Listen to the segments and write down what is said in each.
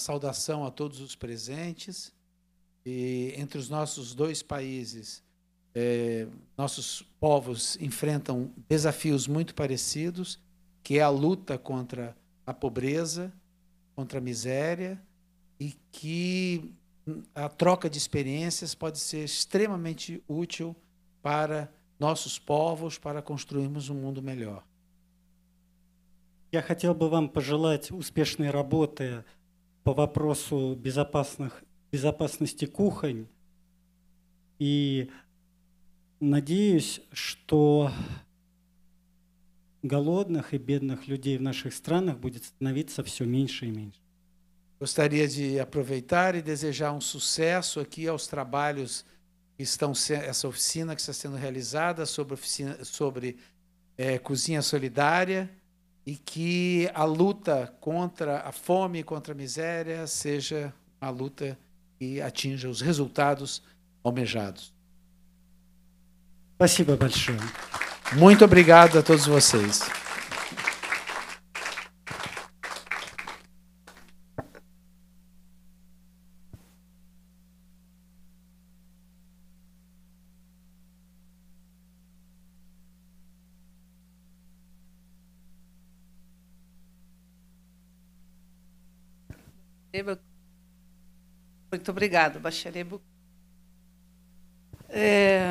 saudação a todos os presentes. E entre os nossos dois países, eh, nossos povos enfrentam desafios muito parecidos, que é a luta contra a pobreza, contra a miséria, e que a troca de experiências pode ser extremamente útil para nossos povos, para construirmos um mundo melhor. Я хотел бы вам пожелать успешной работы по вопросу безопасных, безопасности кухонь. И надеюсь, что голодных и бедных людей в наших странах будет становиться все меньше и меньше. Gostaria de aproveitar e desejar um sucesso aqui aos trabalhos que estão essa oficina que está sendo realizada sobre oficina, sobre é, cozinha solidária. e que a luta contra a fome, contra a miséria, seja uma luta que atinja os resultados almejados. Muito obrigado a todos vocês. Muito obrigada, Bacharebo. É...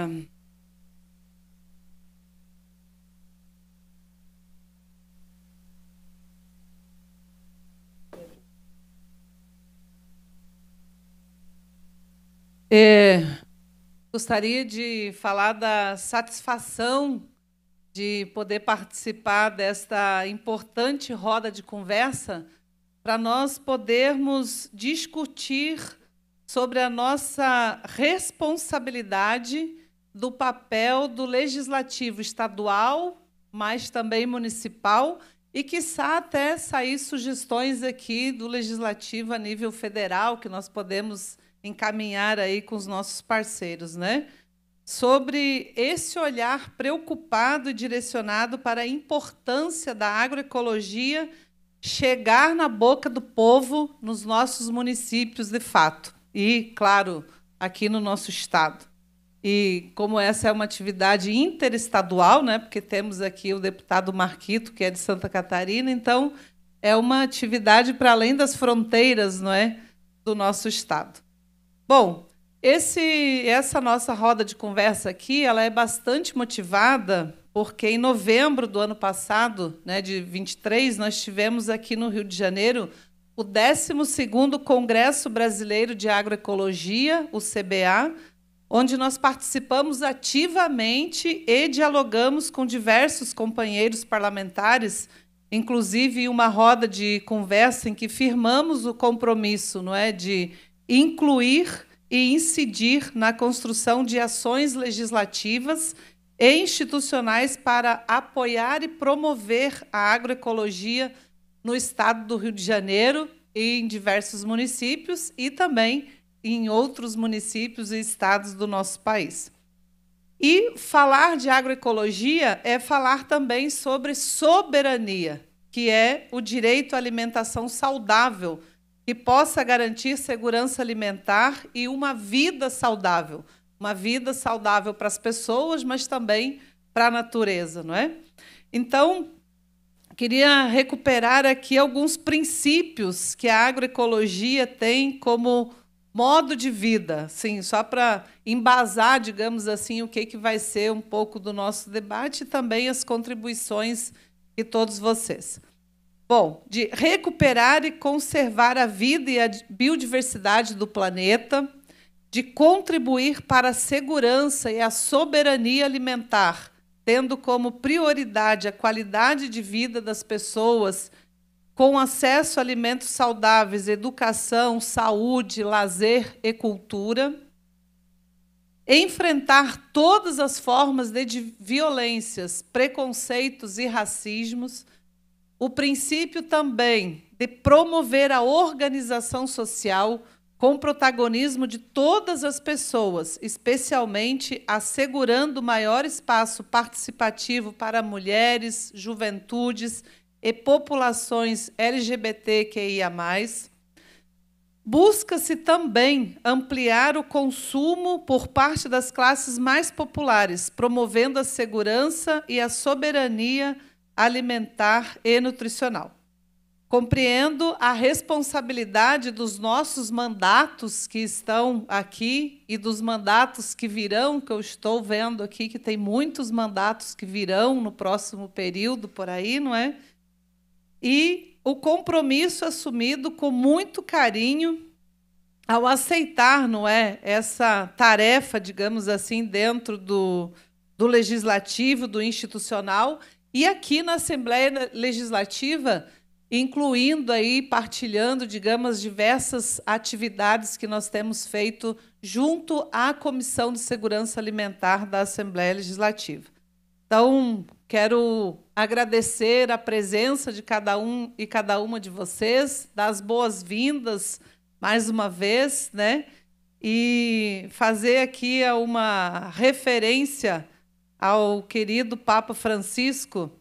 É, gostaria de falar da satisfação de poder participar desta importante roda de conversa para nós podermos discutir sobre a nossa responsabilidade do papel do legislativo estadual, mas também municipal, e quiçá até sair sugestões aqui do legislativo a nível federal que nós podemos encaminhar aí com os nossos parceiros, né? Sobre esse olhar preocupado e direcionado para a importância da agroecologia chegar na boca do povo nos nossos municípios de fato e, claro, aqui no nosso estado. E como essa é uma atividade interestadual, né, porque temos aqui o deputado Marquito, que é de Santa Catarina, então é uma atividade para além das fronteiras não é, do nosso estado. Bom, esse, essa nossa roda de conversa aqui ela é bastante motivada porque em novembro do ano passado, né, de 23, nós tivemos aqui no Rio de Janeiro o 12º Congresso Brasileiro de Agroecologia, o CBA, onde nós participamos ativamente e dialogamos com diversos companheiros parlamentares, inclusive uma roda de conversa em que firmamos o compromisso, não é, de incluir e incidir na construção de ações legislativas e institucionais para apoiar e promover a agroecologia no estado do Rio de Janeiro e em diversos municípios e também em outros municípios e estados do nosso país. E falar de agroecologia é falar também sobre soberania, que é o direito à alimentação saudável, que possa garantir segurança alimentar e uma vida saudável. Uma vida saudável para as pessoas, mas também para a natureza, não é? Então, queria recuperar aqui alguns princípios que a agroecologia tem como modo de vida, sim, só para embasar, digamos assim, o que, que vai ser um pouco do nosso debate e também as contribuições de todos vocês. Bom, de recuperar e conservar a vida e a biodiversidade do planeta, de contribuir para a segurança e a soberania alimentar, tendo como prioridade a qualidade de vida das pessoas, com acesso a alimentos saudáveis, educação, saúde, lazer e cultura, enfrentar todas as formas de violências, preconceitos e racismos, o princípio também de promover a organização social com protagonismo de todas as pessoas, especialmente assegurando maior espaço participativo para mulheres, juventudes e populações LGBTQIA. Busca-se também ampliar o consumo por parte das classes mais populares, promovendo a segurança e a soberania alimentar e nutricional. Compreendo a responsabilidade dos nossos mandatos que estão aqui e dos mandatos que virão, que eu estou vendo aqui, que tem muitos mandatos que virão no próximo período por aí, não é? E o compromisso assumido com muito carinho ao aceitar, não é, essa tarefa, digamos assim, dentro do, do legislativo, do institucional, e aqui na Assembleia Legislativa incluindo aí, partilhando, digamos, diversas atividades que nós temos feito junto à Comissão de Segurança Alimentar da Assembleia Legislativa. Então, quero agradecer a presença de cada um e cada uma de vocês, dar as boas-vindas mais uma vez, né? E fazer aqui uma referência ao querido Papa Francisco,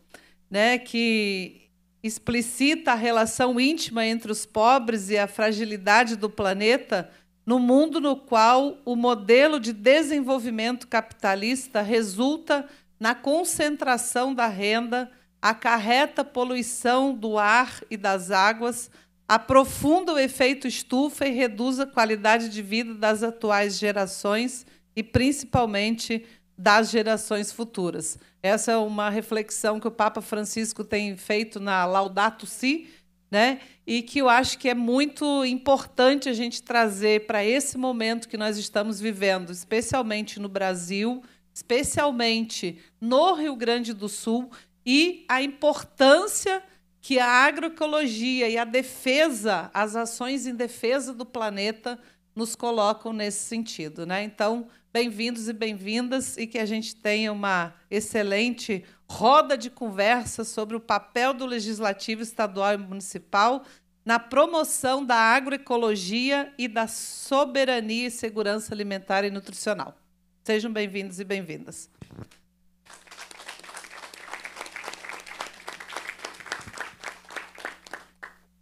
né, que explicita a relação íntima entre os pobres e a fragilidade do planeta no mundo no qual o modelo de desenvolvimento capitalista resulta na concentração da renda, acarreta poluição do ar e das águas, aprofunda o efeito estufa e reduz a qualidade de vida das atuais gerações e principalmente das gerações futuras. Essa é uma reflexão que o Papa Francisco tem feito na Laudato Si, né? E que eu acho que é muito importante a gente trazer para esse momento que nós estamos vivendo, especialmente no Brasil, especialmente no Rio Grande do Sul, e a importância que a agroecologia e a defesa, as ações em defesa do planeta, nos colocam nesse sentido. Né? Então, Bem-vindos e bem-vindas e que a gente tenha uma excelente roda de conversa sobre o papel do legislativo estadual e municipal na promoção da agroecologia e da soberania e segurança alimentar e nutricional. Sejam bem-vindos e bem-vindas.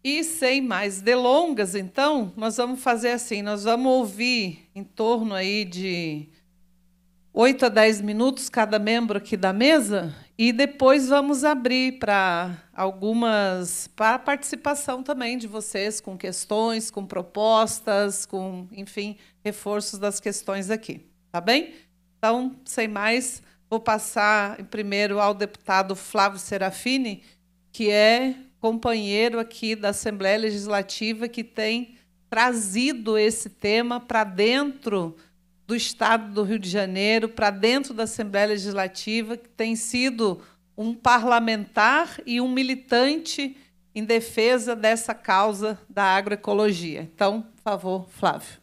E sem mais delongas, então, nós vamos fazer assim, nós vamos ouvir em torno aí de 8 a 10 minutos cada membro aqui da mesa e depois vamos abrir para algumas para a participação também de vocês com questões, com propostas, com, enfim, reforços das questões aqui, tá bem? Então, sem mais, vou passar primeiro ao deputado Flávio Serafini, que é companheiro aqui da Assembleia Legislativa que tem trazido esse tema para dentro do Estado do Rio de Janeiro, para dentro da Assembleia Legislativa, que tem sido um parlamentar e um militante em defesa dessa causa da agroecologia. Então, por favor, Flávio.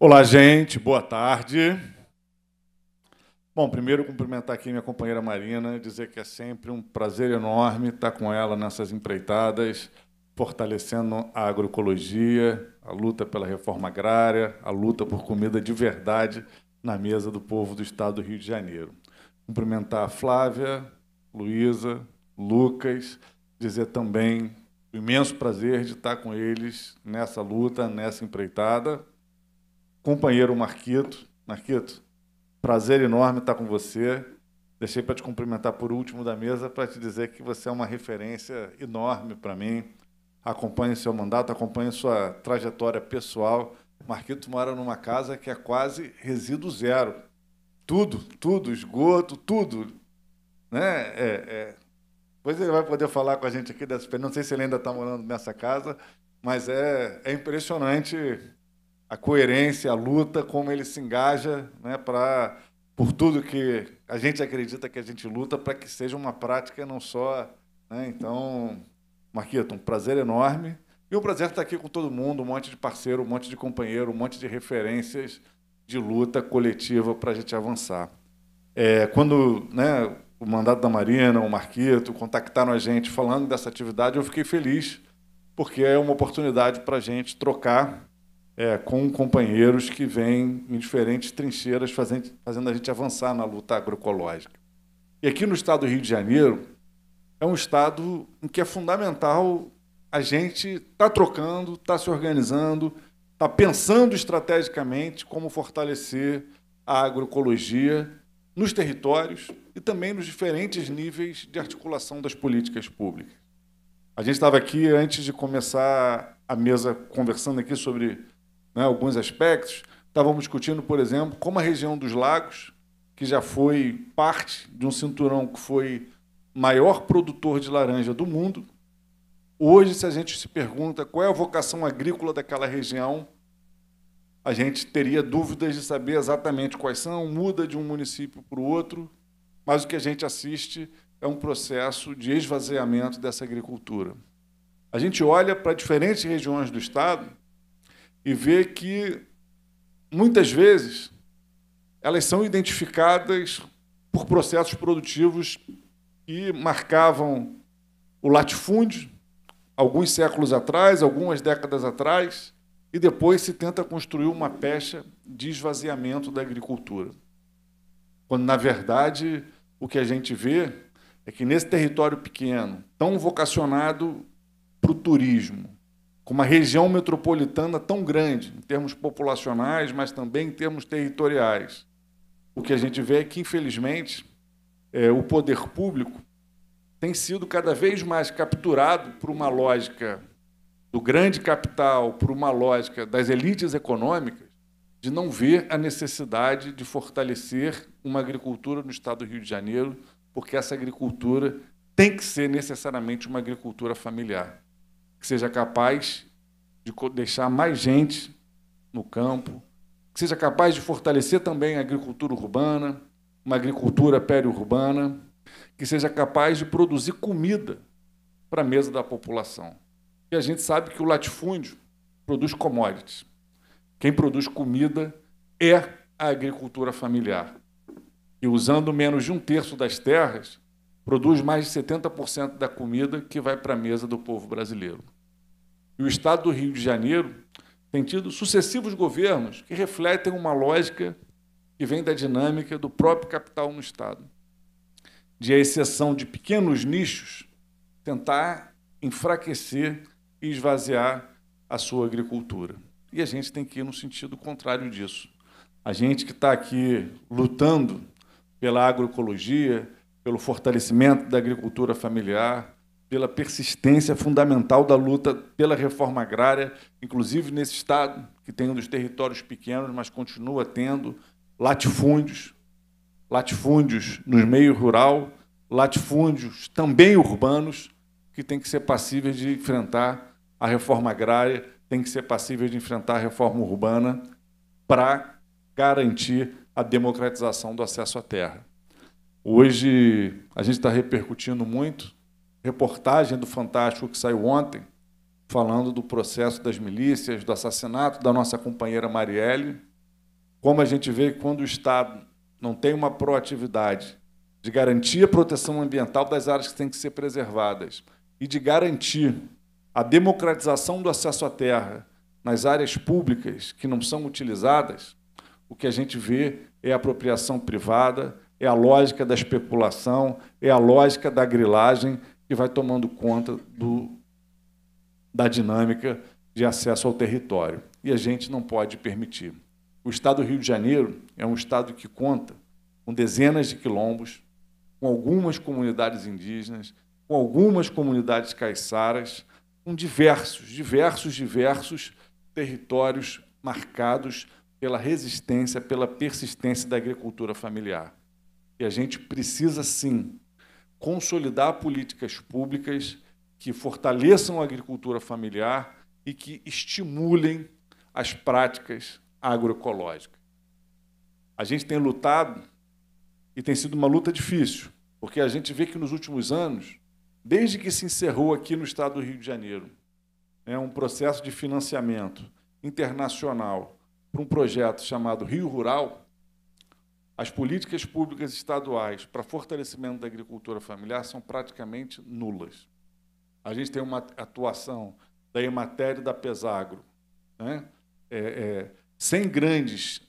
Olá, gente, boa tarde. Bom, primeiro cumprimentar aqui minha companheira Marina, dizer que é sempre um prazer enorme estar com ela nessas empreitadas, fortalecendo a agroecologia, a luta pela reforma agrária, a luta por comida de verdade na mesa do povo do estado do Rio de Janeiro. Cumprimentar a Flávia, Luísa, Lucas, dizer também o imenso prazer de estar com eles nessa luta, nessa empreitada. Companheiro Marquito, Marquito, prazer enorme estar com você. Deixei para te cumprimentar por último da mesa para te dizer que você é uma referência enorme para mim. Acompanhe seu mandato, acompanhe sua trajetória pessoal. Marquito mora numa casa que é quase resíduo zero. Tudo, tudo, esgoto, tudo. Né? É, é. Depois ele vai poder falar com a gente aqui dessa experiência. Não sei se ele ainda está morando nessa casa, mas é, é impressionante a coerência, a luta, como ele se engaja né, pra, por tudo que a gente acredita que a gente luta para que seja uma prática não só. Né? Então, Marquito, um prazer enorme. E um prazer estar aqui com todo mundo, um monte de parceiro, um monte de companheiro, um monte de referências de luta coletiva para a gente avançar. É, quando né, o mandato da Marina, o Marquito, contactaram a gente falando dessa atividade, eu fiquei feliz, porque é uma oportunidade para a gente trocar é, com companheiros que vêm em diferentes trincheiras fazendo, fazendo a gente avançar na luta agroecológica. E aqui no estado do Rio de Janeiro, é um estado em que é fundamental a gente estar tá trocando, estar tá se organizando, estar tá pensando estrategicamente como fortalecer a agroecologia nos territórios e também nos diferentes níveis de articulação das políticas públicas. A gente estava aqui antes de começar a mesa conversando aqui sobre né, alguns aspectos. Estávamos discutindo, por exemplo, como a região dos lagos, que já foi parte de um cinturão que foi maior produtor de laranja do mundo, hoje, se a gente se pergunta qual é a vocação agrícola daquela região, a gente teria dúvidas de saber exatamente quais são, muda de um município para o outro, mas o que a gente assiste é um processo de esvaziamento dessa agricultura. A gente olha para diferentes regiões do Estado e ver que muitas vezes elas são identificadas por processos produtivos que marcavam o latifúndio alguns séculos atrás, algumas décadas atrás, e depois se tenta construir uma pecha de esvaziamento da agricultura. Quando, na verdade, o que a gente vê é que nesse território pequeno, tão vocacionado para o turismo, com uma região metropolitana tão grande, em termos populacionais, mas também em termos territoriais. O que a gente vê é que, infelizmente, é, o poder público tem sido cada vez mais capturado por uma lógica do grande capital, por uma lógica das elites econômicas, de não ver a necessidade de fortalecer uma agricultura no estado do Rio de Janeiro, porque essa agricultura tem que ser necessariamente uma agricultura familiar que seja capaz de deixar mais gente no campo, que seja capaz de fortalecer também a agricultura urbana, uma agricultura periurbana, que seja capaz de produzir comida para a mesa da população. E a gente sabe que o latifúndio produz commodities. Quem produz comida é a agricultura familiar. E usando menos de um terço das terras, produz mais de 70% da comida que vai para a mesa do povo brasileiro. E o Estado do Rio de Janeiro tem tido sucessivos governos que refletem uma lógica que vem da dinâmica do próprio capital no Estado, de a exceção de pequenos nichos tentar enfraquecer e esvaziar a sua agricultura. E a gente tem que ir no sentido contrário disso. A gente que está aqui lutando pela agroecologia, pelo fortalecimento da agricultura familiar, pela persistência fundamental da luta pela reforma agrária, inclusive nesse estado que tem um dos territórios pequenos, mas continua tendo latifúndios, latifúndios nos meios rural, latifúndios também urbanos, que têm que ser passíveis de enfrentar a reforma agrária, têm que ser passíveis de enfrentar a reforma urbana para garantir a democratização do acesso à terra. Hoje a gente está repercutindo muito reportagem do Fantástico que saiu ontem, falando do processo das milícias, do assassinato da nossa companheira Marielle. Como a gente vê que quando o Estado não tem uma proatividade de garantir a proteção ambiental das áreas que têm que ser preservadas e de garantir a democratização do acesso à terra nas áreas públicas que não são utilizadas, o que a gente vê é apropriação privada, é a lógica da especulação, é a lógica da grilagem que vai tomando conta do, da dinâmica de acesso ao território. E a gente não pode permitir. O estado do Rio de Janeiro é um estado que conta com dezenas de quilombos, com algumas comunidades indígenas, com algumas comunidades caiçaras, com diversos, diversos, diversos territórios marcados pela resistência, pela persistência da agricultura familiar. E a gente precisa, sim, consolidar políticas públicas que fortaleçam a agricultura familiar e que estimulem as práticas agroecológicas. A gente tem lutado e tem sido uma luta difícil, porque a gente vê que nos últimos anos, desde que se encerrou aqui no estado do Rio de Janeiro, é um processo de financiamento internacional para um projeto chamado Rio Rural, as políticas públicas estaduais para fortalecimento da agricultura familiar são praticamente nulas. A gente tem uma atuação da emater, e da Pesagro, né? É, é, sem grandes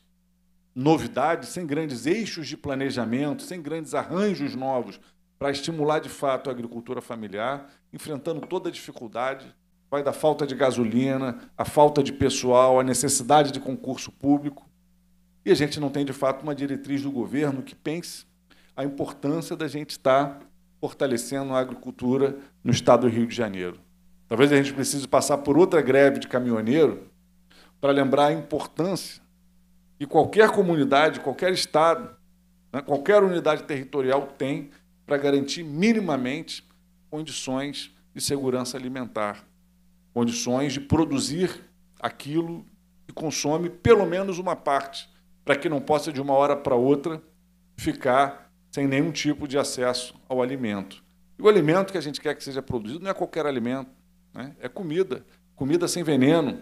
novidades, sem grandes eixos de planejamento, sem grandes arranjos novos para estimular de fato a agricultura familiar, enfrentando toda a dificuldade, vai da falta de gasolina, a falta de pessoal, a necessidade de concurso público. E a gente não tem, de fato, uma diretriz do governo que pense a importância da gente estar fortalecendo a agricultura no estado do Rio de Janeiro. Talvez a gente precise passar por outra greve de caminhoneiro para lembrar a importância que qualquer comunidade, qualquer estado, né, qualquer unidade territorial tem para garantir minimamente condições de segurança alimentar, condições de produzir aquilo que consome pelo menos uma parte para que não possa, de uma hora para outra, ficar sem nenhum tipo de acesso ao alimento. E o alimento que a gente quer que seja produzido não é qualquer alimento, né? é comida. Comida sem veneno.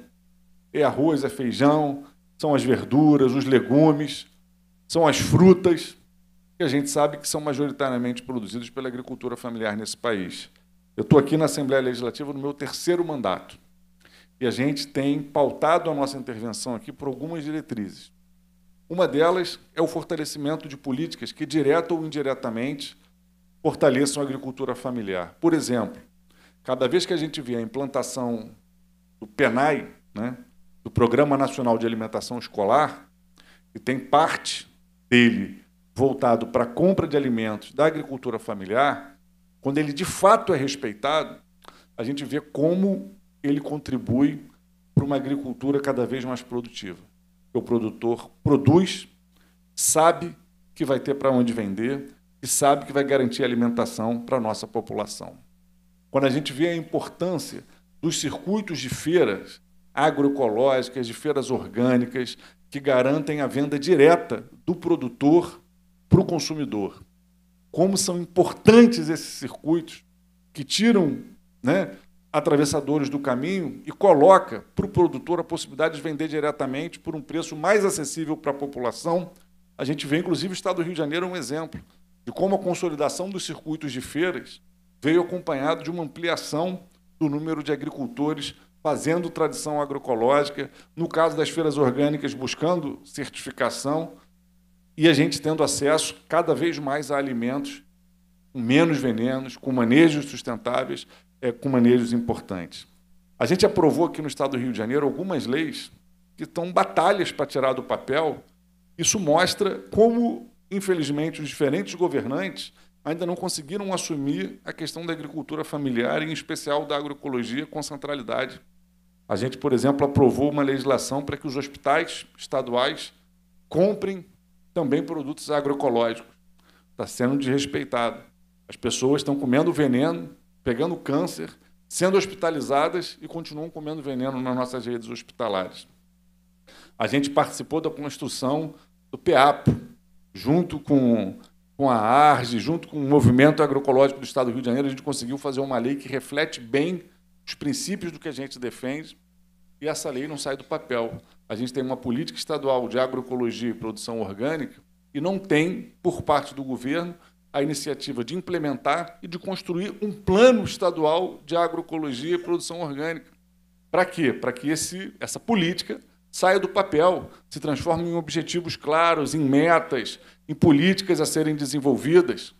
É arroz, é feijão, são as verduras, os legumes, são as frutas, que a gente sabe que são majoritariamente produzidos pela agricultura familiar nesse país. Eu estou aqui na Assembleia Legislativa no meu terceiro mandato. E a gente tem pautado a nossa intervenção aqui por algumas diretrizes. Uma delas é o fortalecimento de políticas que, direta ou indiretamente, fortaleçam a agricultura familiar. Por exemplo, cada vez que a gente vê a implantação do PENAI, né, do Programa Nacional de Alimentação Escolar, que tem parte dele voltado para a compra de alimentos da agricultura familiar, quando ele de fato é respeitado, a gente vê como ele contribui para uma agricultura cada vez mais produtiva que o produtor produz, sabe que vai ter para onde vender e sabe que vai garantir alimentação para a nossa população. Quando a gente vê a importância dos circuitos de feiras agroecológicas, de feiras orgânicas, que garantem a venda direta do produtor para o consumidor. Como são importantes esses circuitos que tiram né, atravessadores do caminho e coloca para o produtor a possibilidade de vender diretamente por um preço mais acessível para a população. A gente vê, inclusive, o estado do Rio de Janeiro é um exemplo de como a consolidação dos circuitos de feiras veio acompanhado de uma ampliação do número de agricultores fazendo tradição agroecológica, no caso das feiras orgânicas, buscando certificação e a gente tendo acesso cada vez mais a alimentos com menos venenos, com manejos sustentáveis é, com manejos importantes. A gente aprovou aqui no estado do Rio de Janeiro algumas leis que estão batalhas para tirar do papel. Isso mostra como, infelizmente, os diferentes governantes ainda não conseguiram assumir a questão da agricultura familiar e, em especial, da agroecologia com centralidade. A gente, por exemplo, aprovou uma legislação para que os hospitais estaduais comprem também produtos agroecológicos. Está sendo desrespeitado. As pessoas estão comendo veneno pegando câncer, sendo hospitalizadas e continuam comendo veneno nas nossas redes hospitalares. A gente participou da construção do PEAP, junto com, com a ARGE, junto com o Movimento Agroecológico do Estado do Rio de Janeiro, a gente conseguiu fazer uma lei que reflete bem os princípios do que a gente defende e essa lei não sai do papel. A gente tem uma política estadual de agroecologia e produção orgânica e não tem, por parte do governo, a iniciativa de implementar e de construir um plano estadual de agroecologia e produção orgânica. Para quê? Para que esse, essa política saia do papel, se transforme em objetivos claros, em metas, em políticas a serem desenvolvidas.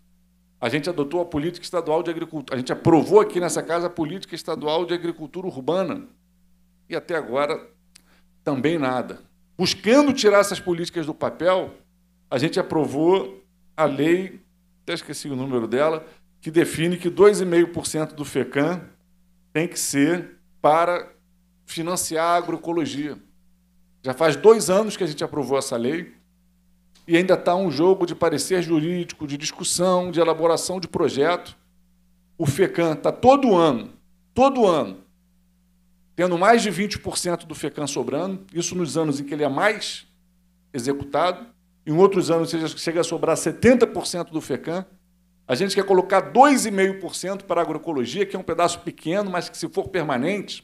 A gente adotou a política estadual de agricultura, a gente aprovou aqui nessa casa a política estadual de agricultura urbana. E até agora também nada. Buscando tirar essas políticas do papel, a gente aprovou a lei até esqueci o número dela, que define que 2,5% do FECAM tem que ser para financiar a agroecologia. Já faz dois anos que a gente aprovou essa lei e ainda está um jogo de parecer jurídico, de discussão, de elaboração de projeto. O FECAM está todo ano, todo ano, tendo mais de 20% do FECAM sobrando, isso nos anos em que ele é mais executado, em outros anos chega a sobrar 70% do FECAM, a gente quer colocar 2,5% para a agroecologia, que é um pedaço pequeno, mas que, se for permanente,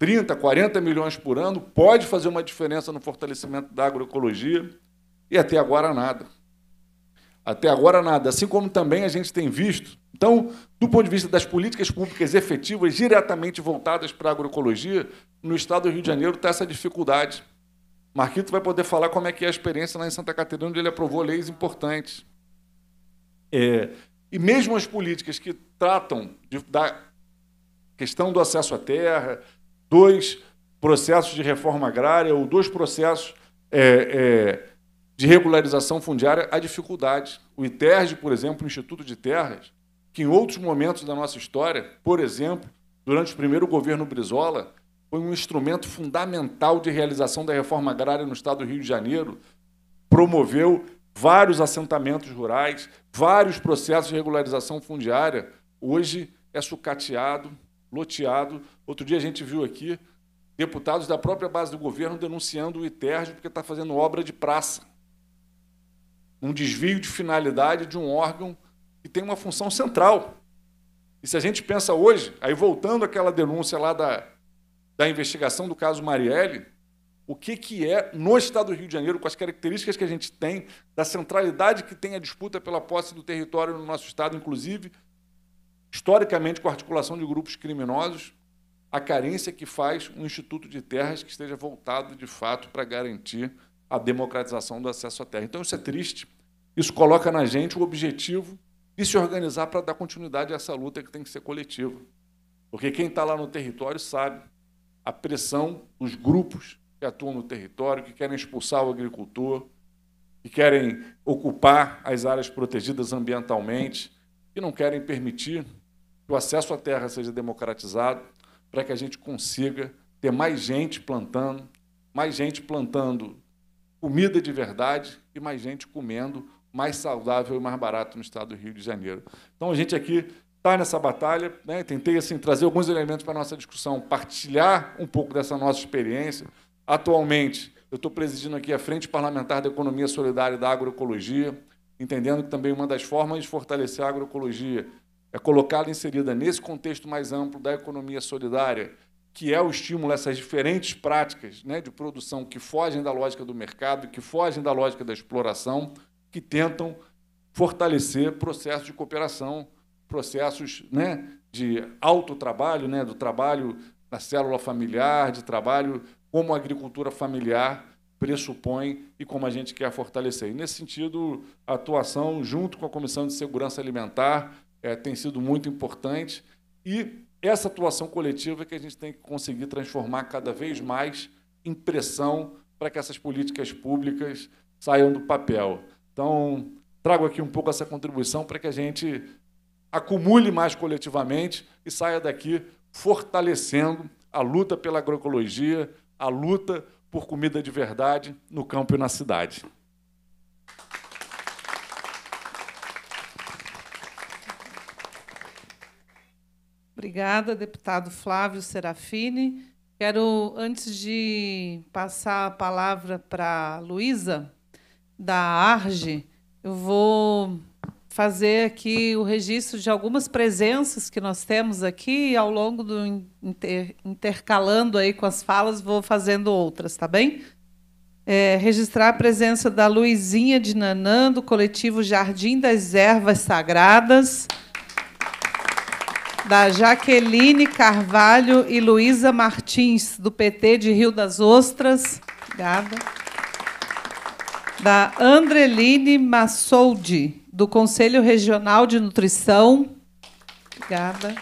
30, 40 milhões por ano, pode fazer uma diferença no fortalecimento da agroecologia. E até agora nada. Até agora nada. Assim como também a gente tem visto. Então, do ponto de vista das políticas públicas efetivas diretamente voltadas para a agroecologia, no estado do Rio de Janeiro está essa dificuldade. Marquito vai poder falar como é que é a experiência lá em Santa Catarina, onde ele aprovou leis importantes. É, e mesmo as políticas que tratam de, da questão do acesso à terra, dois processos de reforma agrária ou dois processos é, é, de regularização fundiária, há dificuldades. O ITERG, por exemplo, o Instituto de Terras, que em outros momentos da nossa história, por exemplo, durante o primeiro governo Brizola, foi um instrumento fundamental de realização da reforma agrária no estado do Rio de Janeiro. Promoveu vários assentamentos rurais, vários processos de regularização fundiária. Hoje é sucateado, loteado. Outro dia a gente viu aqui deputados da própria base do governo denunciando o ITERJ porque está fazendo obra de praça. Um desvio de finalidade de um órgão que tem uma função central. E se a gente pensa hoje, aí voltando àquela denúncia lá da da investigação do caso Marielle, o que, que é, no Estado do Rio de Janeiro, com as características que a gente tem, da centralidade que tem a disputa pela posse do território no nosso Estado, inclusive, historicamente, com a articulação de grupos criminosos, a carência que faz um Instituto de Terras que esteja voltado, de fato, para garantir a democratização do acesso à terra. Então, isso é triste. Isso coloca na gente o objetivo de se organizar para dar continuidade a essa luta que tem que ser coletiva. Porque quem está lá no território sabe a pressão dos grupos que atuam no território, que querem expulsar o agricultor, que querem ocupar as áreas protegidas ambientalmente, que não querem permitir que o acesso à terra seja democratizado, para que a gente consiga ter mais gente plantando, mais gente plantando comida de verdade e mais gente comendo mais saudável e mais barato no estado do Rio de Janeiro. Então a gente aqui estar tá nessa batalha. Né? Tentei assim, trazer alguns elementos para a nossa discussão, partilhar um pouco dessa nossa experiência. Atualmente, eu estou presidindo aqui a Frente Parlamentar da Economia Solidária e da Agroecologia, entendendo que também uma das formas de fortalecer a agroecologia é colocá-la inserida nesse contexto mais amplo da economia solidária, que é o estímulo a essas diferentes práticas né, de produção que fogem da lógica do mercado, que fogem da lógica da exploração, que tentam fortalecer processos de cooperação processos né, de autotrabalho, né, do trabalho na célula familiar, de trabalho como a agricultura familiar pressupõe e como a gente quer fortalecer. E, nesse sentido, a atuação junto com a Comissão de Segurança Alimentar é, tem sido muito importante e essa atuação coletiva que a gente tem que conseguir transformar cada vez mais em pressão para que essas políticas públicas saiam do papel. Então, trago aqui um pouco essa contribuição para que a gente acumule mais coletivamente e saia daqui fortalecendo a luta pela agroecologia, a luta por comida de verdade no campo e na cidade. Obrigada, deputado Flávio Serafini. Quero, antes de passar a palavra para a Luísa, da ARGE, eu vou fazer aqui o registro de algumas presenças que nós temos aqui e ao longo do inter, intercalando aí com as falas, vou fazendo outras, tá bem? É, registrar a presença da Luizinha de Nanã, do coletivo Jardim das Ervas Sagradas, da Jaqueline Carvalho e Luísa Martins, do PT de Rio das Ostras. Obrigada da Andreline Massoldi, do Conselho Regional de Nutrição. Obrigada.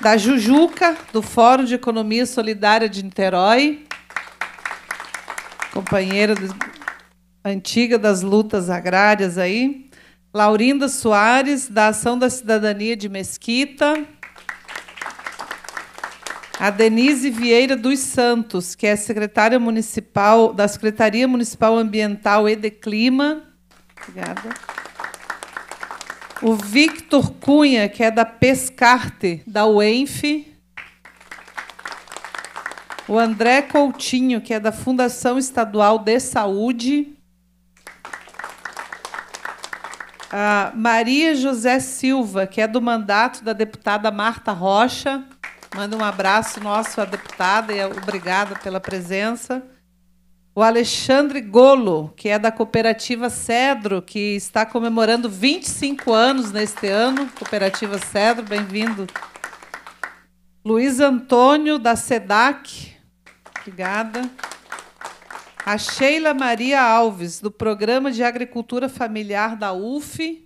Da Jujuca, do Fórum de Economia Solidária de Niterói. Companheira antiga das lutas agrárias aí. Laurinda Soares, da Ação da Cidadania de Mesquita. A Denise Vieira dos Santos, que é secretária municipal da Secretaria Municipal Ambiental e de Clima. Obrigada. O Victor Cunha, que é da Pescarte, da UENF. O André Coutinho, que é da Fundação Estadual de Saúde. A Maria José Silva, que é do mandato da deputada Marta Rocha. Manda um abraço nosso à deputada e obrigada pela presença o Alexandre Golo, que é da cooperativa Cedro, que está comemorando 25 anos neste ano. Cooperativa Cedro, bem-vindo. Luiz Antônio, da SEDAC. Obrigada. A Sheila Maria Alves, do Programa de Agricultura Familiar da UF.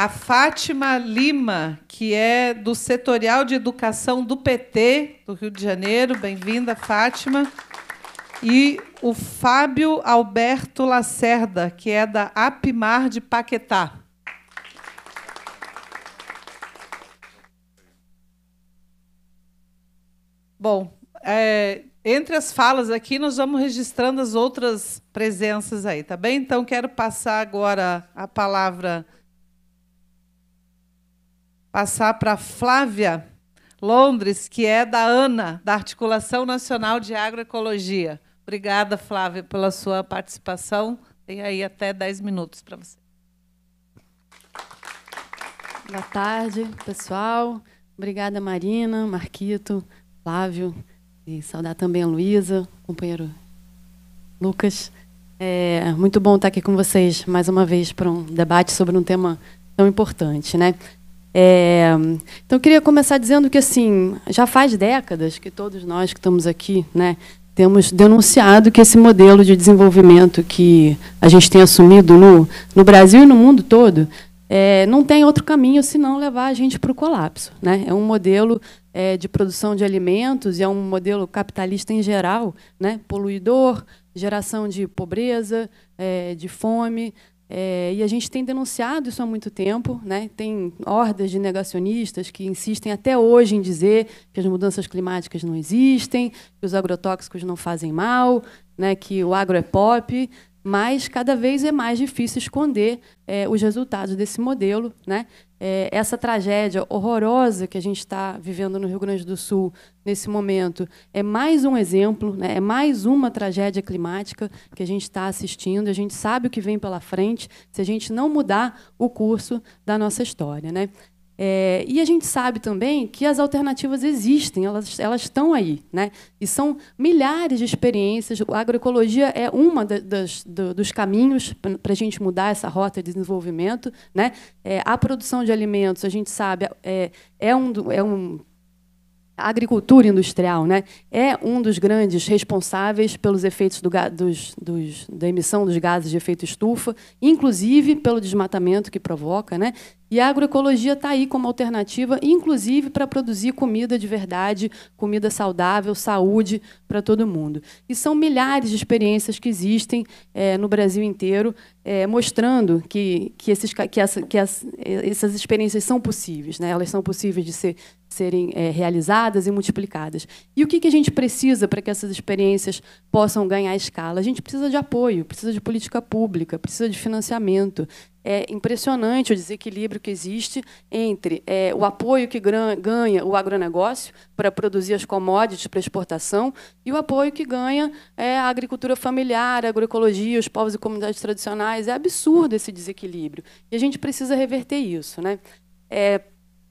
A Fátima Lima, que é do Setorial de Educação do PT do Rio de Janeiro. Bem-vinda, Fátima. E o Fábio Alberto Lacerda, que é da Apimar de Paquetá. Bom, é, entre as falas aqui, nós vamos registrando as outras presenças aí, tá bem? Então, quero passar agora a palavra passar para Flávia Londres, que é da ANA, da Articulação Nacional de Agroecologia. Obrigada, Flávia, pela sua participação. Tem aí até 10 minutos para você. Boa tarde, pessoal. Obrigada, Marina, Marquito, Flávio. E saudar também a Luísa, companheiro Lucas. É muito bom estar aqui com vocês mais uma vez para um debate sobre um tema tão importante, né? É, então, eu queria começar dizendo que, assim, já faz décadas que todos nós que estamos aqui, né, temos denunciado que esse modelo de desenvolvimento que a gente tem assumido no, no Brasil e no mundo todo é, não tem outro caminho senão levar a gente para o colapso. Né? É um modelo é, de produção de alimentos e é um modelo capitalista em geral, né? poluidor, geração de pobreza, é, de fome, é, e a gente tem denunciado isso há muito tempo. Né? Tem hordas de negacionistas que insistem até hoje em dizer que as mudanças climáticas não existem, que os agrotóxicos não fazem mal, né? que o agro é pop. Mas cada vez é mais difícil esconder é, os resultados desse modelo. Né? é, essa tragédia horrorosa que a gente está vivendo no Rio Grande do Sul nesse momento é mais um exemplo, né? é mais uma tragédia climática que a gente está assistindo. A gente sabe o que vem pela frente se a gente não mudar o curso da nossa história. Né? É, e a gente sabe também que as alternativas existem, elas, elas estão aí. Né? E são milhares de experiências. A agroecologia é uma das, do, dos caminhos para a gente mudar essa rota de desenvolvimento. Né? É, a produção de alimentos, a gente sabe, é, é um, é um a agricultura industrial né, é um dos grandes responsáveis pelos efeitos do, dos, dos, da emissão dos gases de efeito estufa, inclusive pelo desmatamento que provoca. Né? E a agroecologia está aí como alternativa, inclusive para produzir comida de verdade, comida saudável, saúde para todo mundo. E são milhares de experiências que existem é, no Brasil inteiro, é, mostrando que, que, esses, que, essa, que as, é, essas experiências são possíveis, né? elas são possíveis de ser, serem é, realizadas e multiplicadas. E o que, que a gente precisa para que essas experiências possam ganhar escala? A gente precisa de apoio, precisa de política pública, precisa de financiamento. É impressionante o desequilíbrio que existe entre é, o apoio que ganha o agronegócio para produzir as commodities para exportação e o apoio que ganha é, a agricultura familiar, a agroecologia, os povos e comunidades tradicionais. É absurdo esse desequilíbrio. E a gente precisa reverter isso. Né? É,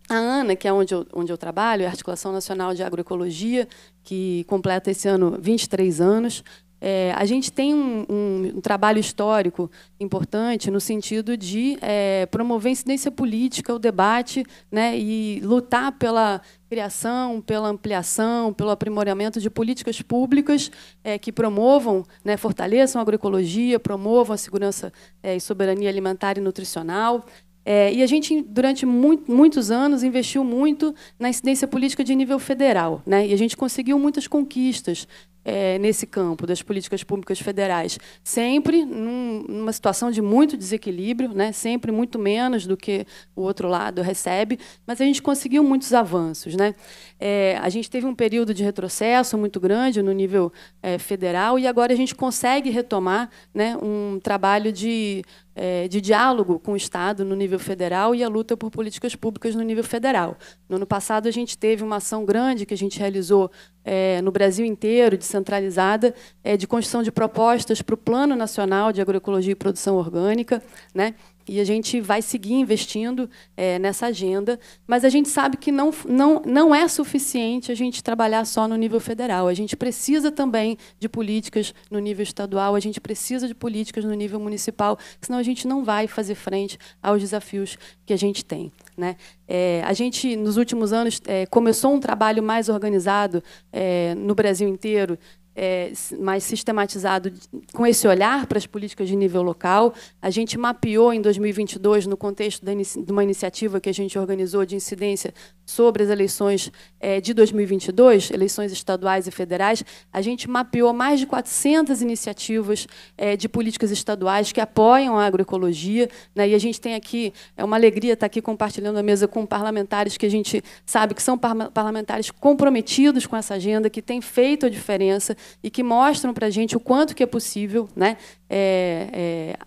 a ANA, que é onde eu, onde eu trabalho, é a Articulação Nacional de Agroecologia, que completa esse ano 23 anos, é, a gente tem um, um, um, trabalho histórico importante no sentido de é, promover a incidência política, o debate, né, e lutar pela criação, pela ampliação, pelo aprimoramento de políticas públicas é, que promovam, né, fortaleçam a agroecologia, promovam a segurança é, e soberania alimentar e nutricional, é, e a gente, durante muito, muitos anos, investiu muito na incidência política de nível federal. Né? E a gente conseguiu muitas conquistas é, nesse campo das políticas públicas federais. Sempre num, numa situação de muito desequilíbrio, né? sempre muito menos do que o outro lado recebe, mas a gente conseguiu muitos avanços. Né? É, a gente teve um período de retrocesso muito grande no nível é, federal e agora a gente consegue retomar né, um trabalho de é, de diálogo com o Estado no nível federal e a luta por políticas públicas no nível federal. No ano passado, a gente teve uma ação grande que a gente realizou é, no Brasil inteiro, descentralizada, é, de construção de propostas para o Plano Nacional de Agroecologia e Produção Orgânica, né? E a gente vai seguir investindo é, nessa agenda, mas a gente sabe que não, não, não é suficiente a gente trabalhar só no nível federal. A gente precisa também de políticas no nível estadual, a gente precisa de políticas no nível municipal, senão a gente não vai fazer frente aos desafios que a gente tem. Né? É, a gente, nos últimos anos, é, começou um trabalho mais organizado é, no Brasil inteiro é, mais sistematizado com esse olhar para as políticas de nível local. A gente mapeou em 2022, no contexto de uma iniciativa que a gente organizou de incidência sobre as eleições é, de 2022, eleições estaduais e federais, a gente mapeou mais de 400 iniciativas é, de políticas estaduais que apoiam a agroecologia. Né, e a gente tem aqui, é uma alegria estar aqui compartilhando a mesa com parlamentares que a gente sabe que são parlamentares comprometidos com essa agenda, que têm feito a diferença e que mostram para a gente o quanto que é possível, né? é,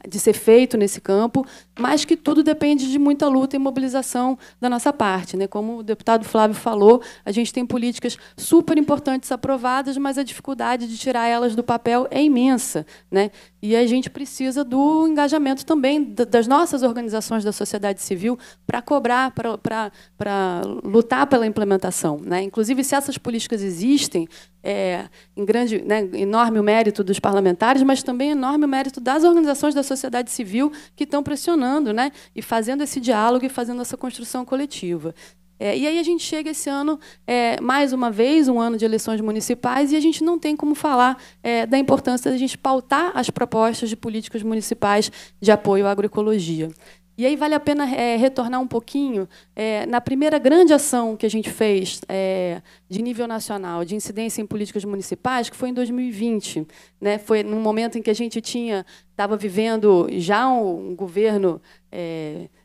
é, de ser feito nesse campo, mas que tudo depende de muita luta e mobilização da nossa parte. Né? Como o deputado Flávio falou, a gente tem políticas super importantes aprovadas, mas a dificuldade de tirar elas do papel é imensa. Né? E a gente precisa do engajamento também das nossas organizações da sociedade civil para cobrar, para lutar pela implementação. Né? Inclusive, se essas políticas existem, é, em grande, né, enorme o mérito dos parlamentares, mas também enorme mérito das organizações da sociedade civil que estão pressionando né, e fazendo esse diálogo e fazendo essa construção coletiva. É, e aí a gente chega esse ano, é, mais uma vez, um ano de eleições municipais, e a gente não tem como falar é, da importância da gente pautar as propostas de políticas municipais de apoio à agroecologia. E aí vale a pena é, retornar um pouquinho é, na primeira grande ação que a gente fez é, de nível nacional, de incidência em políticas municipais, que foi em 2020. Né? Foi num momento em que a gente tinha estava vivendo já um, governo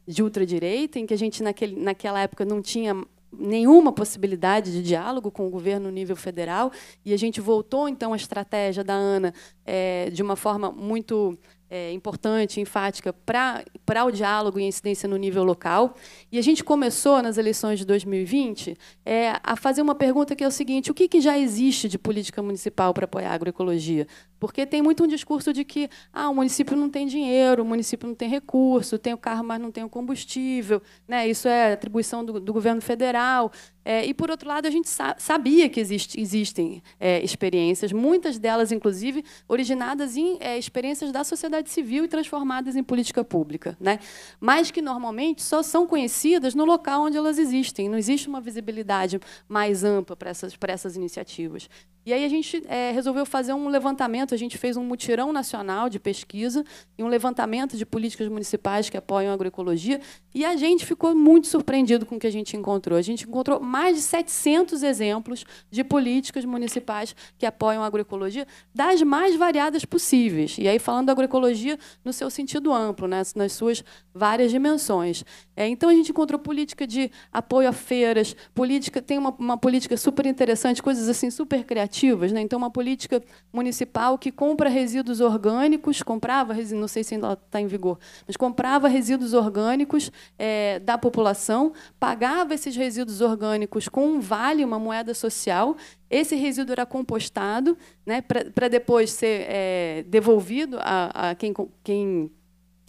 de ultradireita, em que a gente, naquele, naquela época, não tinha nenhuma possibilidade de diálogo com o governo no nível federal e a gente voltou então à estratégia da Ana é, de uma forma muito é, importante, enfática para o diálogo e a incidência no nível local. E a gente começou, nas eleições de 2020, é, a fazer uma pergunta que é o seguinte: o que, que já existe de política municipal para apoiar a agroecologia? Porque tem muito um discurso de que ah, o município não tem dinheiro, o município não tem recurso, tem o carro, mas não tem o combustível, né? isso é atribuição do, do governo federal. É, e, por outro lado, a gente sa sabia que existe, existem é, experiências, muitas delas, inclusive, originadas em é, experiências da sociedade civil e transformadas em política pública, né? mas que normalmente só são conhecidas no local onde elas existem. Não existe uma visibilidade mais ampla para essas, essas iniciativas. E aí a gente é, resolveu fazer um levantamento, a gente fez um mutirão nacional de pesquisa e um levantamento de políticas municipais que apoiam a agroecologia, e a gente ficou muito surpreendido com o que a gente encontrou. A gente encontrou mais de 700 exemplos de políticas municipais que apoiam a agroecologia das mais variadas possíveis. E aí falando da agroecologia no seu sentido amplo, né, nas suas várias dimensões. É, então a gente encontrou política de apoio a feiras, política tem uma, uma política super interessante, coisas assim super criativas, alternativas. Né? Então, uma política municipal que compra resíduos orgânicos, comprava, não sei se ainda está em vigor, mas comprava resíduos orgânicos é, da população, pagava esses resíduos orgânicos com um vale, uma moeda social, esse resíduo era compostado né, para depois ser é, devolvido a, a quem, quem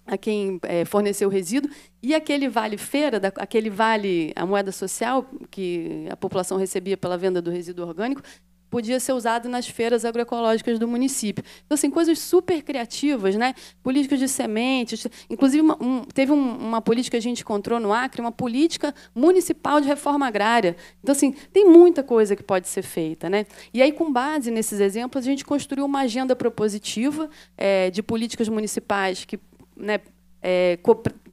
a quem é, forneceu o resíduo e aquele vale feira, aquele vale a moeda social que a população recebia pela venda do resíduo orgânico podia ser usado nas feiras agroecológicas do município. Então, assim, coisas super criativas, né? Políticas de sementes. Inclusive, uma, um, teve um, uma política que a gente encontrou no Acre, uma política municipal de reforma agrária. Então, assim, tem muita coisa que pode ser feita, né? E aí, com base nesses exemplos, a gente construiu uma agenda propositiva é, de políticas municipais que né, é,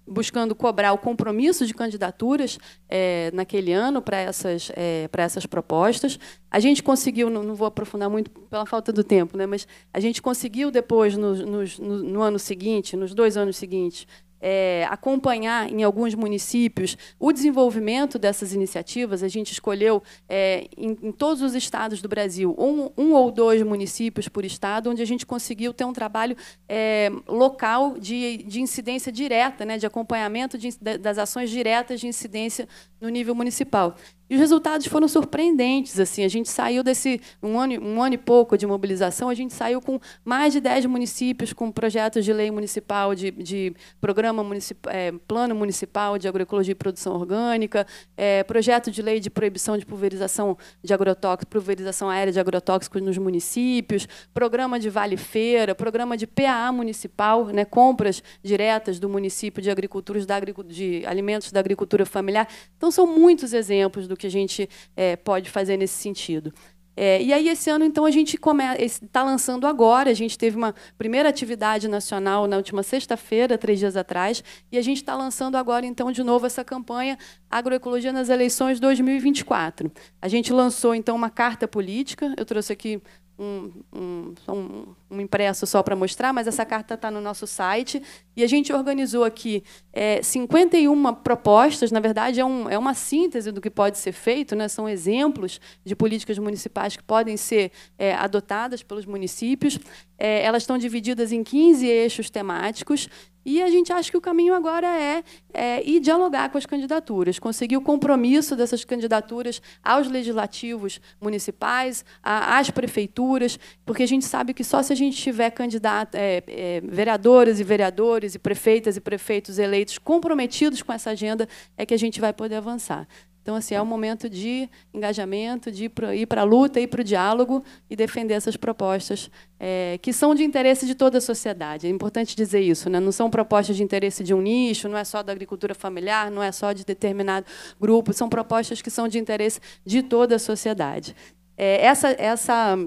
buscando cobrar o compromisso de candidaturas é, naquele ano para essas, é, para essas propostas. A gente conseguiu, não, não, vou aprofundar muito pela falta do tempo, né, mas a gente conseguiu depois, no, no, no ano seguinte, nos dois anos seguintes, é, acompanhar em alguns municípios o desenvolvimento dessas iniciativas. A gente escolheu, é, em, em, todos os estados do Brasil, um, um, ou dois municípios por estado, onde a gente conseguiu ter um trabalho é, local de, de incidência direta, né, de acompanhamento de, das ações diretas de incidência no nível municipal. E os resultados foram surpreendentes. assim A gente saiu desse um ano, um ano e pouco de mobilização, a gente saiu com mais de 10 municípios com projetos de lei municipal, de, de programa municipal, é, plano municipal de agroecologia e produção orgânica, é, projeto de lei de proibição de pulverização de agrotóxicos, pulverização aérea de agrotóxicos nos municípios, programa de vale-feira, programa de PAA municipal, né, compras diretas do município de, agriculturas de alimentos da agricultura familiar. Então, são muitos exemplos do do que a gente é, pode fazer nesse sentido. É, e aí esse ano então a gente está lançando agora. A gente teve uma primeira atividade nacional na última sexta-feira, três dias atrás, e a gente está lançando agora então de novo essa campanha Agroecologia nas Eleições 2024. A gente lançou então uma carta política. Eu trouxe aqui um, um, um, um impresso só para mostrar, mas essa carta está no nosso site e a gente organizou aqui é, 51 propostas, na verdade, é, um, é, uma síntese do que pode ser feito, né? são exemplos de políticas municipais que podem ser é, adotadas pelos municípios. É, elas estão divididas em 15 eixos temáticos, e a gente acha que o caminho agora é, é ir dialogar com as candidaturas, conseguir o compromisso dessas candidaturas aos legislativos municipais, a, às prefeituras, porque a gente sabe que só se a gente tiver candidato, é, é, vereadoras e vereadores, vereadores e prefeitas e prefeitos eleitos comprometidos com essa agenda é que a gente vai poder avançar. Então, assim, é um momento de engajamento, de ir para a luta, ir para o diálogo e defender essas propostas é, que são de interesse de toda a sociedade. É importante dizer isso, né? não são propostas de interesse de um nicho, não é só da agricultura familiar, não é só de determinado grupo, são propostas que são de interesse de toda a sociedade. É, essa, essa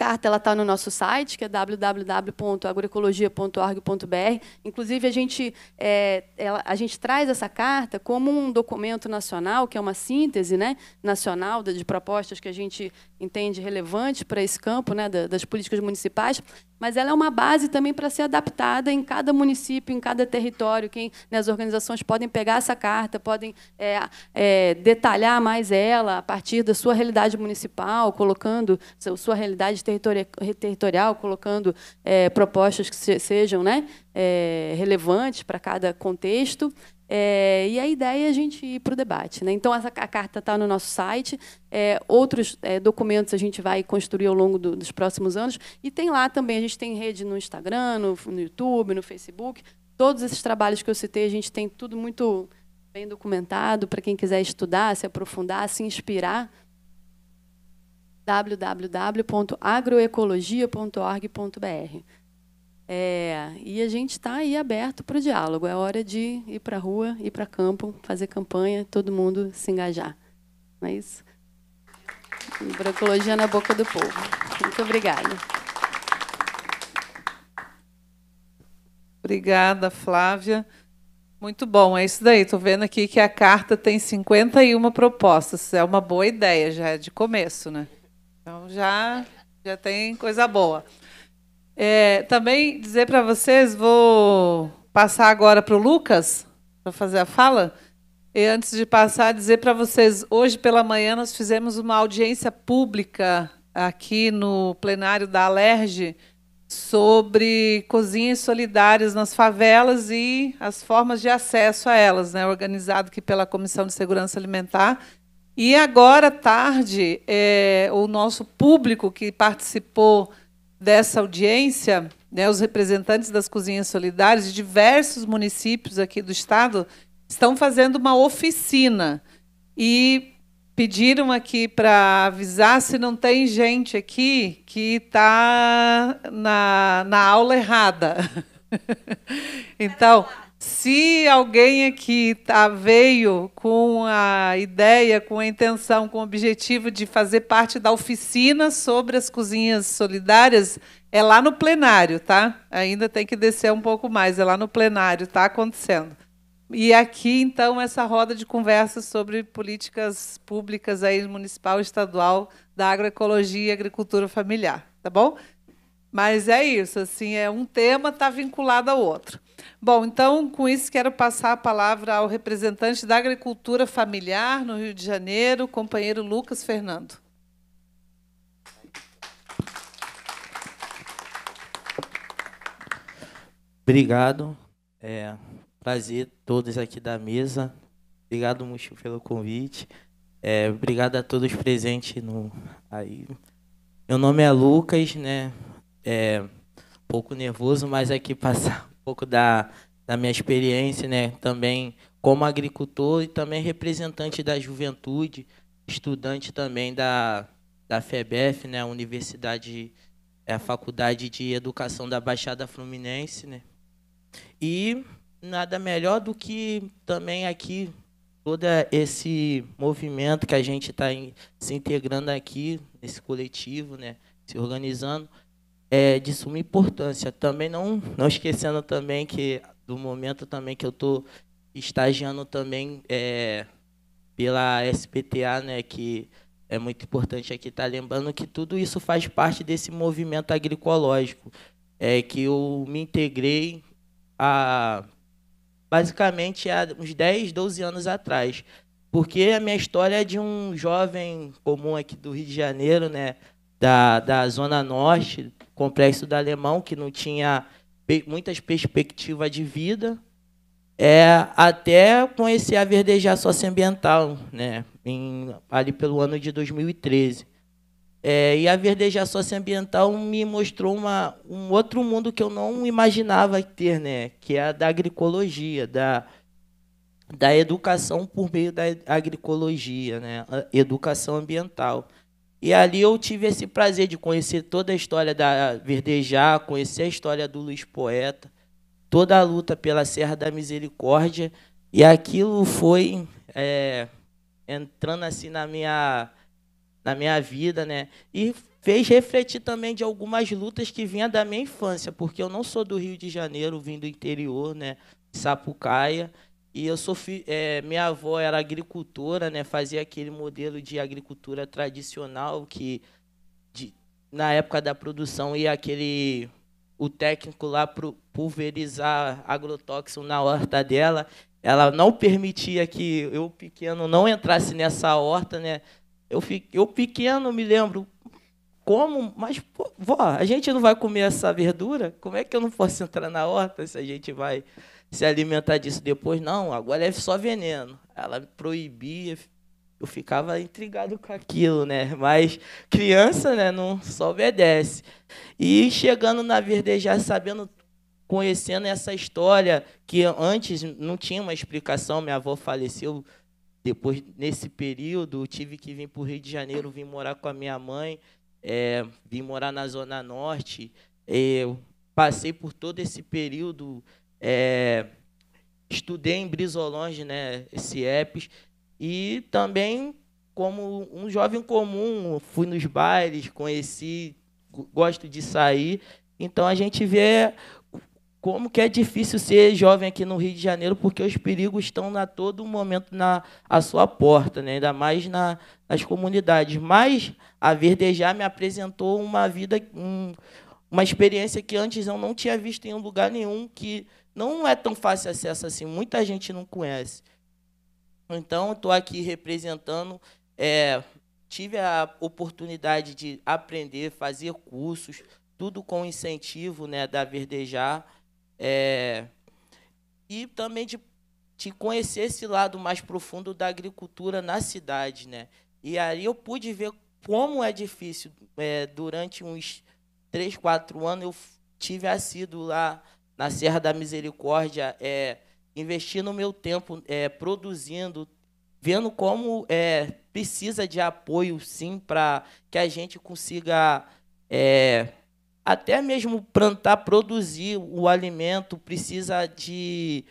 carta ela está no nosso site, que é www.agroecologia.org.br. Inclusive, a gente, é, ela, a gente traz essa carta como um documento nacional, que é uma síntese né, nacional de, de propostas que a gente entende relevante para esse campo né, da, das políticas municipais, mas ela é uma base também para ser adaptada em cada município, em cada território. Quem, né, as organizações podem pegar essa carta, podem é, é, detalhar mais ela a partir da sua realidade municipal, colocando sua realidade territorial territorial, colocando é, propostas que se, sejam né, é, relevantes para cada contexto. É, e a ideia é a gente ir para o debate. Né? Então, essa, a carta está no nosso site. É, outros é, documentos a gente vai construir ao longo do, dos próximos anos. E tem lá também, a gente tem rede no Instagram, no, no, YouTube, no Facebook. Todos esses trabalhos que eu citei, a gente tem tudo muito bem documentado para quem quiser estudar, se aprofundar, se inspirar www.agroecologia.org.br. É, e a gente está aí aberto para o diálogo. É hora de ir para a rua, ir para campo, fazer campanha, todo mundo se engajar. Não é isso? Agroecologia na boca do povo. Muito obrigada. Obrigada, Flávia. Muito bom, é isso daí. Estou vendo aqui que a carta tem 51 propostas. É uma boa ideia, já é de começo, né? Então já, já tem coisa boa. É, também dizer para vocês, vou passar agora para o Lucas para fazer a fala. E antes de passar, dizer para vocês, hoje pela manhã nós fizemos uma audiência pública aqui no plenário da Alerj sobre cozinhas solidárias nas favelas e as formas de acesso a elas, né, organizado aqui pela Comissão de Segurança Alimentar e agora, à tarde, é, o nosso público que participou dessa audiência, né, os representantes das cozinhas solidárias de diversos municípios aqui do estado, estão fazendo uma oficina. E pediram aqui para avisar se não tem gente aqui que está na, na aula errada. então. Se alguém aqui tá, veio com a ideia, com a intenção, com o objetivo de fazer parte da oficina sobre as cozinhas solidárias, é lá no plenário, tá? Ainda tem que descer um pouco mais, é lá no plenário, tá acontecendo. E aqui, então, essa roda de conversa sobre políticas públicas aí, municipal e estadual da agroecologia e agricultura familiar, tá bom? Mas é isso, assim, é um tema está vinculado ao outro. Bom, então, com isso, quero passar a palavra ao representante da agricultura familiar no Rio de Janeiro, companheiro Lucas Fernando. Obrigado. É, prazer todos aqui da mesa. Obrigado muito pelo convite. É, obrigado a todos presentes no aí. Meu nome é Lucas, né? É, um pouco nervoso, mas aqui passar pouco da, da minha experiência, né? Também como agricultor e também representante da juventude, estudante também da, da FEBEF, né? Universidade, é a Faculdade de Educação da Baixada Fluminense, né? E nada melhor do que também aqui todo esse movimento que a gente está se integrando aqui nesse coletivo, né? Se organizando é de suma importância. Também não, não esquecendo também que do momento também que eu estou estagiando também é, pela SPTA, né, que é muito importante aqui estar tá lembrando que tudo isso faz parte desse movimento agroecológico, é, que eu me integrei a, basicamente há uns 10, 12 anos atrás. Porque a minha história é de um jovem comum aqui do Rio de Janeiro, né, da, da Zona Norte, complexo do alemão, que não tinha muitas perspectivas de vida, é, até conhecer a verdejar socioambiental, né, em, ali pelo ano de 2013. É, e a verdejar socioambiental me mostrou uma, um outro mundo que eu não imaginava ter, né, que é a da agroecologia, da, da educação por meio da agroecologia, né, educação ambiental. E ali eu tive esse prazer de conhecer toda a história da Verdejar, conhecer a história do Luiz Poeta, toda a luta pela Serra da Misericórdia. E aquilo foi é, entrando assim na minha, na minha vida, né? E fez refletir também de algumas lutas que vinha da minha infância, porque eu não sou do Rio de Janeiro, vim do interior, né? Sapucaia. E eu sou é, minha avó era agricultora, né? Fazia aquele modelo de agricultura tradicional que de, na época da produção ia aquele o técnico lá pro, pulverizar agrotóxico na horta dela. Ela não permitia que eu pequeno não entrasse nessa horta, né? Eu, eu pequeno me lembro como, mas pô, vó, a gente não vai comer essa verdura? Como é que eu não posso entrar na horta se a gente vai se alimentar disso depois. Não, agora é só veneno. Ela proibia, eu ficava intrigado com aquilo, né? Mas criança, né, não só obedece. E chegando na verdejar, sabendo, conhecendo essa história que antes não tinha uma explicação, minha avó faleceu depois nesse período, tive que vir para o Rio de Janeiro, vim morar com a minha mãe, é, vim morar na Zona Norte. É, eu passei por todo esse período é, estudei em Brisolonge, né, esse EPS, e também como um jovem comum, fui nos bailes, conheci, gosto de sair. Então a gente vê como que é difícil ser jovem aqui no Rio de Janeiro, porque os perigos estão a todo momento na a sua porta, né? ainda mais na, nas comunidades. Mas a Verdejar me apresentou uma vida, um, uma experiência que antes eu não tinha visto em lugar nenhum, que não é tão fácil acesso assim. Muita gente não conhece. Então, estou aqui representando. É, tive a oportunidade de aprender, fazer cursos, tudo com incentivo né, da Verdejar. É, e também de, de conhecer esse lado mais profundo da agricultura na cidade. Né? E aí eu pude ver como é difícil. É, durante uns três, quatro anos, eu tive assíduo lá na Serra da Misericórdia, é, investindo no meu tempo é, produzindo, vendo como é, precisa de apoio, sim, para que a gente consiga é, até mesmo plantar, produzir o alimento, precisa de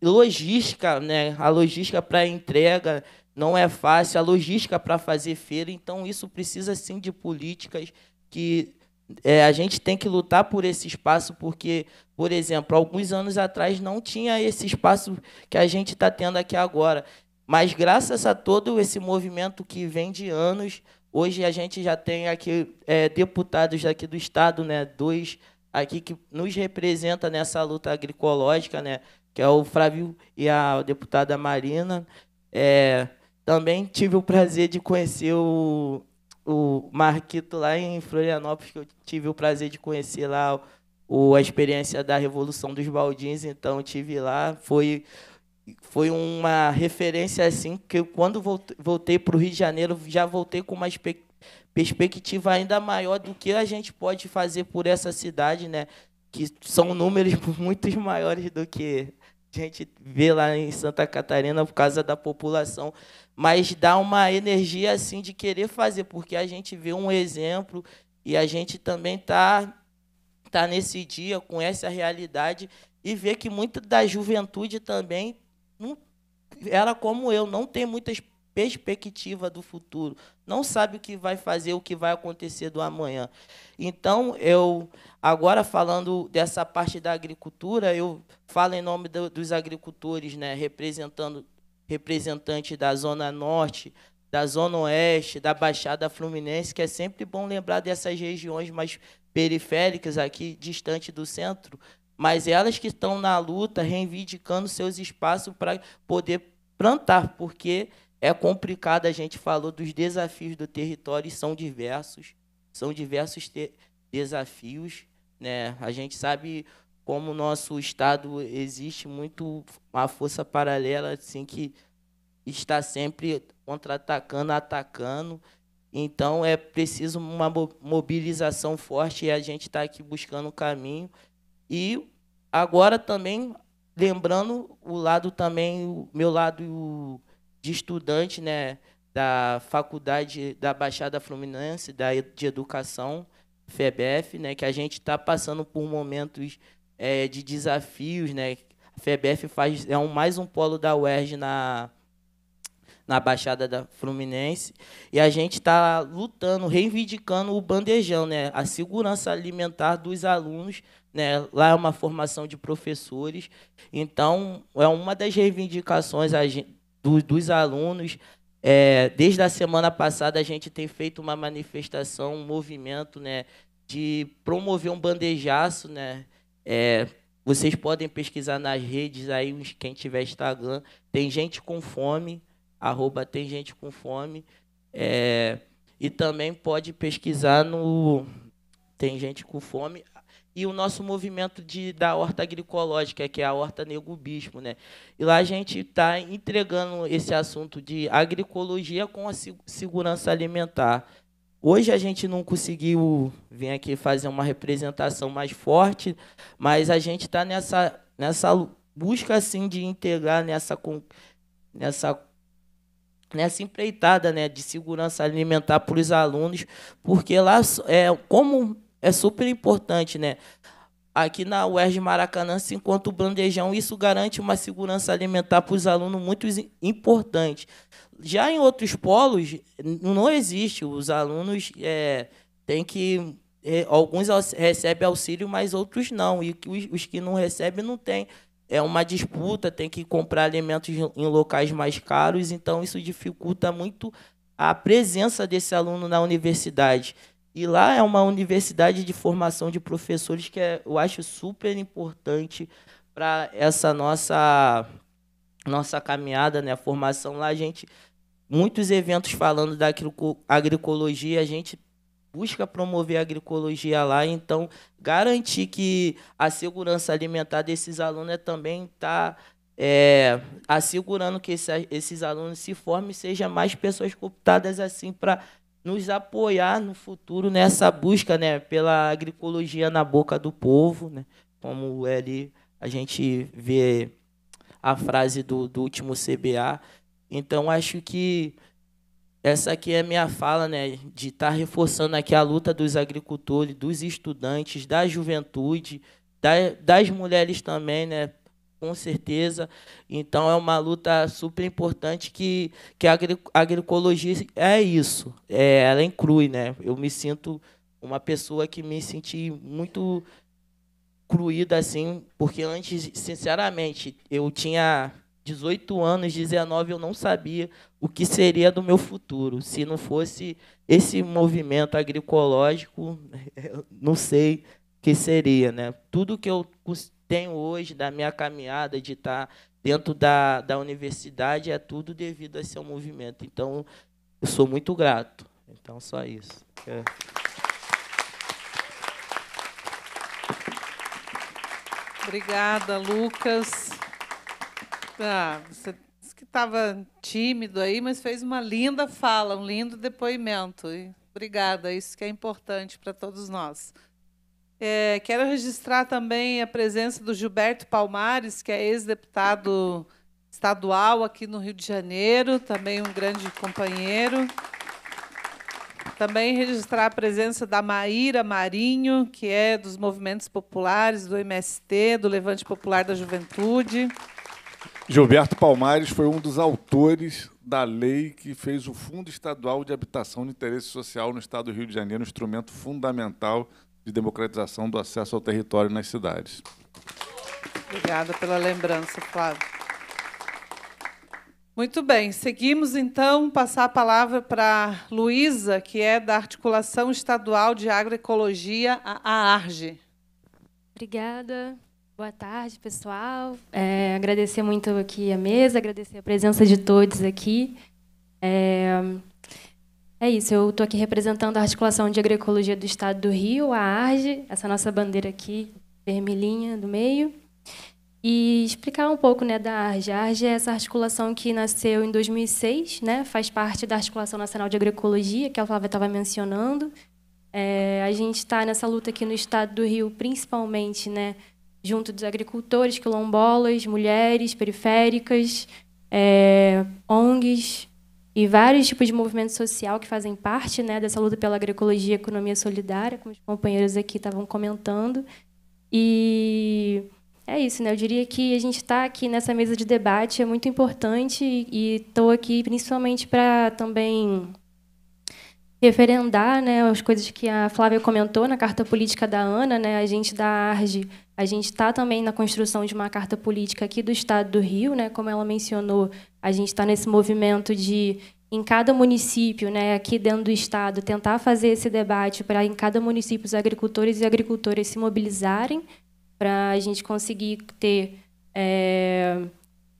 logística, né? A logística para entrega não é fácil, a logística para fazer feira, então isso precisa sim de políticas que é, a gente tem que lutar por esse espaço, porque, por exemplo, alguns anos atrás não tinha esse espaço que a gente está tendo aqui agora. Mas graças a todo esse movimento que vem de anos, hoje a gente já tem aqui é, deputados aqui do Estado, né, dois aqui que nos representa nessa luta agricológica né, que é o Flávio e a deputada Marina. É, também tive o prazer de conhecer o o Marquito lá em Florianópolis, que eu tive o prazer de conhecer lá o, a experiência da Revolução dos Baldins, então tive lá, foi foi uma referência assim que eu, quando voltei para o Rio de Janeiro já voltei com uma perspectiva ainda maior do que a gente pode fazer por essa cidade, né? Que são números muito maiores do que gente vê lá em Santa Catarina por causa da população, mas dá uma energia assim de querer fazer, porque a gente vê um exemplo e a gente também tá tá nesse dia, com essa realidade e vê que muita da juventude também não, como eu não tem muitas perspectiva do futuro, não sabe o que vai fazer, o que vai acontecer do amanhã. Então, eu agora falando dessa parte da agricultura, eu falo em nome do, dos agricultores, né, representando representante da zona norte, da zona oeste, da Baixada Fluminense, que é sempre bom lembrar dessas regiões mais periféricas aqui, distante do centro, mas elas que estão na luta, reivindicando seus espaços para poder plantar, porque é complicado, a gente falou dos desafios do território, e são diversos, são diversos desafios. Né? A gente sabe como o nosso Estado existe muito uma força paralela assim, que está sempre contra-atacando, atacando. Então, é preciso uma mobilização forte e a gente está aqui buscando o um caminho. E agora também, lembrando o lado também, o meu lado o de estudante né, da Faculdade da Baixada Fluminense da, de Educação, FEBF, né, que a gente está passando por momentos é, de desafios. Né? A FEBF faz, é um, mais um polo da UERJ na, na Baixada da Fluminense. E a gente está lutando, reivindicando o bandejão, né? a segurança alimentar dos alunos. Né? Lá é uma formação de professores. Então, é uma das reivindicações a gente, do, dos alunos. É, desde a semana passada, a gente tem feito uma manifestação, um movimento né, de promover um bandejaço. Né, é, vocês podem pesquisar nas redes, aí quem tiver Instagram. Tem gente com fome, arroba tem gente com fome. É, e também pode pesquisar no tem gente com fome, e o nosso movimento de, da horta agroecológica, que é a horta Nego Bispo. Né? E lá a gente está entregando esse assunto de agroecologia com a segurança alimentar. Hoje a gente não conseguiu vir aqui fazer uma representação mais forte, mas a gente está nessa, nessa busca assim, de integrar nessa, nessa nessa empreitada né, de segurança alimentar para os alunos, porque lá é como é super importante, né? Aqui na UERJ Maracanã se encontra o bandejão, isso garante uma segurança alimentar para os alunos muito importante. Já em outros polos, não existe. Os alunos é, têm que. É, alguns recebem auxílio, mas outros não. E os, os que não recebem não têm é uma disputa, tem que comprar alimentos em locais mais caros, então isso dificulta muito a presença desse aluno na universidade. E lá é uma universidade de formação de professores que é, eu acho super importante para essa nossa nossa caminhada, né? A formação lá, a gente muitos eventos falando da agricologia, a gente busca promover a agricologia lá, então garantir que a segurança alimentar desses alunos é também está é, assegurando que esses alunos se formem e sejam mais pessoas cooptadas assim para nos apoiar no futuro nessa busca né, pela agroecologia na boca do povo, né? como ele, é a gente vê a frase do, do último CBA. Então, acho que essa aqui é a minha fala, né, de estar tá reforçando aqui a luta dos agricultores, dos estudantes, da juventude, da, das mulheres também, né, com certeza. Então é uma luta super importante que, que a agri é isso, é, ela inclui, né? Eu me sinto uma pessoa que me senti muito cruída assim, porque antes, sinceramente, eu tinha 18 anos, 19, eu não sabia o que seria do meu futuro. Se não fosse esse movimento agroecológico, não sei o que seria, né? Tudo que eu tenho hoje da minha caminhada de estar dentro da, da universidade é tudo devido a seu movimento. Então, eu sou muito grato. Então, só isso. É. Obrigada, Lucas. Ah, você disse que estava tímido aí, mas fez uma linda fala, um lindo depoimento. obrigada, isso que é importante para todos nós. É, quero registrar também a presença do Gilberto Palmares, que é ex-deputado estadual aqui no Rio de Janeiro, também um grande companheiro. Também registrar a presença da Maíra Marinho, que é dos movimentos populares, do MST, do Levante Popular da Juventude. Gilberto Palmares foi um dos autores da lei que fez o Fundo Estadual de Habitação de Interesse Social no Estado do Rio de Janeiro, um instrumento fundamental de democratização do acesso ao território nas cidades. Obrigada pela lembrança, Flávio. Muito bem, seguimos então passar a palavra para Luísa, que é da Articulação Estadual de Agroecologia, a ARGE. Obrigada. Boa tarde, pessoal. É, agradecer muito aqui a mesa, agradecer a presença de todos aqui. É, é isso, eu estou aqui representando a Articulação de Agroecologia do Estado do Rio, a ARGE, essa nossa bandeira aqui, vermelhinha do meio. E explicar um pouco né, da ARGE. A ARGE é essa articulação que nasceu em 2006, né, faz parte da Articulação Nacional de Agroecologia, que a Flávia estava mencionando. É, a gente está nessa luta aqui no Estado do Rio, principalmente né, junto dos agricultores, quilombolas, mulheres periféricas, é, ONGs, e vários tipos de movimento social que fazem parte né, dessa luta pela agroecologia e economia solidária, como os companheiros aqui estavam comentando. E é isso, né? Eu diria que a gente está aqui nessa mesa de debate, é muito importante, e estou aqui principalmente para também referendar né, as coisas que a Flávia comentou na carta política da Ana, né, a gente da ARGE, a gente está também na construção de uma carta política aqui do Estado do Rio, né, como ela mencionou, a gente está nesse movimento de em cada município, né, aqui dentro do estado, tentar fazer esse debate para em cada município os agricultores e agricultoras se mobilizarem para a gente conseguir ter é,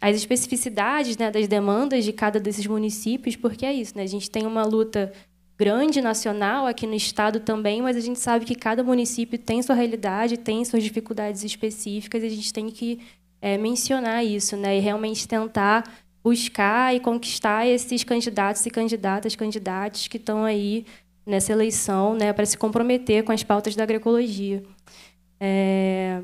as especificidades né, das demandas de cada desses municípios, porque é isso, né? A gente tem uma luta grande nacional aqui no estado também, mas a gente sabe que cada município tem sua realidade, tem suas dificuldades específicas, e a gente tem que é, mencionar isso, né? E realmente tentar buscar e conquistar esses candidatos e candidatas, candidatos que estão aí nessa eleição, né, para se comprometer com as pautas da agroecologia. É...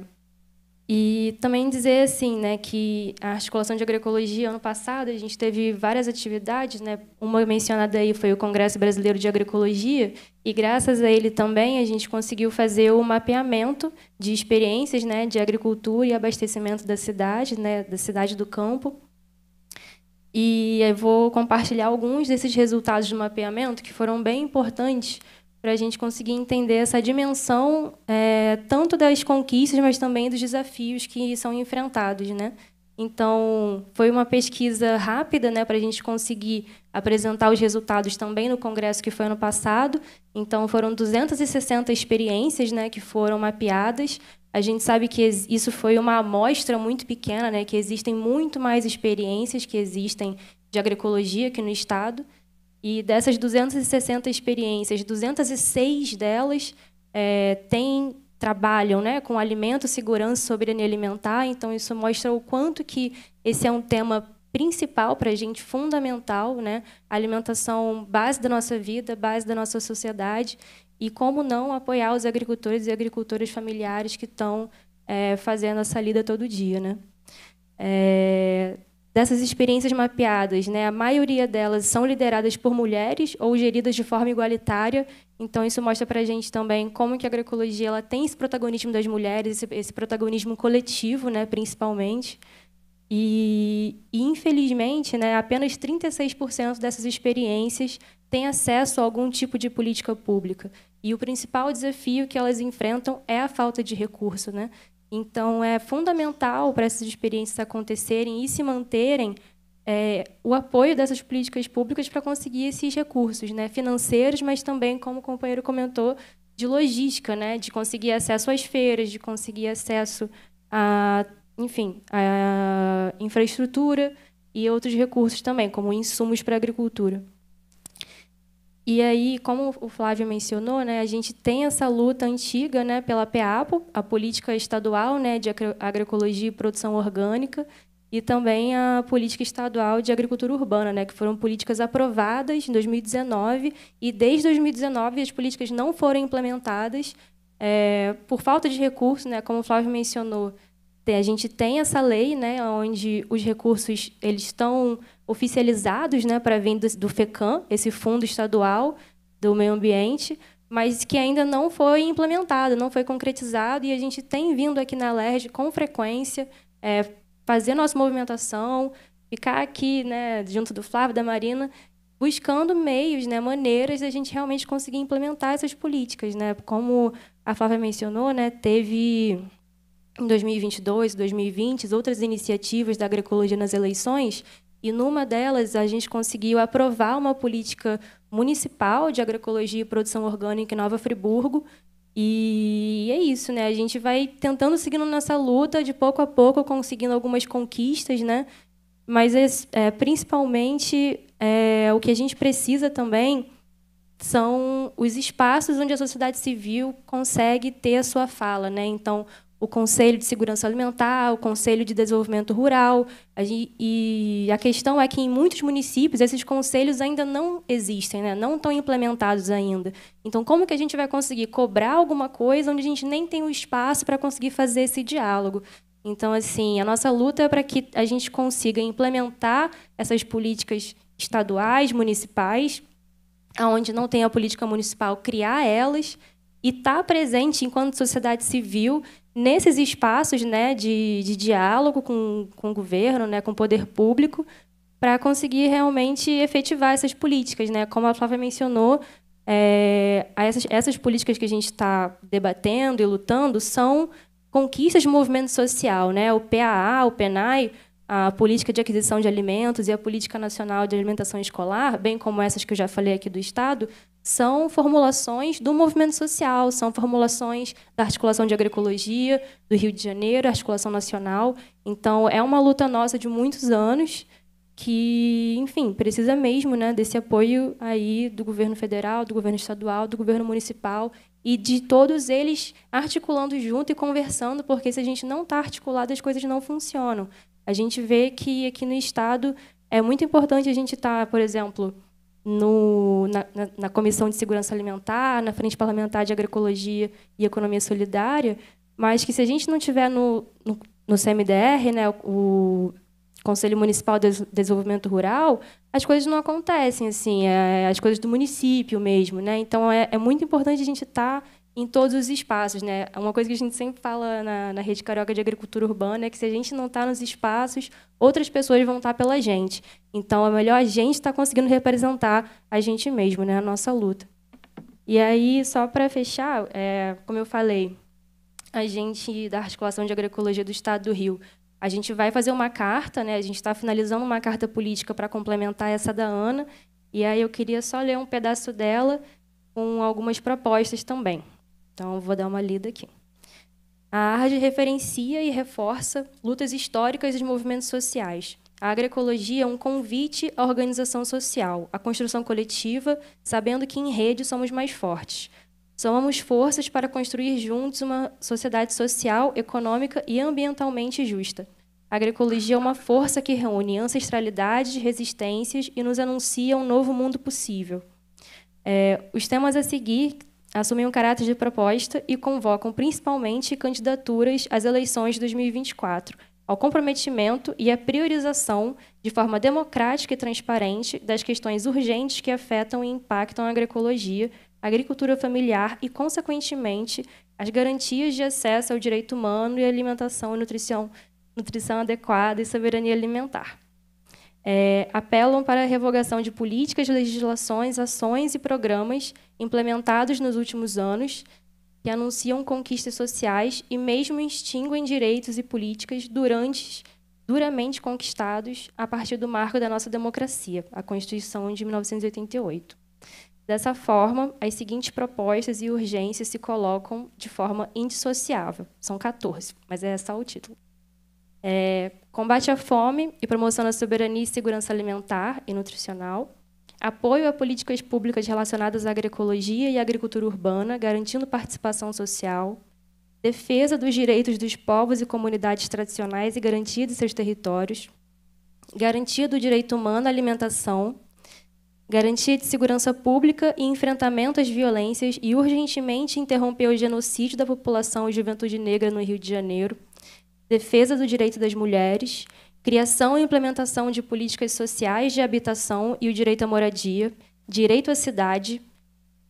E também dizer assim, né, que a articulação de agroecologia ano passado a gente teve várias atividades, né? Uma mencionada aí foi o Congresso Brasileiro de Agroecologia e graças a ele também a gente conseguiu fazer o mapeamento de experiências, né, de agricultura e abastecimento da cidade, né, da cidade do campo. E eu vou compartilhar alguns desses resultados do mapeamento que foram bem importantes para a gente conseguir entender essa dimensão é, tanto das conquistas, mas também dos desafios que são enfrentados, né? Então, foi uma pesquisa rápida né, para a gente conseguir apresentar os resultados também no congresso que foi ano passado. Então, foram 260 experiências né, que foram mapeadas. A gente sabe que isso foi uma amostra muito pequena, né, que existem muito mais experiências que existem de agroecologia aqui no Estado. E dessas 260 experiências, 206 delas é, têm, trabalham né, com alimento, segurança, soberania alimentar. Então, isso mostra o quanto que esse é um tema principal para a gente, fundamental, né? alimentação base da nossa vida, base da nossa sociedade. E como não apoiar os agricultores e agricultoras familiares que estão é, fazendo essa lida todo dia, né? É, Dessas experiências mapeadas, né, a maioria delas são lideradas por mulheres ou geridas de forma igualitária. Então, isso mostra para a gente também como que a agroecologia ela tem esse protagonismo das mulheres, esse, esse protagonismo coletivo, né, principalmente. E, e, infelizmente, né, apenas 36% dessas experiências têm acesso a algum tipo de política pública. E o principal desafio que elas enfrentam é a falta de recurso. Né? Então, é fundamental para essas experiências acontecerem e se manterem é, o apoio dessas políticas públicas para conseguir esses recursos né, financeiros, mas também, como o companheiro comentou, de logística, né, de conseguir acesso às feiras, de conseguir acesso a, enfim, a infraestrutura e outros recursos também, como insumos para a agricultura. E aí, como o Flávio mencionou, né, a gente tem essa luta antiga né, pela PEAPO, a Política Estadual né, de Agroecologia e Produção Orgânica, e também a Política Estadual de Agricultura Urbana, né, que foram políticas aprovadas em 2019, e desde 2019 as políticas não foram implementadas é, por falta de recursos, né, como o Flávio mencionou. A gente tem essa lei né, onde os recursos eles estão oficializados né, para vir do, do FECAM, esse Fundo Estadual do Meio Ambiente, mas que ainda não foi implementado, não foi concretizado, e a gente tem vindo aqui na LERJ com frequência é, fazer nossa movimentação, ficar aqui né, junto do Flávio, da Marina, buscando meios, né, maneiras da gente realmente conseguir implementar essas políticas. Né? Como a Flávia mencionou, né, teve em 2022, 2020, outras iniciativas da agroecologia nas eleições, e numa delas, a gente conseguiu aprovar uma política municipal de agroecologia e produção orgânica em Nova Friburgo. E é isso, né? A gente vai tentando seguindo nessa luta, de pouco a pouco, conseguindo algumas conquistas, né? Mas é, principalmente é, o que a gente precisa também são os espaços onde a sociedade civil consegue ter a sua fala, né? Então, o Conselho de Segurança Alimentar, o Conselho de Desenvolvimento Rural. A gente, e a questão é que em muitos municípios esses conselhos ainda não existem, né? não estão implementados ainda. Então, como que a gente vai conseguir cobrar alguma coisa onde a gente nem tem o espaço para conseguir fazer esse diálogo? Então, assim, a nossa luta é para que a gente consiga implementar essas políticas estaduais, municipais, aonde não tem a política municipal, criar elas e estar tá presente enquanto sociedade civil nesses espaços né, de, de diálogo com, com o governo, né, com o poder público, para conseguir realmente efetivar essas políticas. Né? Como a Flávia mencionou, é, essas, essas políticas que a gente está debatendo e lutando são conquistas do movimento social. Né? O PAA, o PENAI, a política de aquisição de alimentos e a política nacional de alimentação escolar, bem como essas que eu já falei aqui do Estado, são formulações do movimento social, são formulações da articulação de agroecologia do Rio de Janeiro, articulação nacional. Então é uma luta nossa de muitos anos que, enfim, precisa mesmo, né, desse apoio aí do governo federal, do governo estadual, do governo municipal e de todos eles articulando junto e conversando, porque se a gente não está articulado as coisas não funcionam. A gente vê que aqui no estado é muito importante a gente estar, tá, por exemplo, no, na, na, na, Comissão de Segurança Alimentar, na Frente Parlamentar de Agroecologia e Economia Solidária, mas que se a gente não tiver no, no, no CMDR, né, o Conselho Municipal de Desenvolvimento Rural, as coisas não acontecem, assim, é, as coisas do município mesmo. Né? Então, é, é muito importante a gente estar tá em todos os espaços. Né? É uma coisa que a gente sempre fala na, na Rede Carioca de Agricultura Urbana é que se a gente não está nos espaços, outras pessoas vão estar tá pela gente. Então, é melhor a gente estar tá conseguindo representar a gente mesmo, né? a nossa luta. E aí, só para fechar, é, como eu falei, a gente da Articulação de Agroecologia do Estado do Rio, a gente vai fazer uma carta, né? a gente está finalizando uma carta política para complementar essa da Ana, e aí eu queria só ler um pedaço dela com algumas propostas também. Então, vou dar uma lida aqui. A ARD referencia e reforça lutas históricas dos movimentos sociais. A agroecologia é um convite à organização social, à construção coletiva, sabendo que em rede somos mais fortes. Somamos forças para construir juntos uma sociedade social, econômica e ambientalmente justa. A agroecologia é uma força que reúne ancestralidades, resistências e nos anuncia um novo mundo possível. É, os temas a seguir assumem um caráter de proposta e convocam principalmente candidaturas às eleições de 2024, ao comprometimento e à priorização de forma democrática e transparente das questões urgentes que afetam e impactam a agroecologia, a agricultura familiar e, consequentemente, as garantias de acesso ao direito humano e alimentação e nutrição, nutrição adequada e soberania alimentar é, apelam para a revogação de políticas, legislações, ações e programas implementados nos últimos anos que anunciam conquistas sociais e mesmo extinguem direitos e políticas durante, duramente conquistados a partir do marco da nossa democracia, a Constituição de 1988. Dessa forma, as seguintes propostas e urgências se colocam de forma indissociável. São 14, mas é só o título. É, combate à fome e promoção da soberania e segurança alimentar e nutricional. Apoio a políticas públicas relacionadas à agroecologia e agricultura urbana, garantindo participação social. Defesa dos direitos dos povos e comunidades tradicionais e garantia de seus territórios. Garantia do direito humano à alimentação. Garantia de segurança pública e enfrentamento às violências e urgentemente interromper o genocídio da população e juventude negra no Rio de Janeiro defesa do direito das mulheres, criação e implementação de políticas sociais de habitação e o direito à moradia, direito à cidade,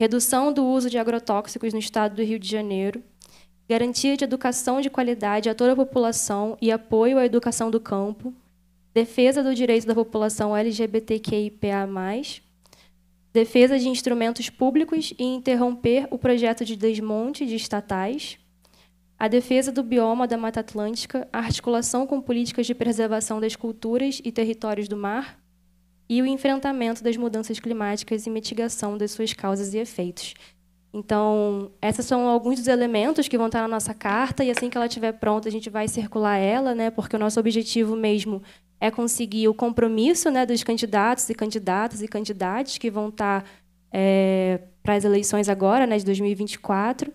redução do uso de agrotóxicos no estado do Rio de Janeiro, garantia de educação de qualidade a toda a população e apoio à educação do campo, defesa do direito da população LGBTQIPA+, defesa de instrumentos públicos e interromper o projeto de desmonte de estatais, a defesa do bioma da Mata Atlântica, a articulação com políticas de preservação das culturas e territórios do mar e o enfrentamento das mudanças climáticas e mitigação das suas causas e efeitos. Então, esses são alguns dos elementos que vão estar na nossa carta, e assim que ela estiver pronta, a gente vai circular ela, né, porque o nosso objetivo mesmo é conseguir o compromisso né, dos candidatos e candidatas e candidatas que vão estar é, para as eleições agora, né, de 2024.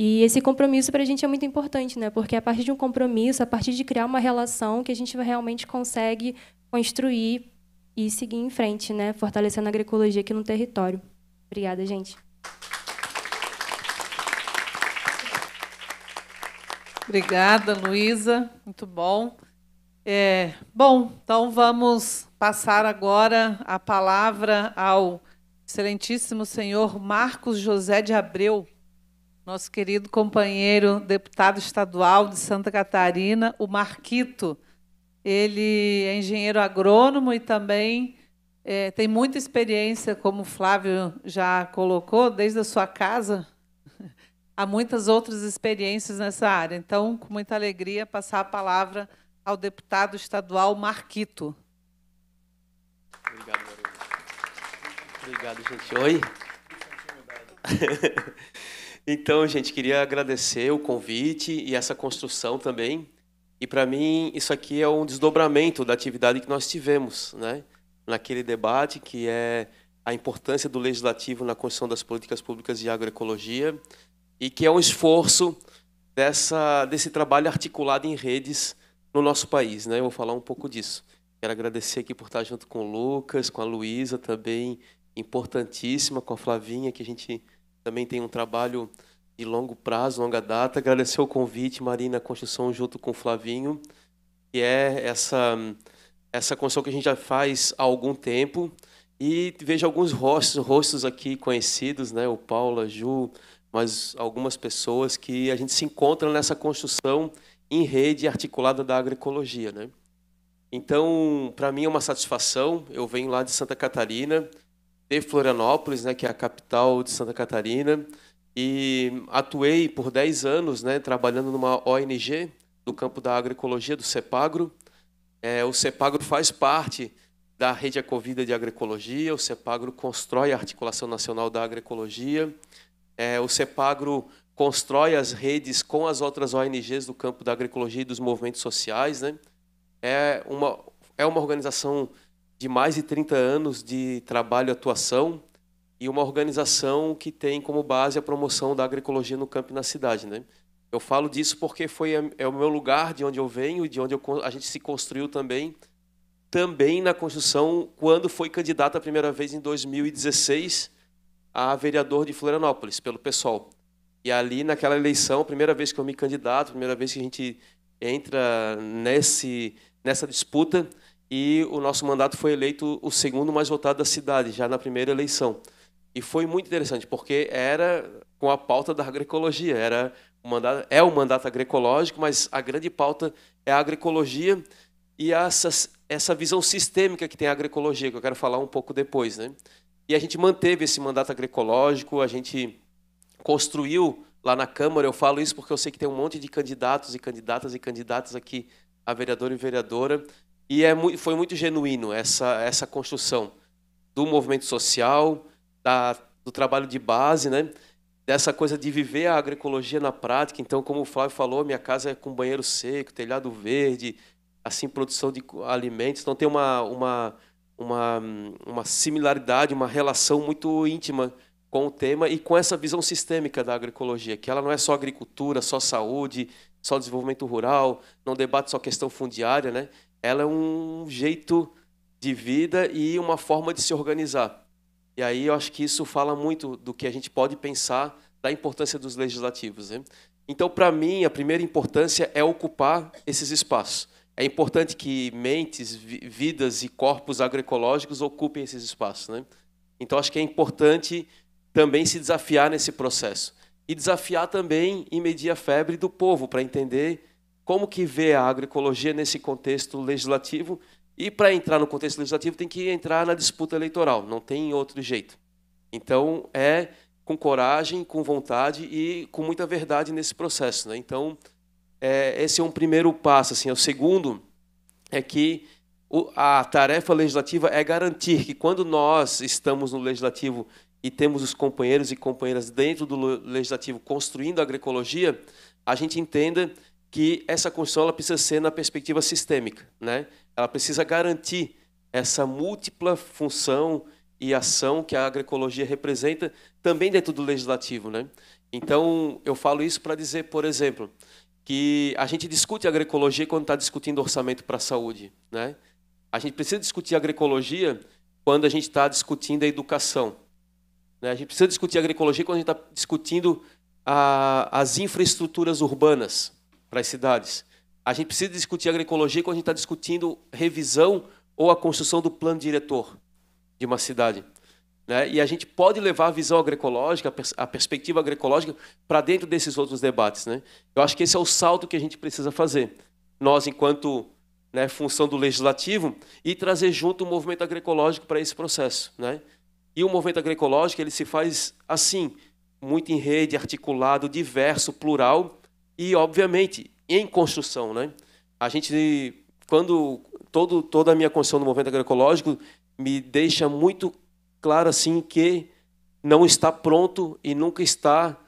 E esse compromisso para a gente é muito importante, né? porque a partir de um compromisso, a partir de criar uma relação que a gente realmente consegue construir e seguir em frente, né? fortalecendo a agroecologia aqui no território. Obrigada, gente. Obrigada, Luísa. Muito bom. É, bom, então vamos passar agora a palavra ao excelentíssimo senhor Marcos José de Abreu nosso querido companheiro deputado estadual de Santa Catarina, o Marquito. Ele é engenheiro agrônomo e também é, tem muita experiência, como o Flávio já colocou, desde a sua casa. Há muitas outras experiências nessa área. Então, com muita alegria, passar a palavra ao deputado estadual Marquito. Obrigado, Maria. Obrigado, gente. Oi. Então, gente, queria agradecer o convite e essa construção também. E para mim, isso aqui é um desdobramento da atividade que nós tivemos, né? Naquele debate que é a importância do legislativo na construção das políticas públicas de agroecologia e que é um esforço dessa desse trabalho articulado em redes no nosso país, né? Eu vou falar um pouco disso. Quero agradecer aqui por estar junto com o Lucas, com a Luísa também, importantíssima, com a Flavinha que a gente também tem um trabalho de longo prazo, longa data. Agradecer o convite, Marina Construção, junto com o Flavinho, que é essa, essa construção que a gente já faz há algum tempo. E vejo alguns rostos, rostos aqui conhecidos, né? o Paulo, a Ju, mas algumas pessoas que a gente se encontra nessa construção em rede articulada da agroecologia. Né? Então, para mim é uma satisfação. Eu venho lá de Santa Catarina, de Florianópolis, né, que é a capital de Santa Catarina, e atuei por 10 anos né, trabalhando numa ONG do campo da agroecologia, do CEPAGRO. É, o CEPAGRO faz parte da Rede Acovida de Agroecologia, o CEPAGRO constrói a Articulação Nacional da Agroecologia, é, o CEPAGRO constrói as redes com as outras ONGs do campo da agroecologia e dos movimentos sociais. Né? É, uma, é uma organização de mais de 30 anos de trabalho e atuação e uma organização que tem como base a promoção da agroecologia no campo e na cidade. Né? Eu falo disso porque foi é o meu lugar de onde eu venho e de onde eu, a gente se construiu também, também na construção quando foi candidato a primeira vez em 2016 a vereador de Florianópolis pelo PSOL. E ali naquela eleição, primeira vez que eu me candidato, primeira vez que a gente entra nesse nessa disputa, e o nosso mandato foi eleito o segundo mais votado da cidade, já na primeira eleição. E foi muito interessante, porque era com a pauta da agroecologia, era o mandato, é o mandato agroecológico, mas a grande pauta é a agroecologia e essa, essa visão sistêmica que tem a agroecologia, que eu quero falar um pouco depois. Né? E a gente manteve esse mandato agroecológico, a gente construiu lá na Câmara, eu falo isso porque eu sei que tem um monte de candidatos e candidatas e candidatas aqui a vereador e vereadora, e é muito, foi muito genuíno essa, essa construção do movimento social, da, do trabalho de base, né? dessa coisa de viver a agroecologia na prática. Então, como o Flávio falou, minha casa é com banheiro seco, telhado verde, assim produção de alimentos. Então, tem uma, uma, uma, uma similaridade, uma relação muito íntima com o tema e com essa visão sistêmica da agroecologia, que ela não é só agricultura, só saúde, só desenvolvimento rural, não debate só questão fundiária, né? ela é um jeito de vida e uma forma de se organizar. E aí eu acho que isso fala muito do que a gente pode pensar da importância dos legislativos. Né? Então, para mim, a primeira importância é ocupar esses espaços. É importante que mentes, vidas e corpos agroecológicos ocupem esses espaços. Né? Então, acho que é importante também se desafiar nesse processo. E desafiar também e medir a febre do povo, para entender como que vê a agroecologia nesse contexto legislativo? E para entrar no contexto legislativo tem que entrar na disputa eleitoral, não tem outro jeito. Então é com coragem, com vontade e com muita verdade nesse processo. Né? Então é, esse é um primeiro passo. Assim, o segundo é que a tarefa legislativa é garantir que quando nós estamos no legislativo e temos os companheiros e companheiras dentro do legislativo construindo a agroecologia, a gente entenda que essa constituição precisa ser na perspectiva sistêmica, né? Ela precisa garantir essa múltipla função e ação que a agroecologia representa também dentro do legislativo, né? Então eu falo isso para dizer, por exemplo, que a gente discute agroecologia quando está discutindo orçamento para a saúde, né? A gente precisa discutir agroecologia quando a gente está discutindo a educação, né? A gente precisa discutir agroecologia quando a gente está discutindo a, as infraestruturas urbanas, para as cidades. A gente precisa discutir agroecologia quando a gente está discutindo revisão ou a construção do plano diretor de uma cidade. Né? E a gente pode levar a visão agroecológica, a perspectiva agroecológica, para dentro desses outros debates. Né? Eu acho que esse é o salto que a gente precisa fazer. Nós, enquanto né, função do legislativo, e trazer junto o movimento agroecológico para esse processo. Né? E o movimento agroecológico ele se faz assim, muito em rede, articulado, diverso, plural, e, obviamente, em construção, né? A gente, quando todo, toda a minha construção do movimento agroecológico me deixa muito claro, assim, que não está pronto e nunca está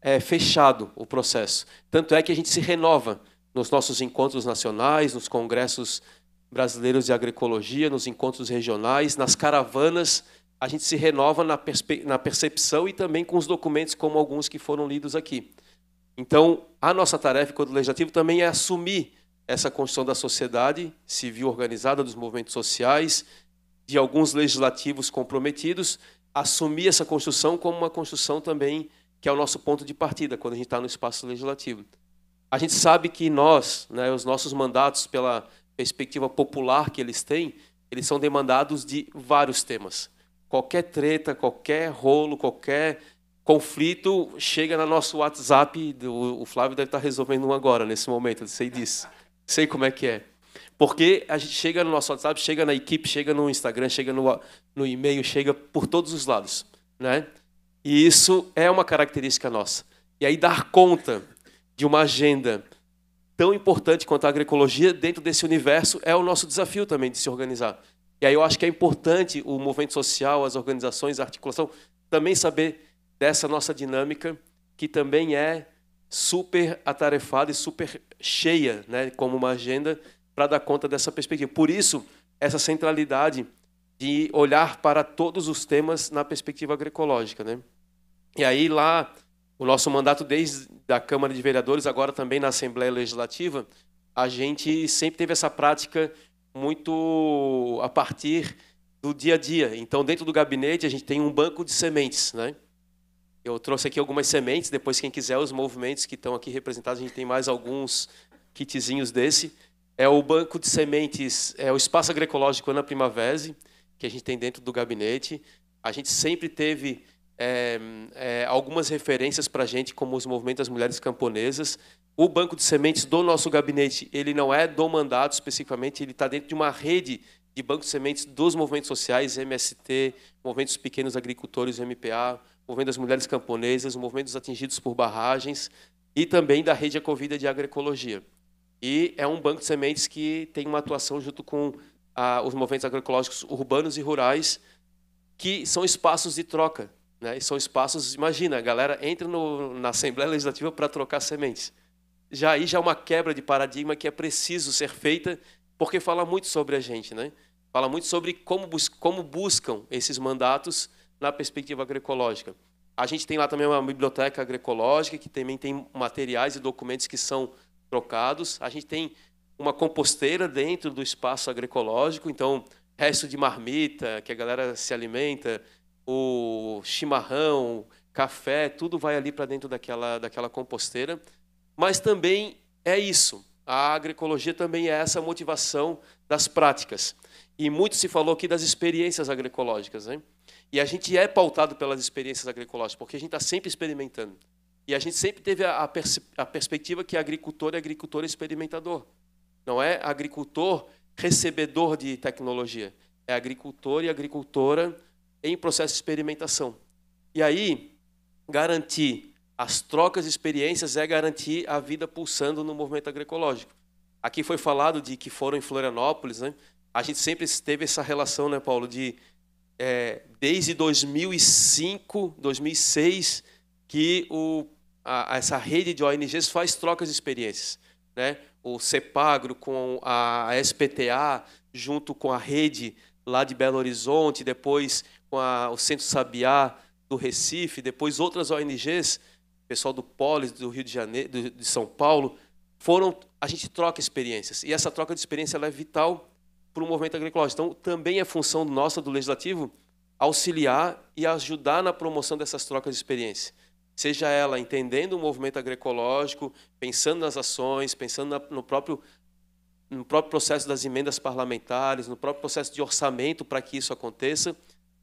é, fechado o processo. Tanto é que a gente se renova nos nossos encontros nacionais, nos congressos brasileiros de agroecologia, nos encontros regionais, nas caravanas. A gente se renova na, percepção e também com os documentos, como alguns que foram lidos aqui. Então, a nossa tarefa enquanto legislativo também é assumir essa construção da sociedade civil organizada, dos movimentos sociais, de alguns legislativos comprometidos, assumir essa construção como uma construção também que é o nosso ponto de partida quando a gente está no espaço legislativo. A gente sabe que nós, né, os nossos mandatos, pela perspectiva popular que eles têm, eles são demandados de vários temas. Qualquer treta, qualquer rolo, qualquer conflito chega no nosso WhatsApp, o Flávio deve estar resolvendo um agora, nesse momento, sei disso, sei como é que é. Porque a gente chega no nosso WhatsApp, chega na equipe, chega no Instagram, chega no, no e-mail, chega por todos os lados. Né? E isso é uma característica nossa. E aí dar conta de uma agenda tão importante quanto a agroecologia dentro desse universo é o nosso desafio também de se organizar. E aí eu acho que é importante o movimento social, as organizações, a articulação, também saber dessa nossa dinâmica, que também é super atarefada e super cheia, né, como uma agenda, para dar conta dessa perspectiva. Por isso, essa centralidade de olhar para todos os temas na perspectiva agroecológica. Né? E aí, lá, o nosso mandato desde a Câmara de Vereadores, agora também na Assembleia Legislativa, a gente sempre teve essa prática muito a partir do dia a dia. Então, dentro do gabinete, a gente tem um banco de sementes, né? Eu trouxe aqui algumas sementes, depois quem quiser os movimentos que estão aqui representados, a gente tem mais alguns kitzinhos desse. É o banco de sementes, é o espaço agroecológico Ana Primavera, que a gente tem dentro do gabinete. A gente sempre teve é, é, algumas referências para a gente, como os movimentos das mulheres camponesas. O banco de sementes do nosso gabinete, ele não é do mandato especificamente, ele está dentro de uma rede de banco de sementes dos movimentos sociais, MST, movimentos pequenos agricultores, MPA, o movimento das mulheres camponesas, o movimento dos atingidos por barragens e também da rede Ecovida de Agroecologia. E é um banco de sementes que tem uma atuação junto com ah, os movimentos agroecológicos urbanos e rurais, que são espaços de troca. Né? E são espaços, imagina, a galera entra no, na Assembleia Legislativa para trocar sementes. Já aí já é uma quebra de paradigma que é preciso ser feita, porque fala muito sobre a gente, né? fala muito sobre como, bus como buscam esses mandatos na perspectiva agroecológica. A gente tem lá também uma biblioteca agroecológica, que também tem materiais e documentos que são trocados. A gente tem uma composteira dentro do espaço agroecológico, então, resto de marmita que a galera se alimenta, o chimarrão, café, tudo vai ali para dentro daquela, daquela composteira. Mas também é isso. A agroecologia também é essa motivação das práticas. E muito se falou aqui das experiências agroecológicas. Né? E a gente é pautado pelas experiências agroecológicas, porque a gente está sempre experimentando. E a gente sempre teve a, a, pers a perspectiva que agricultor é agricultor experimentador. Não é agricultor recebedor de tecnologia. É agricultor e agricultora em processo de experimentação. E aí, garantir as trocas de experiências é garantir a vida pulsando no movimento agroecológico. Aqui foi falado de que foram em Florianópolis, né? A gente sempre teve essa relação, né, Paulo, de é, desde 2005, 2006, que o, a, essa rede de ONGs faz trocas de experiências. Né? O CEPAGRO com a SPTA, junto com a rede lá de Belo Horizonte, depois com a, o Centro Sabiá do Recife, depois outras ONGs, pessoal do Polis, do Rio de Janeiro, de São Paulo, foram a gente troca experiências e essa troca de experiência é vital para o movimento agroecológico. Então, também é função nossa do legislativo auxiliar e ajudar na promoção dessas trocas de experiência. Seja ela entendendo o movimento agroecológico, pensando nas ações, pensando na, no, próprio, no próprio processo das emendas parlamentares, no próprio processo de orçamento para que isso aconteça,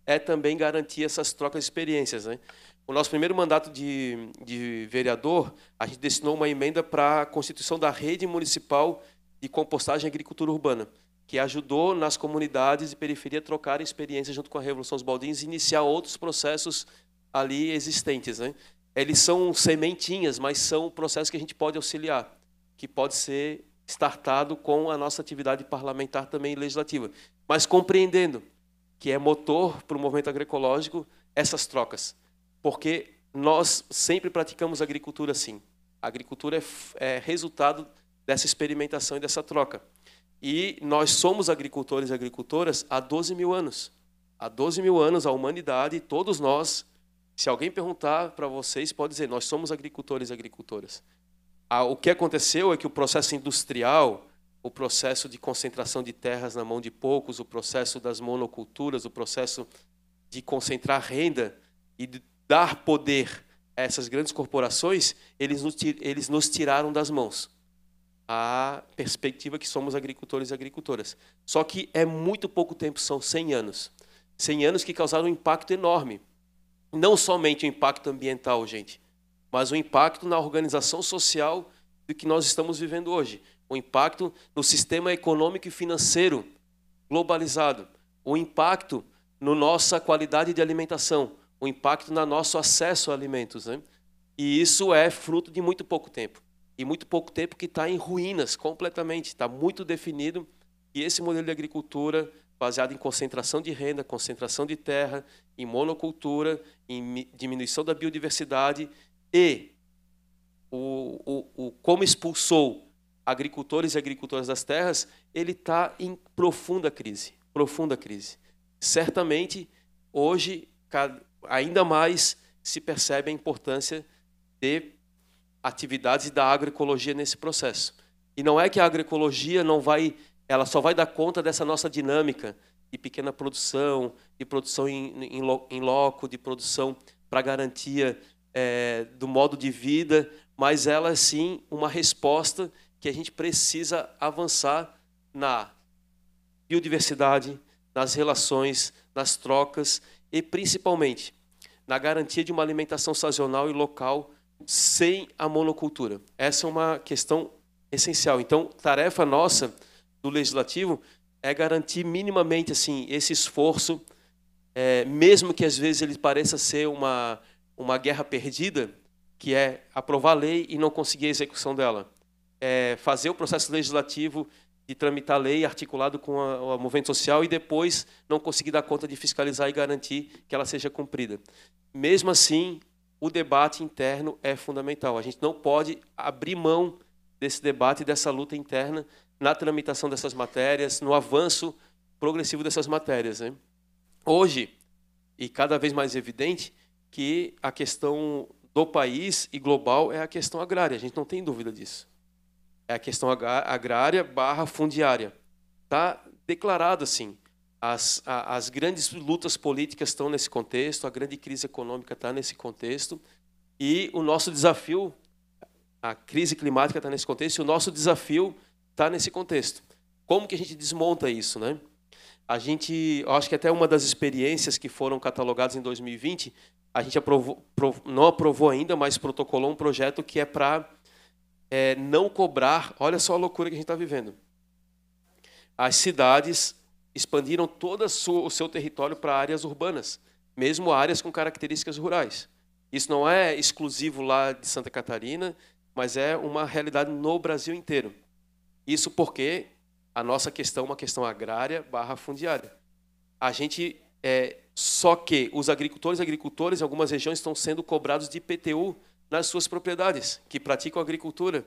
é também garantir essas trocas de experiências. Né? O nosso primeiro mandato de, de vereador, a gente destinou uma emenda para a constituição da rede municipal de compostagem e agricultura urbana que ajudou nas comunidades de periferia a trocar experiências junto com a Revolução dos Baldins e iniciar outros processos ali existentes. Né? Eles são sementinhas, mas são processos que a gente pode auxiliar, que pode ser startado com a nossa atividade parlamentar também legislativa. Mas compreendendo que é motor para o movimento agroecológico essas trocas, porque nós sempre praticamos agricultura assim. A agricultura é, é resultado dessa experimentação e dessa troca. E nós somos agricultores e agricultoras há 12 mil anos. Há 12 mil anos, a humanidade, todos nós, se alguém perguntar para vocês, pode dizer: nós somos agricultores e agricultoras. Ah, o que aconteceu é que o processo industrial, o processo de concentração de terras na mão de poucos, o processo das monoculturas, o processo de concentrar renda e de dar poder a essas grandes corporações, eles nos tiraram das mãos a perspectiva que somos agricultores e agricultoras. Só que é muito pouco tempo, são 100 anos. 100 anos que causaram um impacto enorme. Não somente o impacto ambiental, gente, mas o impacto na organização social do que nós estamos vivendo hoje. O impacto no sistema econômico e financeiro globalizado. O impacto na no nossa qualidade de alimentação. O impacto no nosso acesso a alimentos. Né? E isso é fruto de muito pouco tempo muito pouco tempo que está em ruínas completamente. Está muito definido e esse modelo de agricultura baseado em concentração de renda, concentração de terra, em monocultura, em diminuição da biodiversidade e o, o, o como expulsou agricultores e agricultoras das terras, ele está em profunda crise, profunda crise. Certamente, hoje, ainda mais se percebe a importância de atividades da agroecologia nesse processo. E não é que a agroecologia não vai, ela só vai dar conta dessa nossa dinâmica de pequena produção, de produção em, em loco, de produção para garantia é, do modo de vida, mas ela é sim uma resposta que a gente precisa avançar na biodiversidade, nas relações, nas trocas e principalmente na garantia de uma alimentação sazonal e local sem a monocultura. Essa é uma questão essencial. Então, tarefa nossa do legislativo é garantir minimamente assim esse esforço, é, mesmo que às vezes ele pareça ser uma uma guerra perdida, que é aprovar a lei e não conseguir a execução dela, é fazer o processo legislativo de tramitar a lei articulado com o movimento social e depois não conseguir dar conta de fiscalizar e garantir que ela seja cumprida. Mesmo assim, o debate interno é fundamental. A gente não pode abrir mão desse debate, dessa luta interna na tramitação dessas matérias, no avanço progressivo dessas matérias. Né? Hoje, e cada vez mais evidente, que a questão do país e global é a questão agrária, a gente não tem dúvida disso. É a questão agrária barra fundiária. Está declarado assim. As, as grandes lutas políticas estão nesse contexto, a grande crise econômica está nesse contexto, e o nosso desafio, a crise climática está nesse contexto, e o nosso desafio está nesse contexto. Como que a gente desmonta isso, né? A gente, acho que até uma das experiências que foram catalogadas em 2020, a gente aprovou, não aprovou ainda, mas protocolou um projeto que é para é, não cobrar. Olha só a loucura que a gente está vivendo. As cidades expandiram todo o seu território para áreas urbanas, mesmo áreas com características rurais. Isso não é exclusivo lá de Santa Catarina, mas é uma realidade no Brasil inteiro. Isso porque a nossa questão é uma questão agrária barra fundiária. A gente é, só que os agricultores e agricultoras em algumas regiões estão sendo cobrados de IPTU nas suas propriedades, que praticam agricultura.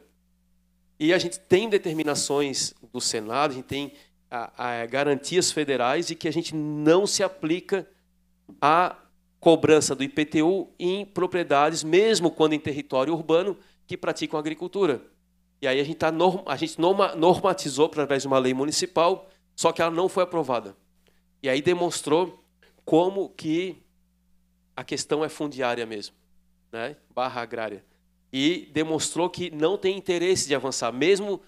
E a gente tem determinações do Senado, a gente tem a, a garantias federais e que a gente não se aplica à cobrança do IPTU em propriedades, mesmo quando em território urbano, que praticam agricultura. E aí a gente, tá a gente normatizou através de uma lei municipal, só que ela não foi aprovada. E aí demonstrou como que a questão é fundiária mesmo, né? barra agrária. E demonstrou que não tem interesse de avançar, mesmo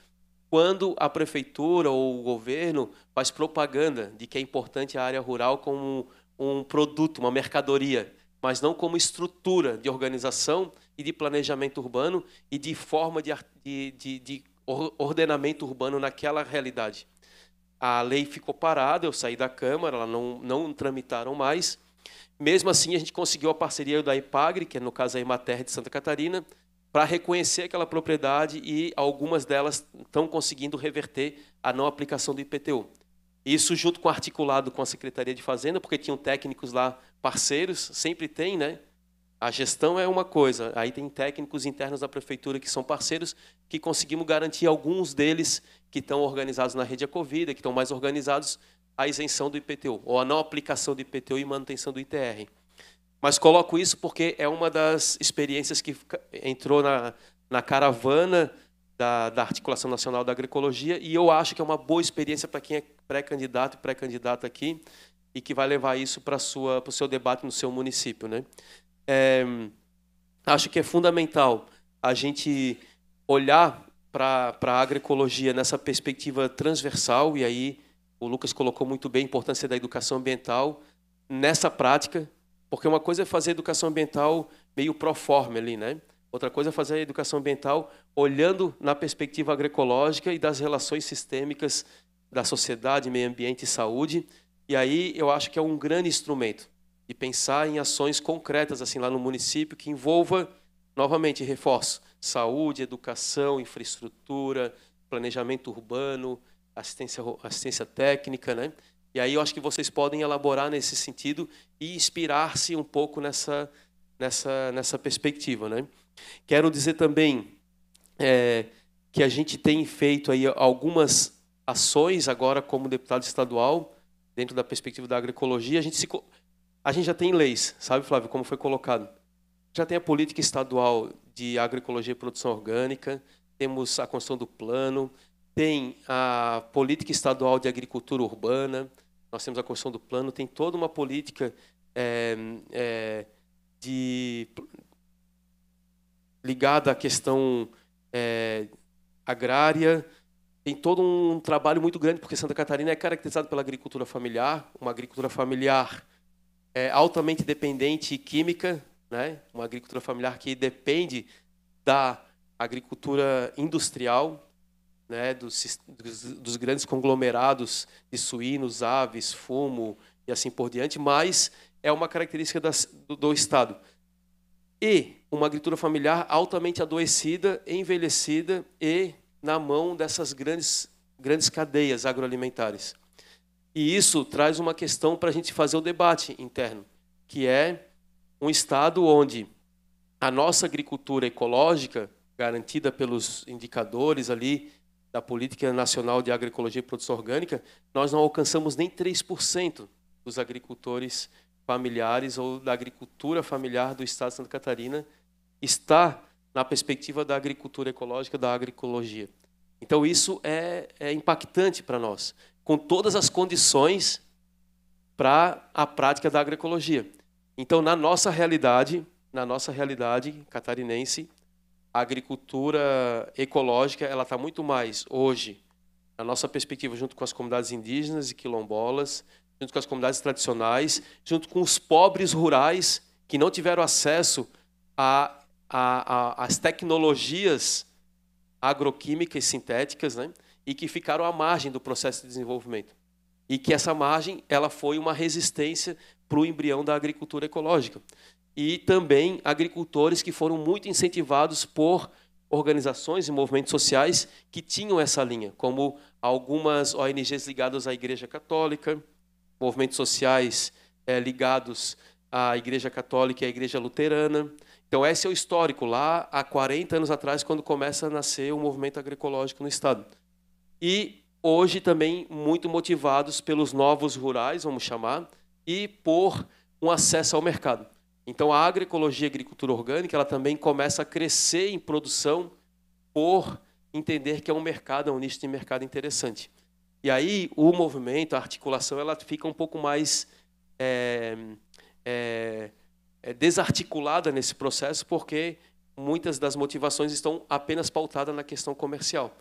quando a prefeitura ou o governo faz propaganda de que é importante a área rural como um produto, uma mercadoria, mas não como estrutura de organização e de planejamento urbano e de forma de, de, de ordenamento urbano naquela realidade. A lei ficou parada, eu saí da Câmara, ela não, não tramitaram mais. Mesmo assim, a gente conseguiu a parceria da IPAGRE, que é no caso a Imater de Santa Catarina, para reconhecer aquela propriedade e algumas delas estão conseguindo reverter a não aplicação do IPTU. Isso junto com articulado com a Secretaria de Fazenda, porque tinham técnicos lá parceiros, sempre tem, né? A gestão é uma coisa, aí tem técnicos internos da prefeitura que são parceiros, que conseguimos garantir alguns deles que estão organizados na rede Acovida, que estão mais organizados, a isenção do IPTU, ou a não aplicação do IPTU e manutenção do ITR. Mas coloco isso porque é uma das experiências que entrou na, na caravana da, da Articulação Nacional da Agroecologia e eu acho que é uma boa experiência para quem é pré-candidato e pré-candidata aqui e que vai levar isso para o seu debate no seu município. Né? É, acho que é fundamental a gente olhar para a agroecologia nessa perspectiva transversal, e aí o Lucas colocou muito bem a importância da educação ambiental nessa prática, porque uma coisa é fazer educação ambiental meio pró-forma ali, né? Outra coisa é fazer a educação ambiental olhando na perspectiva agroecológica e das relações sistêmicas da sociedade, meio ambiente e saúde. E aí eu acho que é um grande instrumento e pensar em ações concretas assim lá no município que envolva novamente reforço saúde, educação, infraestrutura, planejamento urbano, assistência assistência técnica, né? E aí eu acho que vocês podem elaborar nesse sentido e inspirar-se um pouco nessa, nessa, nessa perspectiva. Né? Quero dizer também é, que a gente tem feito aí algumas ações agora como deputado estadual, dentro da perspectiva da agroecologia. A gente, se, a gente já tem leis, sabe, Flávio, como foi colocado. Já tem a política estadual de agroecologia e produção orgânica, temos a construção do plano, tem a política estadual de agricultura urbana, nós temos a construção do plano, tem toda uma política é, é, de ligada à questão é, agrária. Tem todo um trabalho muito grande, porque Santa Catarina é caracterizada pela agricultura familiar, uma agricultura familiar é, altamente dependente química, né? uma agricultura familiar que depende da agricultura industrial, né, dos, dos, dos, grandes conglomerados de suínos, aves, fumo e assim por diante, mas é uma característica das, do, do, Estado. E uma agricultura familiar altamente adoecida, envelhecida e na mão dessas grandes, grandes cadeias agroalimentares. E isso traz uma questão para a gente fazer o debate interno, que é um Estado onde a nossa agricultura ecológica, garantida pelos indicadores ali da Política Nacional de Agroecologia e Produção Orgânica, nós não alcançamos nem 3% dos agricultores familiares ou da agricultura familiar do Estado de Santa Catarina está na perspectiva da agricultura ecológica, da agroecologia. Então, isso é, é impactante para nós, com todas as condições para a prática da agroecologia. Então, na nossa realidade, na nossa realidade catarinense, a agricultura ecológica ela está muito mais hoje na nossa perspectiva junto com as comunidades indígenas e quilombolas, junto com as comunidades tradicionais, junto com os pobres rurais que não tiveram acesso às tecnologias agroquímicas sintéticas, né? E que ficaram à margem do processo de desenvolvimento. E que essa margem ela foi uma resistência para o embrião da agricultura ecológica e também agricultores que foram muito incentivados por organizações e movimentos sociais que tinham essa linha, como algumas ONGs ligadas à Igreja Católica, movimentos sociais é, ligados à Igreja Católica e à Igreja Luterana. Então, esse é o histórico, lá há 40 anos atrás, quando começa a nascer o movimento agroecológico no Estado. E hoje também muito motivados pelos novos rurais, vamos chamar, e por um acesso ao mercado. Então a agroecologia e a agricultura orgânica, ela também começa a crescer em produção por entender que é um mercado, é um nicho de mercado interessante. E aí o movimento, a articulação, ela fica um pouco mais é, é, é desarticulada nesse processo, porque muitas das motivações estão apenas pautadas na questão comercial,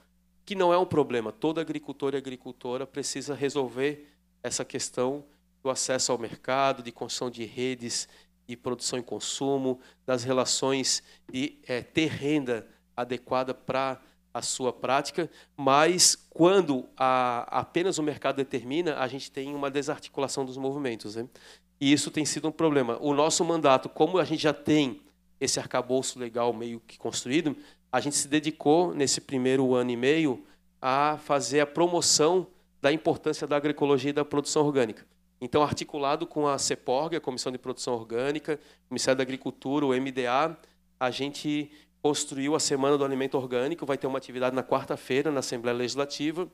que não é um problema. Todo agricultor e agricultora precisa resolver essa questão do acesso ao mercado, de construção de redes, e produção e consumo, das relações e é, ter renda adequada para a sua prática, mas quando a, apenas o mercado determina, a gente tem uma desarticulação dos movimentos. Né? E isso tem sido um problema. O nosso mandato, como a gente já tem esse arcabouço legal meio que construído, a gente se dedicou, nesse primeiro ano e meio, a fazer a promoção da importância da agroecologia e da produção orgânica. Então, articulado com a CEPORG, a Comissão de Produção Orgânica, o Ministério da Agricultura, o MDA, a gente construiu a Semana do Alimento Orgânico, vai ter uma atividade na quarta-feira na Assembleia Legislativa,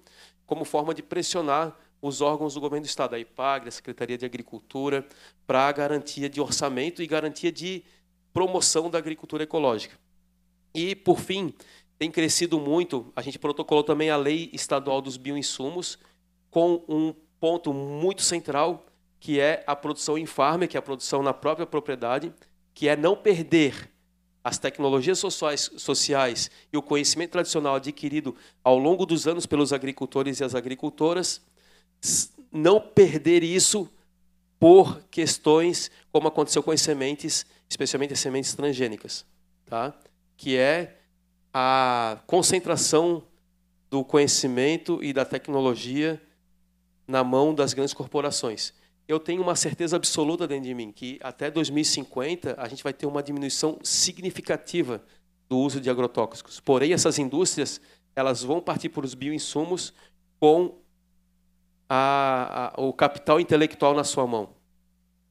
como forma de pressionar os órgãos do governo do Estado, a IPAGRE, a Secretaria de Agricultura, para a garantia de orçamento e garantia de promoção da agricultura ecológica. E, por fim, tem crescido muito, a gente protocolou também a Lei Estadual dos Bioinsumos, com um ponto muito central, que é a produção em farm, que é a produção na própria propriedade, que é não perder as tecnologias sociais, sociais e o conhecimento tradicional adquirido ao longo dos anos pelos agricultores e as agricultoras, não perder isso por questões como aconteceu com as sementes, especialmente as sementes transgênicas, tá? que é a concentração do conhecimento e da tecnologia na mão das grandes corporações. Eu tenho uma certeza absoluta dentro de mim que até 2050 a gente vai ter uma diminuição significativa do uso de agrotóxicos. Porém, essas indústrias elas vão partir para os bioinsumos com a, a, o capital intelectual na sua mão.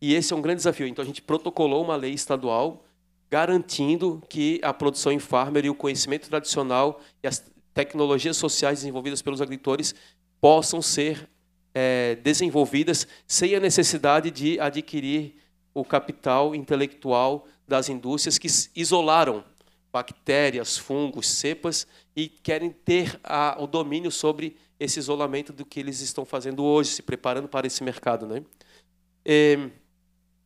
E esse é um grande desafio. Então, a gente protocolou uma lei estadual garantindo que a produção em farmer e o conhecimento tradicional e as tecnologias sociais desenvolvidas pelos agricultores possam ser é, desenvolvidas sem a necessidade de adquirir o capital intelectual das indústrias que isolaram bactérias, fungos, cepas e querem ter a, o domínio sobre esse isolamento do que eles estão fazendo hoje, se preparando para esse mercado. Né? E, é,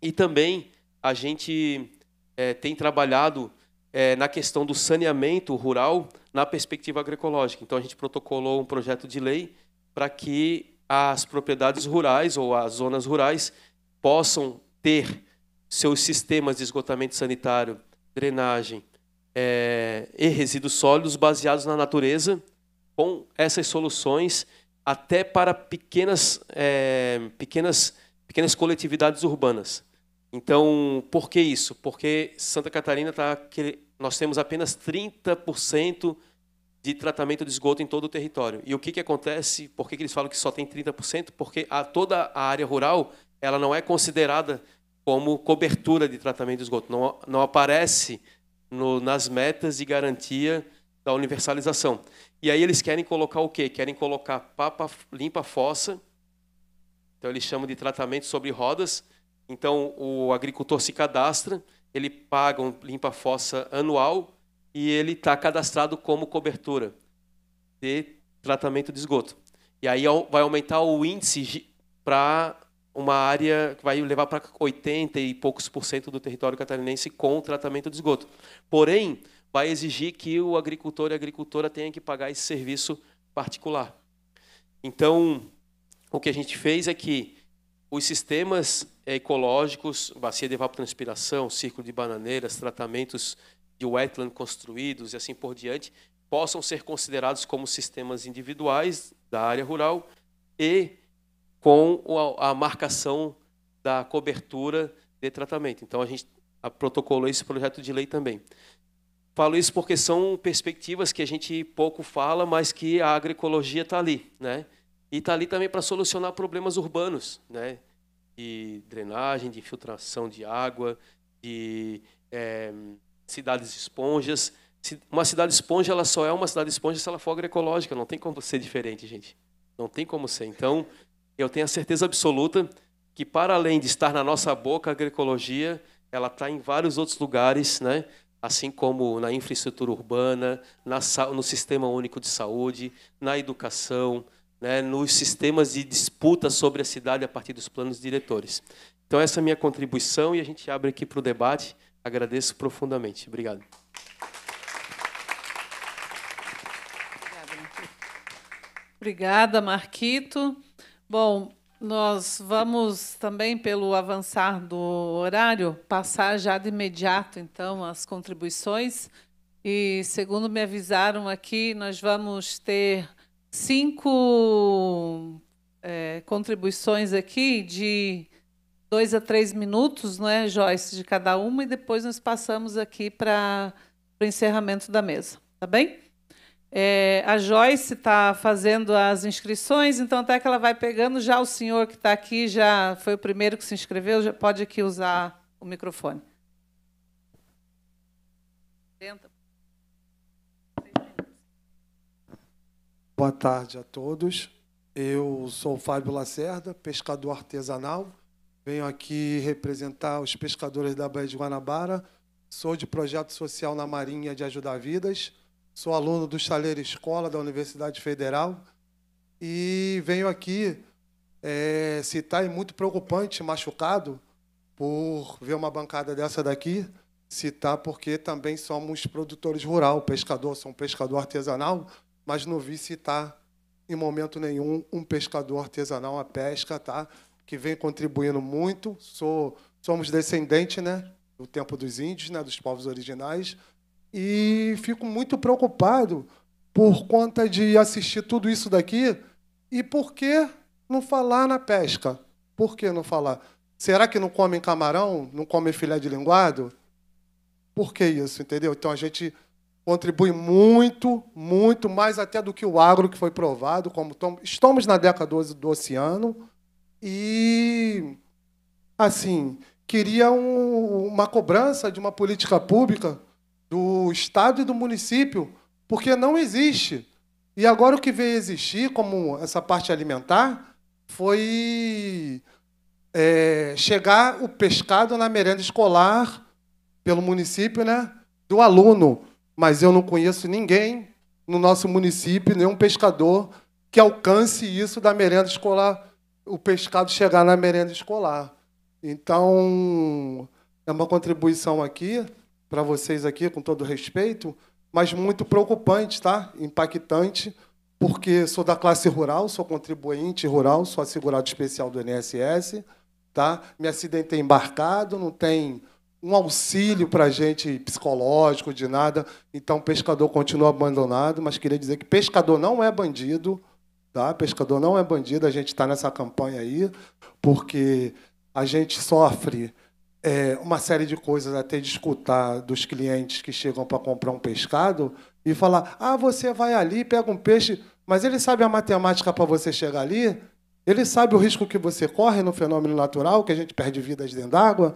e também a gente é, tem trabalhado é, na questão do saneamento rural na perspectiva agroecológica. Então, a gente protocolou um projeto de lei para que as propriedades rurais ou as zonas rurais possam ter seus sistemas de esgotamento sanitário, drenagem é, e resíduos sólidos baseados na natureza, com essas soluções até para pequenas, é, pequenas, pequenas coletividades urbanas. Então, por que isso? Porque Santa Catarina está. Nós temos apenas 30% de tratamento de esgoto em todo o território. E o que, que acontece? Por que, que eles falam que só tem 30%? Porque a, toda a área rural ela não é considerada como cobertura de tratamento de esgoto. Não, não aparece no, nas metas de garantia da universalização. E aí eles querem colocar o quê? Querem colocar papa limpa fossa. Então eles chamam de tratamento sobre rodas. Então o agricultor se cadastra, ele paga um limpa fossa anual e ele está cadastrado como cobertura de tratamento de esgoto. E aí vai aumentar o índice para uma área que vai levar para 80 e poucos por cento do território catarinense com tratamento de esgoto. Porém, vai exigir que o agricultor e a agricultora tenham que pagar esse serviço particular. Então, o que a gente fez é que os sistemas ecológicos, bacia de evapotranspiração, círculo de bananeiras, tratamentos de wetland construídos e assim por diante, possam ser considerados como sistemas individuais da área rural e com a marcação da cobertura de tratamento. Então, a gente protocolou esse projeto de lei também. Falo isso porque são perspectivas que a gente pouco fala, mas que a agroecologia está ali. Né? E está ali também para solucionar problemas urbanos, né? de drenagem, de infiltração de água, de é, cidades esponjas. Uma cidade esponja ela só é uma cidade esponja se ela for agroecológica. Não tem como ser diferente, gente. Não tem como ser. Então, eu tenho a certeza absoluta que, para além de estar na nossa boca, a agroecologia ela está em vários outros lugares, né? assim como na infraestrutura urbana, na, no sistema único de saúde, na educação, né, nos sistemas de disputa sobre a cidade a partir dos planos diretores. Então, essa é a minha contribuição e a gente abre aqui para o debate. Agradeço profundamente. Obrigado. Obrigada, Marquito. Bom, nós vamos também, pelo avançar do horário, passar já de imediato, então, as contribuições. E, segundo me avisaram aqui, nós vamos ter cinco é, contribuições aqui de dois a três minutos, não é, Joyce, de cada uma, e depois nós passamos aqui para o encerramento da mesa, tá bem? É, a Joyce está fazendo as inscrições, então até que ela vai pegando, já o senhor que está aqui, já foi o primeiro que se inscreveu, já pode aqui usar o microfone. Boa tarde a todos. Eu sou o Fábio Lacerda, pescador artesanal Venho aqui representar os pescadores da Baía de Guanabara. Sou de projeto social na Marinha de Ajudar Vidas. Sou aluno do Chaleiro Escola da Universidade Federal. E venho aqui é, citar, e muito preocupante, machucado, por ver uma bancada dessa daqui, citar porque também somos produtores rural, pescador, sou um pescador artesanal, mas não vi citar em momento nenhum um pescador artesanal a pesca, tá? que vem contribuindo muito. Sou, somos descendente né, do tempo dos índios, né, dos povos originais, e fico muito preocupado por conta de assistir tudo isso daqui e por que não falar na pesca? Por que não falar? Será que não comem camarão? Não comem filé de linguado? Por que isso, entendeu? Então a gente contribui muito, muito mais até do que o agro que foi provado, como estamos na década 12 do oceano, e, assim, queria um, uma cobrança de uma política pública do Estado e do município, porque não existe. E agora o que veio existir, como essa parte alimentar, foi é, chegar o pescado na merenda escolar pelo município, né, do aluno. Mas eu não conheço ninguém no nosso município, nenhum pescador que alcance isso da merenda escolar o pescado chegar na merenda escolar. Então, é uma contribuição aqui, para vocês aqui, com todo respeito, mas muito preocupante, tá? impactante, porque sou da classe rural, sou contribuinte rural, sou assegurado especial do INSS, tá? me acidentei embarcado, não tem um auxílio para a gente psicológico, de nada. Então, pescador continua abandonado, mas queria dizer que pescador não é bandido, Tá? Pescador não é bandido, a gente está nessa campanha aí, porque a gente sofre é, uma série de coisas até de escutar dos clientes que chegam para comprar um pescado e falar: ah, você vai ali, pega um peixe, mas ele sabe a matemática para você chegar ali? Ele sabe o risco que você corre no fenômeno natural, que a gente perde vidas dentro d'água?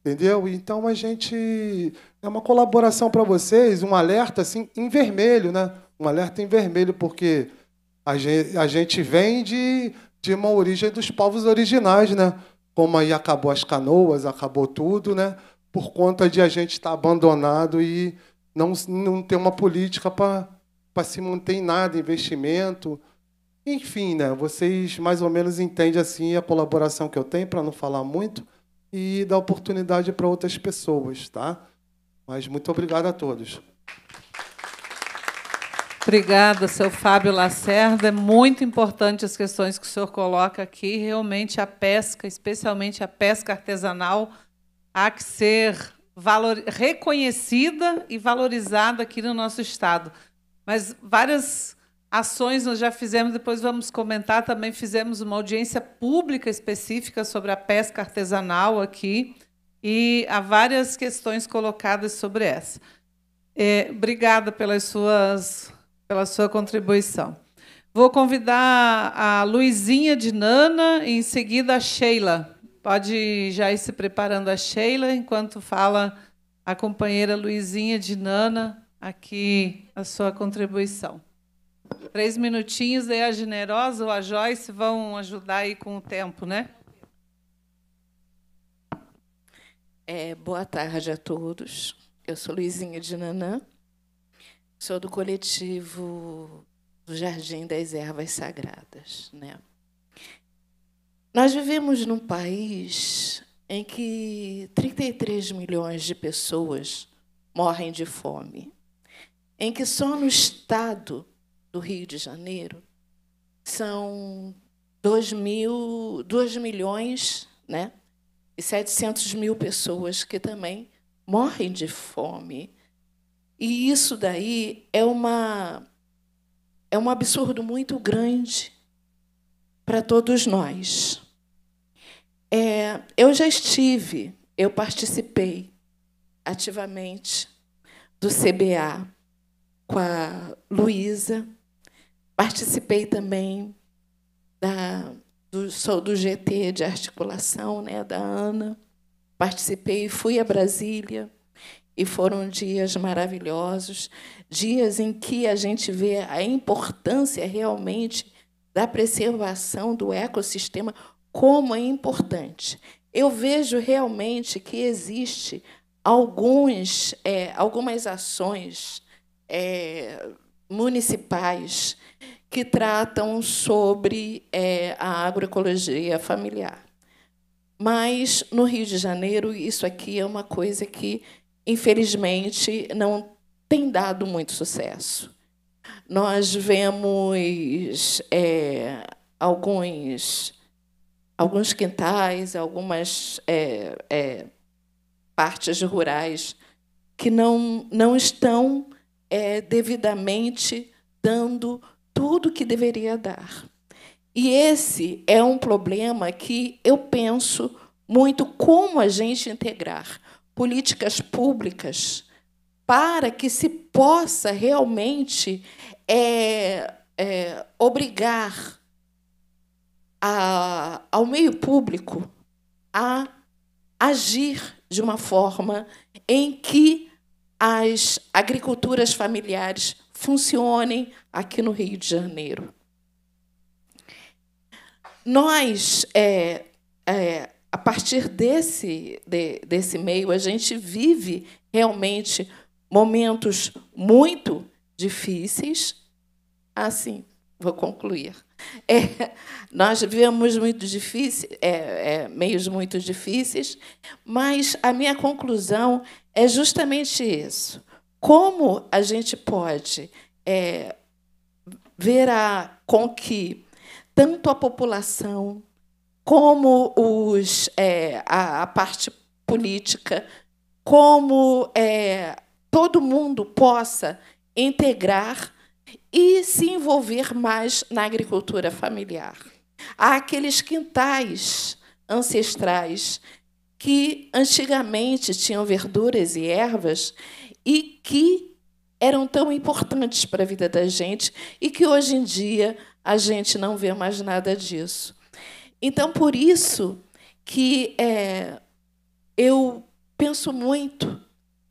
Entendeu? Então a gente. É uma colaboração para vocês, um alerta assim em vermelho, né? Um alerta em vermelho, porque a gente, a gente vem de, de uma origem dos povos originais, né? Como aí acabou as canoas, acabou tudo, né? Por conta de a gente estar tá abandonado e não, não ter uma política para se manter em nada, investimento. Enfim, né? Vocês mais ou menos entendem assim a colaboração que eu tenho, para não falar muito, e dar oportunidade para outras pessoas, tá? Mas muito obrigado a todos. Obrigada, seu Fábio Lacerda. É muito importante as questões que o senhor coloca aqui. Realmente a pesca, especialmente a pesca artesanal, há que ser valor... reconhecida e valorizada aqui no nosso estado. Mas várias ações nós já fizemos, depois vamos comentar, também fizemos uma audiência pública específica sobre a pesca artesanal aqui e há várias questões colocadas sobre essa. É, obrigada pelas suas pela sua contribuição. Vou convidar a Luizinha de Nana e em seguida a Sheila. Pode já ir se preparando a Sheila enquanto fala a companheira Luizinha de Nana aqui a sua contribuição. Três minutinhos, aí a Generosa ou a Joyce vão ajudar aí com o tempo, né? É, boa tarde a todos. Eu sou Luizinha de Nanã Sou do coletivo do Jardim das Ervas Sagradas, né? Nós vivemos num país em que 33 milhões de pessoas morrem de fome, em que só no estado do Rio de Janeiro são 2, mil, 2 milhões né, e 700 mil pessoas que também morrem de fome. E isso daí é uma é um absurdo muito grande para todos nós. É, eu já estive, eu participei ativamente do CBA com a Luísa, participei também da, do, sou do GT de articulação, né, da Ana, participei, fui a Brasília, e foram dias maravilhosos, dias em que a gente vê a importância realmente da preservação do ecossistema, como é importante. Eu vejo realmente que existe alguns, é, algumas ações é, municipais que tratam sobre é, a agroecologia familiar. Mas, no Rio de Janeiro, isso aqui é uma coisa que infelizmente, não tem dado muito sucesso. Nós vemos é, alguns, alguns quintais, algumas é, é, partes rurais que não, não estão é, devidamente dando tudo o que deveria dar. E esse é um problema que eu penso muito como a gente integrar políticas públicas para que se possa realmente é, é, obrigar a, ao meio público a agir de uma forma em que as agriculturas familiares funcionem aqui no Rio de Janeiro. Nós é, é, a partir desse, de, desse meio, a gente vive realmente momentos muito difíceis. Assim, vou concluir. É, nós vivemos muito difícil, é, é, meios muito difíceis, mas a minha conclusão é justamente isso. Como a gente pode é, ver a, com que tanto a população como os, é, a, a, parte política, como é, todo mundo possa integrar e se envolver mais na agricultura familiar. Há aqueles quintais ancestrais que antigamente tinham verduras e ervas e que eram tão importantes para a vida da gente e que hoje em dia a gente não vê mais nada disso. Então, por isso que é, eu penso muito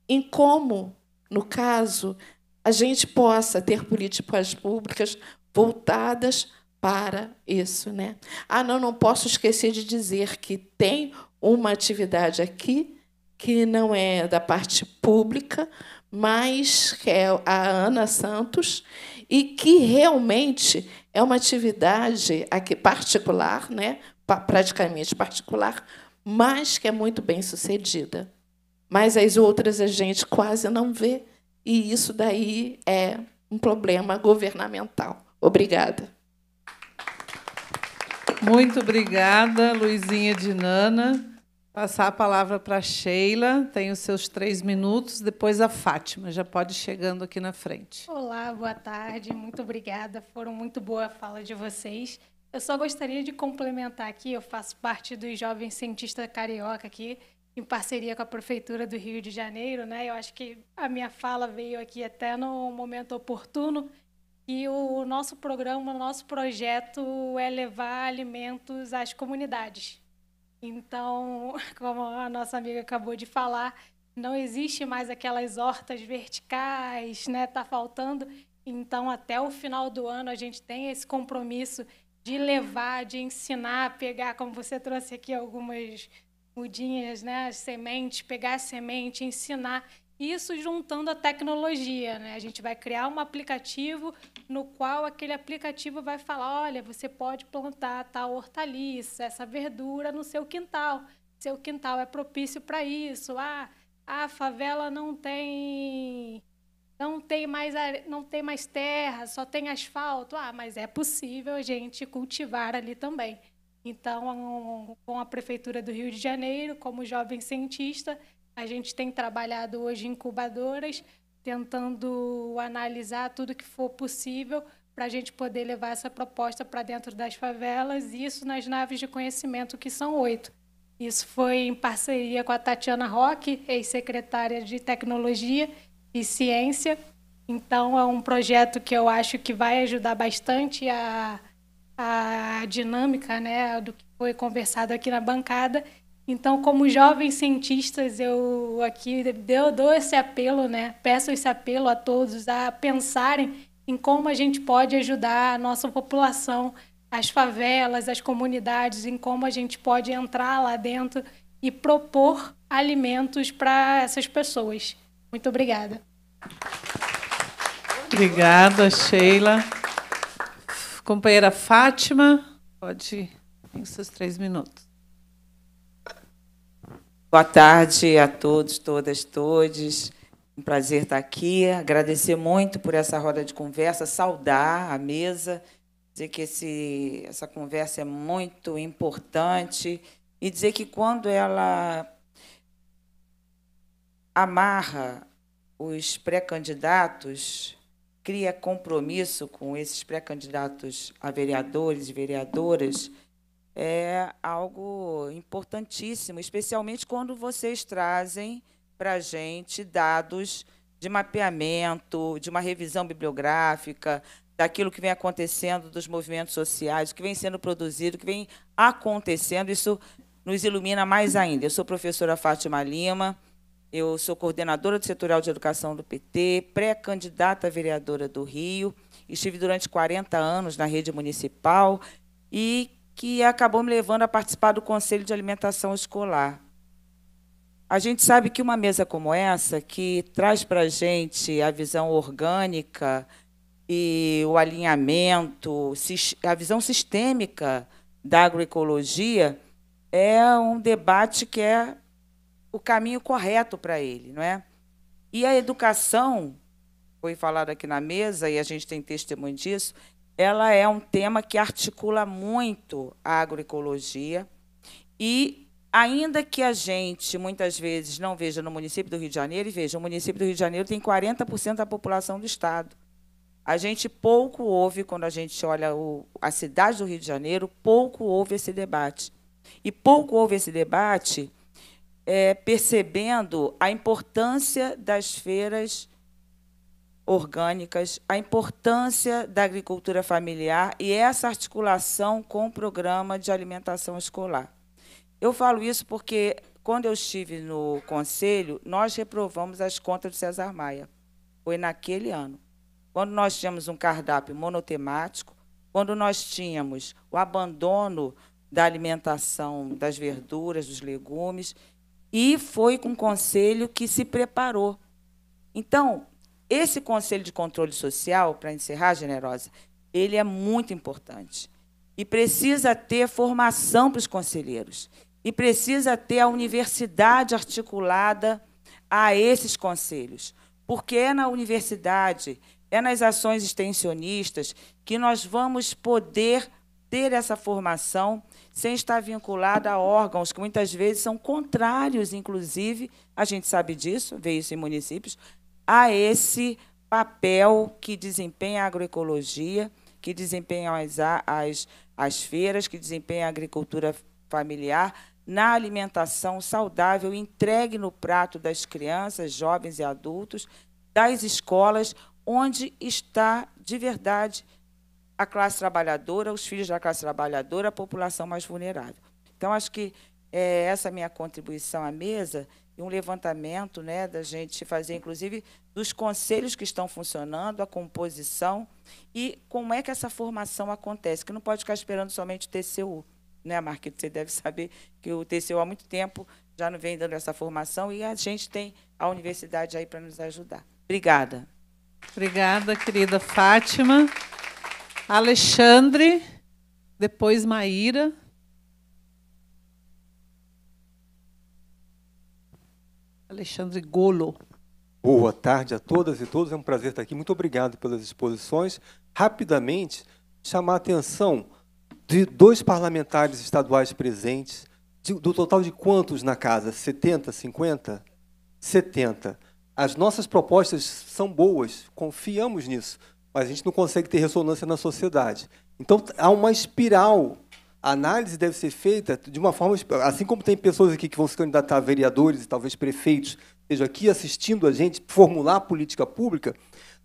em como, no caso, a gente possa ter políticas públicas voltadas para isso. Né? Ah, não, não posso esquecer de dizer que tem uma atividade aqui que não é da parte pública, mas que é a Ana Santos, e que realmente é uma atividade aqui particular, né? praticamente particular, mas que é muito bem sucedida. Mas as outras a gente quase não vê, e isso daí é um problema governamental. Obrigada. Muito obrigada, Luizinha Dinana. Passar a palavra para a Sheila, tem os seus três minutos, depois a Fátima, já pode chegando aqui na frente. Olá, boa tarde, muito obrigada, foram muito boa a fala de vocês. Eu só gostaria de complementar aqui, eu faço parte dos Jovens Cientistas Carioca aqui, em parceria com a Prefeitura do Rio de Janeiro, né? Eu acho que a minha fala veio aqui até no momento oportuno, e o nosso programa, o nosso projeto é levar alimentos às comunidades, então, como a nossa amiga acabou de falar, não existe mais aquelas hortas verticais, né? Tá faltando. Então, até o final do ano a gente tem esse compromisso de levar, de ensinar, pegar, como você trouxe aqui algumas mudinhas, né? As sementes, pegar a semente, ensinar isso juntando a tecnologia, né? A gente vai criar um aplicativo no qual aquele aplicativo vai falar: olha, você pode plantar tal hortaliça, essa verdura no seu quintal. Seu quintal é propício para isso. Ah, a favela não tem não tem mais não tem mais terra, só tem asfalto. Ah, mas é possível a gente cultivar ali também. Então, com a prefeitura do Rio de Janeiro, como jovem cientista, a gente tem trabalhado hoje incubadoras, tentando analisar tudo que for possível para a gente poder levar essa proposta para dentro das favelas, e isso nas naves de conhecimento, que são oito. Isso foi em parceria com a Tatiana Roque, ex-secretária de Tecnologia e Ciência. Então, é um projeto que eu acho que vai ajudar bastante a, a dinâmica né, do que foi conversado aqui na bancada então, como jovens cientistas, eu aqui eu dou esse apelo, né? Peço esse apelo a todos a pensarem em como a gente pode ajudar a nossa população, as favelas, as comunidades, em como a gente pode entrar lá dentro e propor alimentos para essas pessoas. Muito obrigada. Obrigada, Sheila. Companheira Fátima, pode ir em seus três minutos. Boa tarde a todos, todas, todos. Um prazer estar aqui. Agradecer muito por essa roda de conversa, saudar a mesa, dizer que esse, essa conversa é muito importante e dizer que quando ela amarra os pré-candidatos, cria compromisso com esses pré-candidatos a vereadores e vereadoras é algo importantíssimo, especialmente quando vocês trazem para a gente dados de mapeamento, de uma revisão bibliográfica, daquilo que vem acontecendo, dos movimentos sociais, que vem sendo produzido, que vem acontecendo. Isso nos ilumina mais ainda. Eu sou professora Fátima Lima, eu sou coordenadora do Setorial de Educação do PT, pré-candidata a vereadora do Rio, estive durante 40 anos na rede municipal e que acabou me levando a participar do Conselho de Alimentação Escolar. A gente sabe que uma mesa como essa, que traz para a gente a visão orgânica e o alinhamento, a visão sistêmica da agroecologia, é um debate que é o caminho correto para ele, não é? E a educação, foi falado aqui na mesa e a gente tem testemunho disso, ela é um tema que articula muito a agroecologia e ainda que a gente muitas vezes não veja no município do Rio de Janeiro, e veja, o município do Rio de Janeiro tem 40% da população do estado. A gente pouco ouve, quando a gente olha o, a cidade do Rio de Janeiro, pouco ouve esse debate. E pouco ouve esse debate é, percebendo a importância das feiras orgânicas, a importância da agricultura familiar e essa articulação com o programa de alimentação escolar. Eu falo isso porque, quando eu estive no conselho, nós reprovamos as contas do César Maia. Foi naquele ano. Quando nós tínhamos um cardápio monotemático, quando nós tínhamos o abandono da alimentação das verduras, dos legumes, e foi com o conselho que se preparou. Então, esse Conselho de Controle Social, para encerrar, Generosa, ele é muito importante. E precisa ter formação para os conselheiros. E precisa ter a universidade articulada a esses conselhos. Porque é na universidade, é nas ações extensionistas, que nós vamos poder ter essa formação sem estar vinculada a órgãos que muitas vezes são contrários, inclusive, a gente sabe disso, vê isso em municípios, a esse papel que desempenha a agroecologia, que desempenham as, as, as feiras, que desempenha a agricultura familiar na alimentação saudável entregue no prato das crianças, jovens e adultos, das escolas, onde está de verdade a classe trabalhadora, os filhos da classe trabalhadora, a população mais vulnerável. Então, acho que é, essa minha contribuição à mesa e um levantamento né, da gente fazer, inclusive, dos conselhos que estão funcionando, a composição e como é que essa formação acontece, que não pode ficar esperando somente o TCU. Né, Marquito? Você deve saber que o TCU há muito tempo já não vem dando essa formação e a gente tem a universidade aí para nos ajudar. Obrigada. Obrigada, querida Fátima. Alexandre, depois Maíra. Alexandre Golo. Boa tarde a todas e todos. É um prazer estar aqui. Muito obrigado pelas exposições. Rapidamente, chamar a atenção de dois parlamentares estaduais presentes. do total de quantos na casa? 70, 50? 70. As nossas propostas são boas, confiamos nisso, mas a gente não consegue ter ressonância na sociedade. Então, há uma espiral a análise deve ser feita de uma forma. Assim como tem pessoas aqui que vão se candidatar a vereadores e talvez prefeitos, estejam aqui assistindo a gente formular política pública,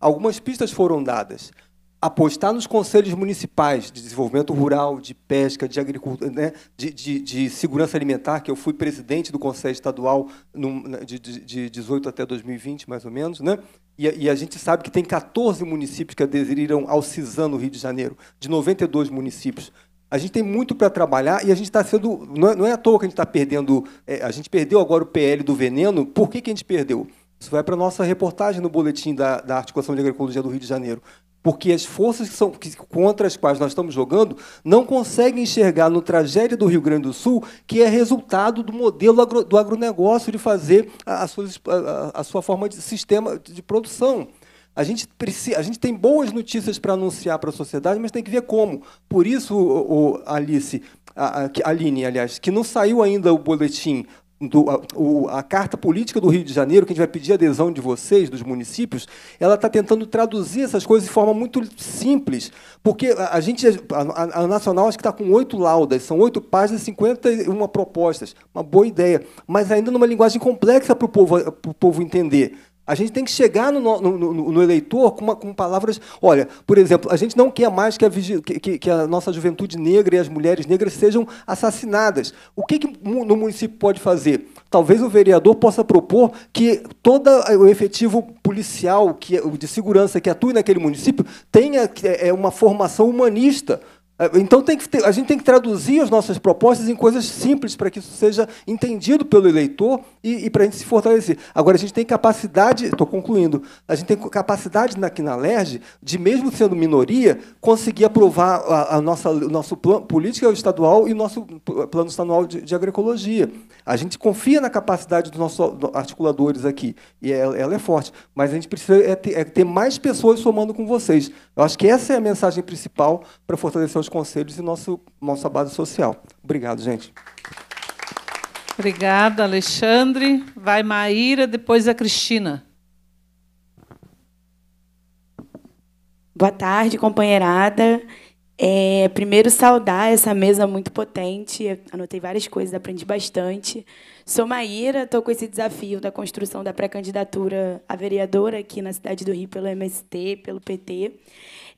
algumas pistas foram dadas. Apostar nos conselhos municipais de desenvolvimento rural, de pesca, de agricultura, né, de, de, de, segurança alimentar, que eu fui presidente do Conselho Estadual no, né, de, de, de 18 até 2020, mais ou menos, né? E, a gente sabe que tem 14 municípios que aderiram ao CISAN no Rio de Janeiro, de 92 municípios. A gente tem muito para trabalhar e a gente está sendo. Não é, não é à toa que a gente está perdendo. É, a gente perdeu agora o PL do veneno. Por que, que a gente perdeu? Isso vai para a nossa reportagem no boletim da, da Articulação de Agroecologia do Rio de Janeiro. Porque as forças que são, que, contra as quais nós estamos jogando não conseguem enxergar no tragédia do Rio Grande do Sul que é resultado do modelo agro, do agronegócio de fazer a, a, sua, a, a sua forma de sistema de produção. A gente, precisa, a gente tem boas notícias para anunciar para a sociedade, mas tem que ver como. Por isso, o, o Alice, a, a, Aline, aliás, que não saiu ainda o boletim, do, a, o, a, carta política do Rio de Janeiro, que a gente vai pedir adesão de vocês, dos municípios, ela está tentando traduzir essas coisas de forma muito simples, porque a, gente, a, Nacional, acho que está com oito laudas, são oito páginas e 51 propostas. Uma boa ideia, mas ainda numa linguagem complexa para o povo, povo entender. A gente tem que chegar no, no, no, no eleitor com, uma, com, palavras. Olha, por exemplo, a gente não quer mais que a, que, que a, nossa juventude negra e as mulheres negras sejam assassinadas. O que, que no município pode fazer? Talvez o vereador possa propor que todo eh, o efetivo policial que, é, de segurança que atue naquele município tenha é, uma formação humanista ah, então ter, a gente tem que traduzir as nossas propostas em coisas simples para que isso seja entendido pelo eleitor e, e para a gente se fortalecer. Agora, a gente tem capacidade, estou concluindo, a gente tem capacidade aqui na LERJ de, mesmo sendo minoria, conseguir aprovar a, a nossa, o nosso plano política estadual e o nosso plano estadual de, de, agroecologia. A gente confia na capacidade dos nossos articuladores aqui, e ela, ela é forte, mas a gente precisa é ter, é ter mais pessoas somando com vocês. Eu acho que essa é a mensagem principal para fortalecer os conselhos e nosso, nossa base social. Obrigado, gente. Obrigada, Alexandre. Vai Maíra, depois a Cristina. Boa tarde, companheirada. É, primeiro, saudar essa mesa muito potente. anotei várias coisas, aprendi bastante. Sou Maíra, estou com esse desafio da construção da pré-candidatura a vereadora aqui na cidade do Rio pelo MST, pelo PT.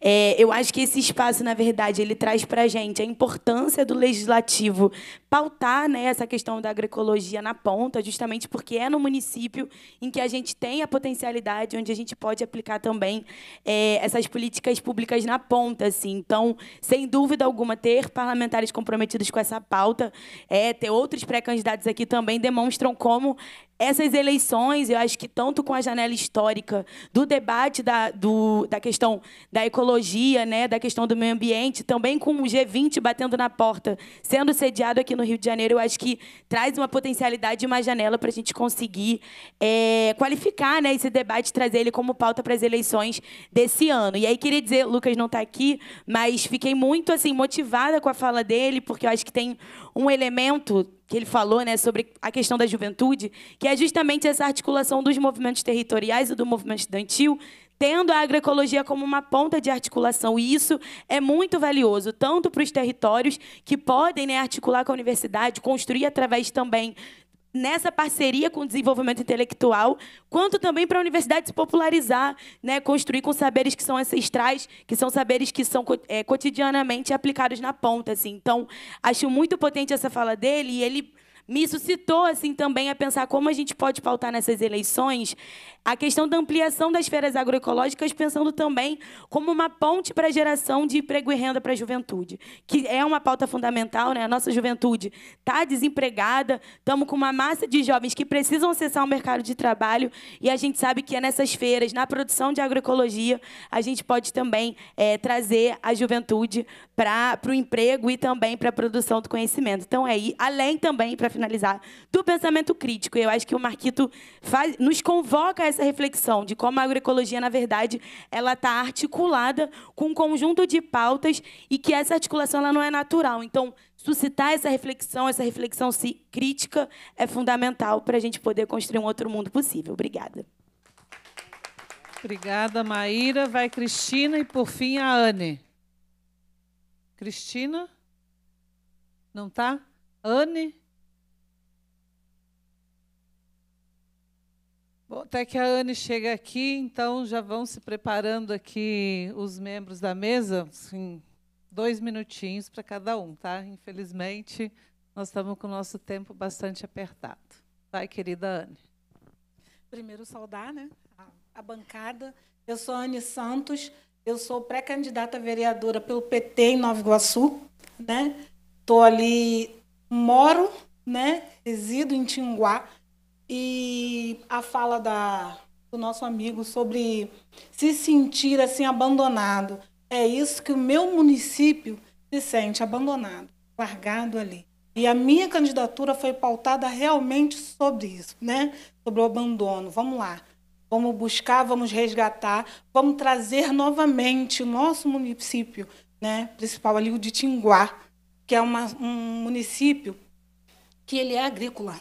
É, eu acho que esse espaço, na verdade, ele traz para a gente a importância do legislativo pautar né, essa questão da agroecologia na ponta, justamente porque é no município em que a gente tem a potencialidade, onde a gente pode aplicar também é, essas políticas públicas na ponta. Assim. Então, sem dúvida alguma, ter parlamentares comprometidos com essa pauta, é, ter outros pré-candidatos aqui também demonstram como essas eleições, eu acho que tanto com a janela histórica do debate da, do, da questão da ecologia, ecologia, né, da questão do meio ambiente, também com o G20 batendo na porta, sendo sediado aqui no Rio de Janeiro, eu acho que traz uma potencialidade e uma janela para a gente conseguir é, qualificar né, esse debate, trazer ele como pauta para as eleições desse ano. E aí queria dizer, Lucas não está aqui, mas fiquei muito assim motivada com a fala dele, porque eu acho que tem um elemento que ele falou né, sobre a questão da juventude, que é justamente essa articulação dos movimentos territoriais e do movimento estudantil, tendo a agroecologia como uma ponta de articulação. E isso é muito valioso, tanto para os territórios que podem né, articular com a universidade, construir através também nessa parceria com o desenvolvimento intelectual, quanto também para a universidade se popularizar, né, construir com saberes que são ancestrais, que são saberes que são é, cotidianamente aplicados na ponta, assim. Então, acho muito potente essa fala dele e ele me suscitou assim também a pensar como a gente pode pautar nessas eleições a questão da ampliação das feiras agroecológicas, pensando também como uma ponte para a geração de emprego e renda para a juventude, que é uma pauta fundamental, né? A nossa juventude está desempregada, estamos com uma massa de jovens que precisam acessar o mercado de trabalho e a gente sabe que é nessas feiras, na produção de agroecologia, a gente pode também é, trazer a juventude para o emprego e também para a produção do conhecimento. Então, é aí além também para finalizar, do pensamento crítico. Eu acho que o Marquito faz, nos convoca a essa reflexão de como a agroecologia, na verdade, ela está articulada com um conjunto de pautas e que essa articulação ela não é natural. Então, suscitar essa reflexão, essa reflexão crítica, é fundamental para a gente poder construir um outro mundo possível. Obrigada. Obrigada, Maíra. Vai Cristina e, por fim, a Anne. Cristina? Não está Anne? Bom, até que a Anne chega aqui, então já vão se preparando aqui os membros da mesa, assim, dois minutinhos para cada um, tá? Infelizmente, nós estamos com o nosso tempo bastante apertado. Vai, querida Anne. Primeiro saudar, né? A bancada. Eu sou Anne Santos, eu sou pré-candidata vereadora pelo PT em Nova Iguaçu, né? ali, moro, né? Resido em Tinguá e a fala da, do nosso amigo sobre se sentir assim abandonado. É isso que o meu município se sente abandonado, largado ali. E a minha candidatura foi pautada realmente sobre isso, né? Sobre o abandono. Vamos lá. Vamos buscar, vamos resgatar, vamos trazer novamente o nosso município, né? Principal ali o de Tinguá, que é uma, um município que ele é agrícola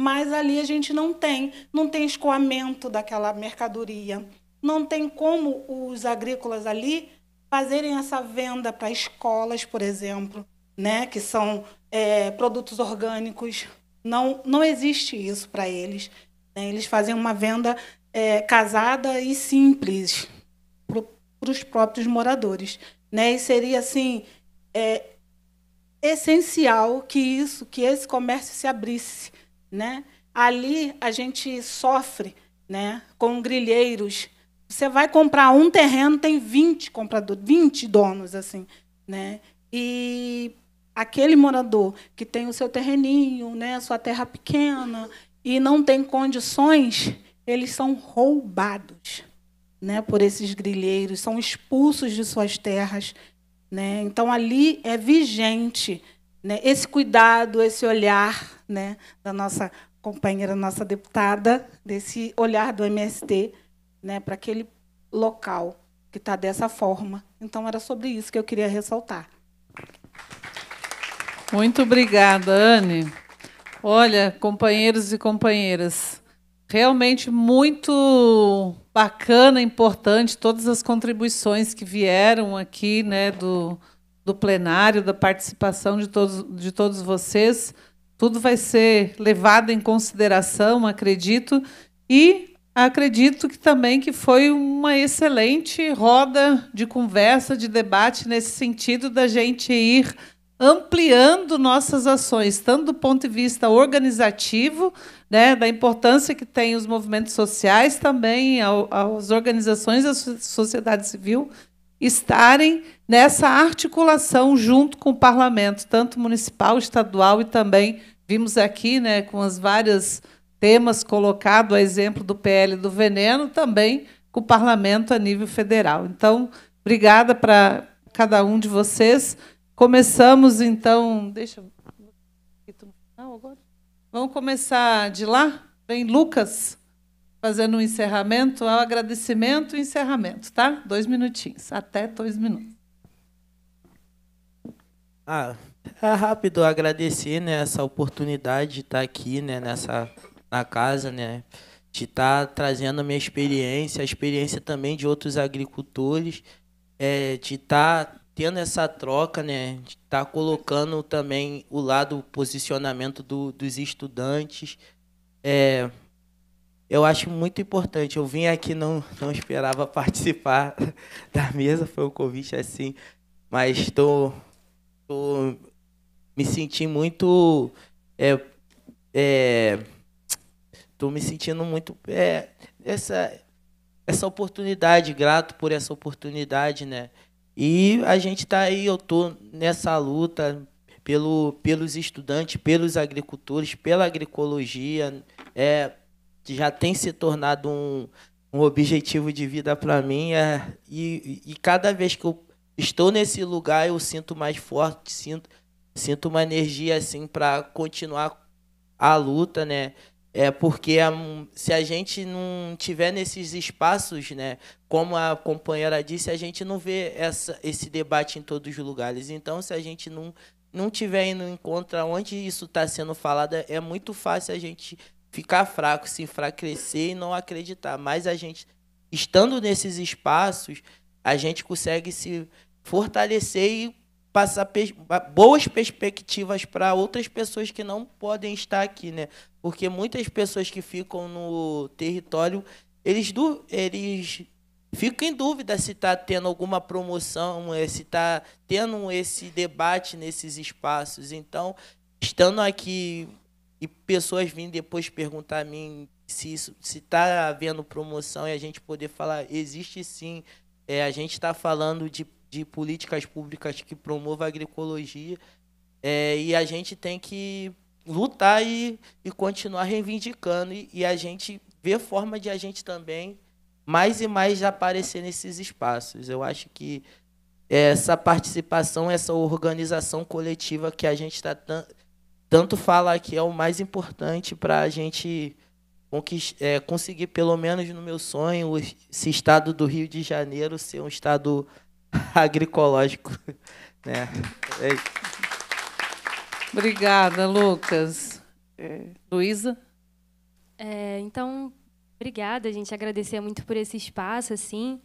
mas ali a gente não tem, não tem escoamento daquela mercadoria, não tem como os agrícolas ali fazerem essa venda para escolas, por exemplo, né, que são é, produtos orgânicos. Não, não existe isso para eles. Né? Eles fazem uma venda é, casada e simples para os próprios moradores. Né? E seria assim é, essencial que isso, que esse comércio se abrisse né? Ali a gente sofre, né, com grilheiros. Você vai comprar um terreno, tem 20 compradores, 20 donos assim, né? E aquele morador que tem o seu terreninho, né, sua terra pequena e não tem condições, eles são roubados, né, por esses grilheiros, são expulsos de suas terras, né? Então ali é vigente, né, esse cuidado, esse olhar, né, da nossa companheira, nossa deputada, desse olhar do MST né, para aquele local que está dessa forma. Então, era sobre isso que eu queria ressaltar. Muito obrigada, Anne. Olha, companheiros e companheiras, realmente muito bacana, importante todas as contribuições que vieram aqui, né, do, do plenário, da participação de todos, de todos vocês. Tudo vai ser levado em consideração, acredito, e acredito que também que foi uma excelente roda de conversa, de debate nesse sentido da gente ir ampliando nossas ações, tanto do ponto de vista organizativo, né, da importância que tem os movimentos sociais também, ao, as organizações da sociedade civil, estarem nessa articulação junto com o parlamento, tanto municipal, estadual e também vimos aqui, né, com as várias temas colocados, a exemplo do PL do veneno, também com o parlamento a nível federal. Então, obrigada para cada um de vocês. Começamos então, deixa Vamos começar de lá? Vem Lucas fazendo um encerramento, o um agradecimento e um encerramento, tá? Dois minutinhos, até dois minutos. Ah, é rápido agradecer né, essa oportunidade de estar aqui né, nessa na casa, né, de estar trazendo a minha experiência, a experiência também de outros agricultores, é, de estar tendo essa troca, né, de estar colocando também o lado o posicionamento do, dos estudantes. É, eu acho muito importante. Eu vim aqui, não, não esperava participar da mesa, foi um convite assim, mas estou me sentindo muito. É, é, tô me sentindo muito. É, essa, essa oportunidade, grato por essa oportunidade, né? E a gente está aí, eu estou nessa luta pelo, pelos estudantes, pelos agricultores, pela agroecologia. É, que já tem se tornado um, um objetivo de vida para mim. É, e, e cada vez que eu estou nesse lugar, eu sinto mais forte, sinto, sinto uma energia assim para continuar a luta, né? É porque se a gente não tiver nesses espaços, né, como a companheira disse, a gente não vê essa, esse debate em todos os lugares. Então, se a gente não não tiver indo em contra onde isso está sendo falado, é muito fácil a gente ficar fraco, se enfraquecer e não acreditar. Mas a gente, estando nesses espaços, a gente consegue se fortalecer e passar pers boas perspectivas para outras pessoas que não podem estar aqui, né? Porque muitas pessoas que ficam no território, eles, du eles ficam em dúvida se está tendo alguma promoção, é, se está tendo esse debate nesses espaços. Então, estando aqui e pessoas virem depois perguntar a mim se está se tá havendo promoção e a gente poder falar, existe sim. É, a gente está falando de, de políticas públicas que promovam a agroecologia é, e a gente tem que lutar e, e continuar reivindicando e, e a gente ver forma de a gente também mais e mais aparecer nesses espaços. Eu acho que essa participação, essa organização coletiva que a gente está tanto fala que é o mais importante para a gente é, conseguir, pelo menos no meu sonho, esse estado do Rio de Janeiro ser um estado agroecológico. né? É. Obrigada, Lucas. É. Luísa? É, então, obrigada, gente. Agradecer muito por esse espaço, assim.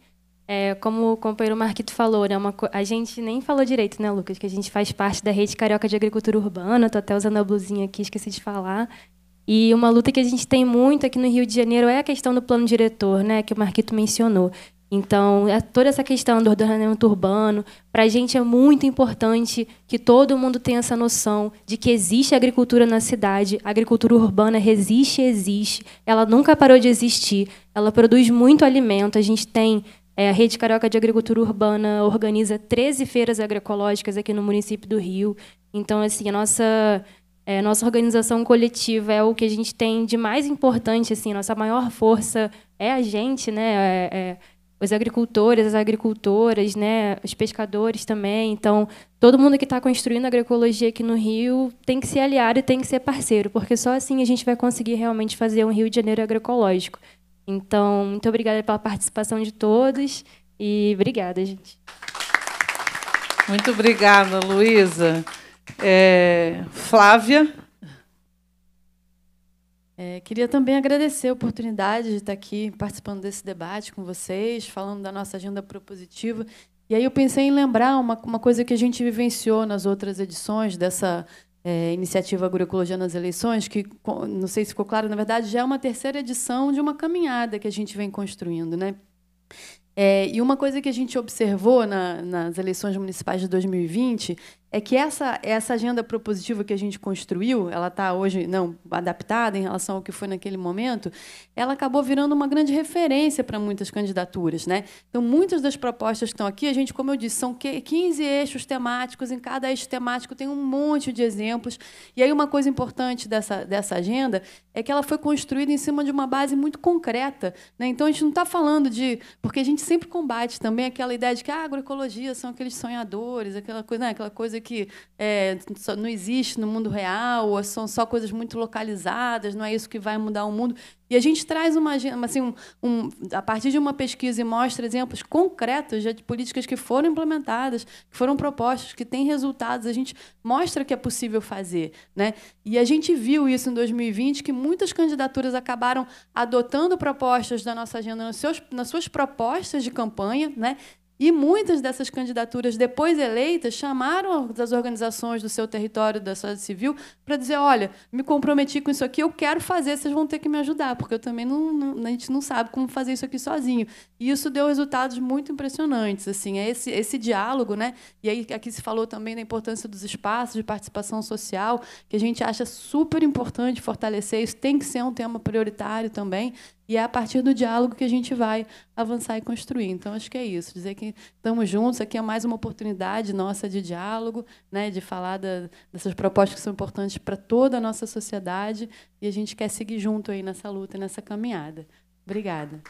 É, como o companheiro Marquito falou, né, uma, a gente nem falou direito, né, Lucas? Que a gente faz parte da Rede Carioca de Agricultura Urbana, estou até usando a blusinha aqui, esqueci de falar. E uma luta que a gente tem muito aqui no Rio de Janeiro é a questão do plano diretor, né, que o Marquito mencionou. Então, é toda essa questão do ordenamento urbano, para a gente é muito importante que todo mundo tenha essa noção de que existe agricultura na cidade, a agricultura urbana resiste e existe, ela nunca parou de existir, ela produz muito alimento, a gente tem é, a Rede Carioca de Agricultura Urbana organiza 13 feiras agroecológicas aqui no município do Rio. Então, assim, a nossa, é, nossa organização coletiva é o que a gente tem de mais importante, assim, nossa maior força é a gente, né? É, é, os agricultores, as agricultoras, né, os pescadores também. Então, todo mundo que está construindo agroecologia aqui no Rio tem que ser aliado e tem que ser parceiro, porque só assim a gente vai conseguir realmente fazer um Rio de Janeiro agroecológico. Então, muito obrigada pela participação de todos e obrigada, gente. Muito obrigada, Luísa. É, Flávia. É, queria também agradecer a oportunidade de estar aqui participando desse debate com vocês, falando da nossa agenda propositiva. E aí eu pensei em lembrar uma, uma coisa que a gente vivenciou nas outras edições dessa é, iniciativa Agroecologia nas Eleições, que, não sei se ficou claro, na verdade, já é uma terceira edição de uma caminhada que a gente vem construindo. Né? É, e uma coisa que a gente observou na, nas eleições municipais de 2020 é que essa, essa agenda propositiva que a gente construiu, ela está hoje não adaptada em relação ao que foi naquele momento, ela acabou virando uma grande referência para muitas candidaturas. Né? Então, muitas das propostas que estão aqui, a gente, como eu disse, são 15 eixos temáticos, em cada eixo temático tem um monte de exemplos. E aí, uma coisa importante dessa, dessa agenda é que ela foi construída em cima de uma base muito concreta. Né? Então, a gente não está falando de. Porque a gente sempre combate também aquela ideia de que a ah, agroecologia são aqueles sonhadores, aquela coisa, né, aquela coisa que é, não existe no mundo real, ou são só coisas muito localizadas, não é isso que vai mudar o mundo. E a gente traz uma, assim, um, um, a partir de uma pesquisa e mostra exemplos concretos de políticas que foram implementadas, que foram propostas, que têm resultados. A gente mostra que é possível fazer. Né? E a gente viu isso em 2020, que muitas candidaturas acabaram adotando propostas da nossa agenda nas, seus, nas suas propostas de campanha, né? E muitas dessas candidaturas, depois eleitas, chamaram as organizações do seu território, da sociedade civil, para dizer: olha, me comprometi com isso aqui, eu quero fazer, vocês vão ter que me ajudar, porque eu também não, não a gente não sabe como fazer isso aqui sozinho. E isso deu resultados muito impressionantes. assim é esse, esse diálogo, né? e aí aqui se falou também da importância dos espaços de participação social, que a gente acha super importante fortalecer isso, tem que ser um tema prioritário também. E é a partir do diálogo que a gente vai avançar e construir. Então, acho que é isso. Dizer que estamos juntos, aqui é mais uma oportunidade nossa de diálogo, né, de falar da, dessas propostas que são importantes para toda a nossa sociedade. E a gente quer seguir junto aí nessa luta, e nessa caminhada. Obrigada.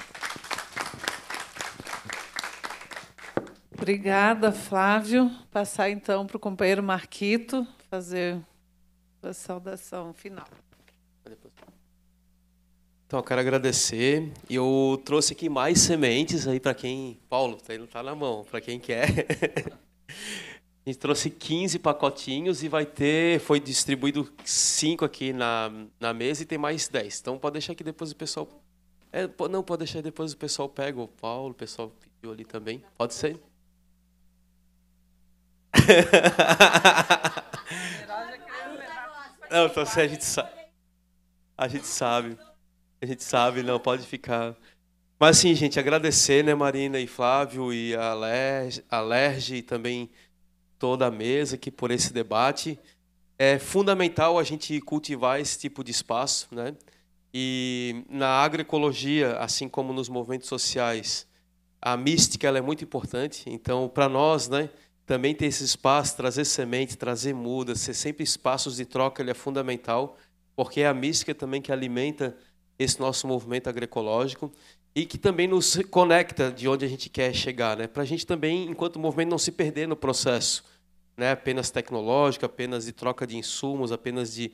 Obrigada, Flávio. Passar então para o companheiro Marquito fazer a saudação final. Depois. Então, eu quero agradecer. E eu trouxe aqui mais sementes aí para quem. Paulo, tá aí não tá na mão, para quem quer. A gente trouxe 15 pacotinhos e vai ter. Foi distribuído 5 aqui na, na mesa e tem mais 10. Então pode deixar que depois o pessoal. É, não, pode deixar depois o pessoal pega o Paulo, o pessoal pediu ali também. Pode ser? Não, tá então, se a gente sabe. A gente sabe. A gente sabe, não, pode ficar. Mas assim, gente, agradecer, né, Marina e Flávio e a Lerge, e também toda a mesa aqui por esse debate. É fundamental a gente cultivar esse tipo de espaço, né? E na agroecologia, assim como nos movimentos sociais, a mística ela é muito importante. Então, para nós, né, também ter esse espaço, trazer semente, trazer mudas, ser sempre espaços de troca, ele é fundamental, porque é a mística também que alimenta esse nosso movimento agroecológico e que também nos conecta de onde a gente quer chegar, né? Para a gente também, enquanto movimento, não se perder no processo, né? Apenas tecnológico, apenas de troca de insumos, apenas de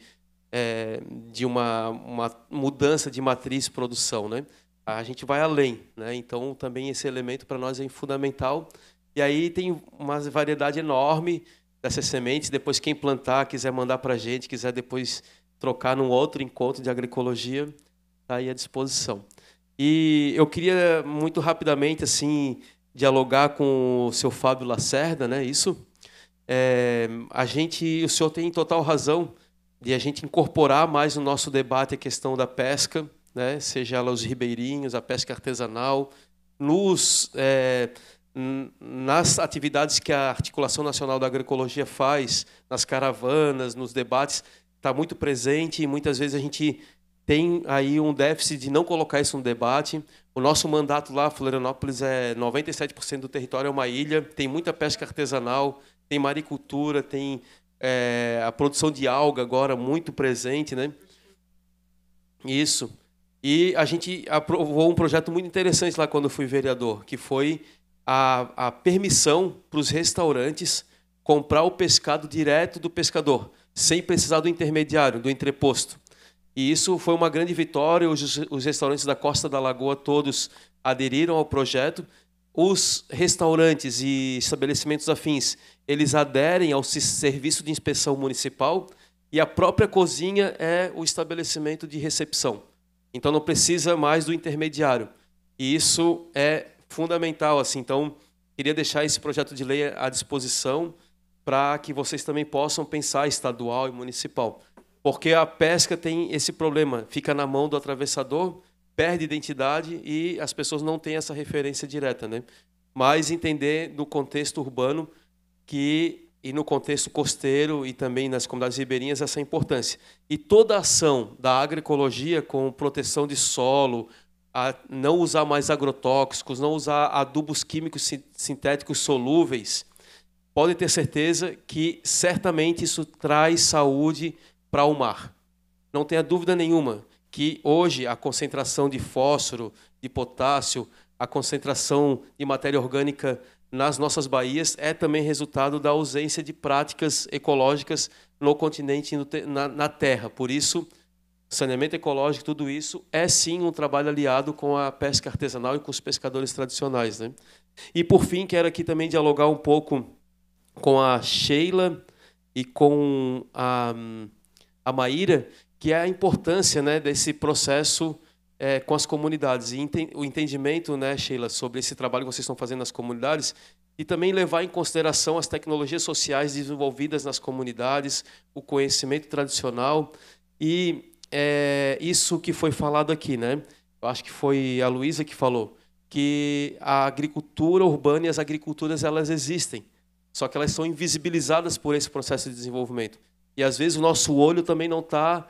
é, de uma, uma mudança de matriz produção, né? A gente vai além, né? Então também esse elemento para nós é fundamental. E aí tem uma variedade enorme dessas sementes. Depois quem plantar quiser mandar para a gente, quiser depois trocar num outro encontro de agroecologia está aí à disposição. E eu queria muito rapidamente assim dialogar com o seu Fábio Lacerda, né? Isso. É, a gente, o senhor tem total razão de a gente incorporar mais no nosso debate a questão da pesca, né? Seja ela os ribeirinhos, a pesca artesanal, nos é, nas atividades que a Articulação Nacional da Agroecologia faz, nas caravanas, nos debates, está muito presente e muitas vezes a gente tem aí um déficit de não colocar isso no debate. O nosso mandato lá, Florianópolis, é 97% do território é uma ilha, tem muita pesca artesanal, tem maricultura, tem é, a produção de alga agora muito presente, né? Isso. E a gente aprovou um projeto muito interessante lá quando eu fui vereador, que foi a, a permissão para os restaurantes comprar o pescado direto do pescador, sem precisar do intermediário, do entreposto. E isso foi uma grande vitória. Os, os restaurantes da Costa da Lagoa todos aderiram ao projeto. Os restaurantes e estabelecimentos afins, eles aderem ao serviço de inspeção municipal e a própria cozinha é o estabelecimento de recepção. Então não precisa mais do intermediário. E isso é fundamental assim. Então queria deixar esse projeto de lei à disposição para que vocês também possam pensar estadual e municipal. Porque a pesca tem esse problema, fica na mão do atravessador, perde identidade e as pessoas não têm essa referência direta, né? Mas entender no contexto urbano que e no contexto costeiro e também nas comunidades ribeirinhas essa importância. E toda a ação da agroecologia com proteção de solo, não usar mais agrotóxicos, não usar adubos químicos sintéticos solúveis, podem ter certeza que certamente isso traz saúde para o mar. Não tenha dúvida nenhuma que hoje a concentração de fósforo, de potássio, a concentração de matéria orgânica nas nossas baías é também resultado da ausência de práticas ecológicas no continente e na terra. Por isso, saneamento ecológico, tudo isso é sim um trabalho aliado com a pesca artesanal e com os pescadores tradicionais. Né? E por fim, quero aqui também dialogar um pouco com a Sheila e com a. Hum, a Maíra, que é a importância né, desse processo é, com as comunidades. E o entendimento, né, Sheila, sobre esse trabalho que vocês estão fazendo nas comunidades e também levar em consideração as tecnologias sociais desenvolvidas nas comunidades, o conhecimento tradicional e é, isso que foi falado aqui. Né? Eu acho que foi a Luísa que falou que a agricultura urbana e as agriculturas elas existem, só que elas são invisibilizadas por esse processo de desenvolvimento. E às vezes o nosso olho também não está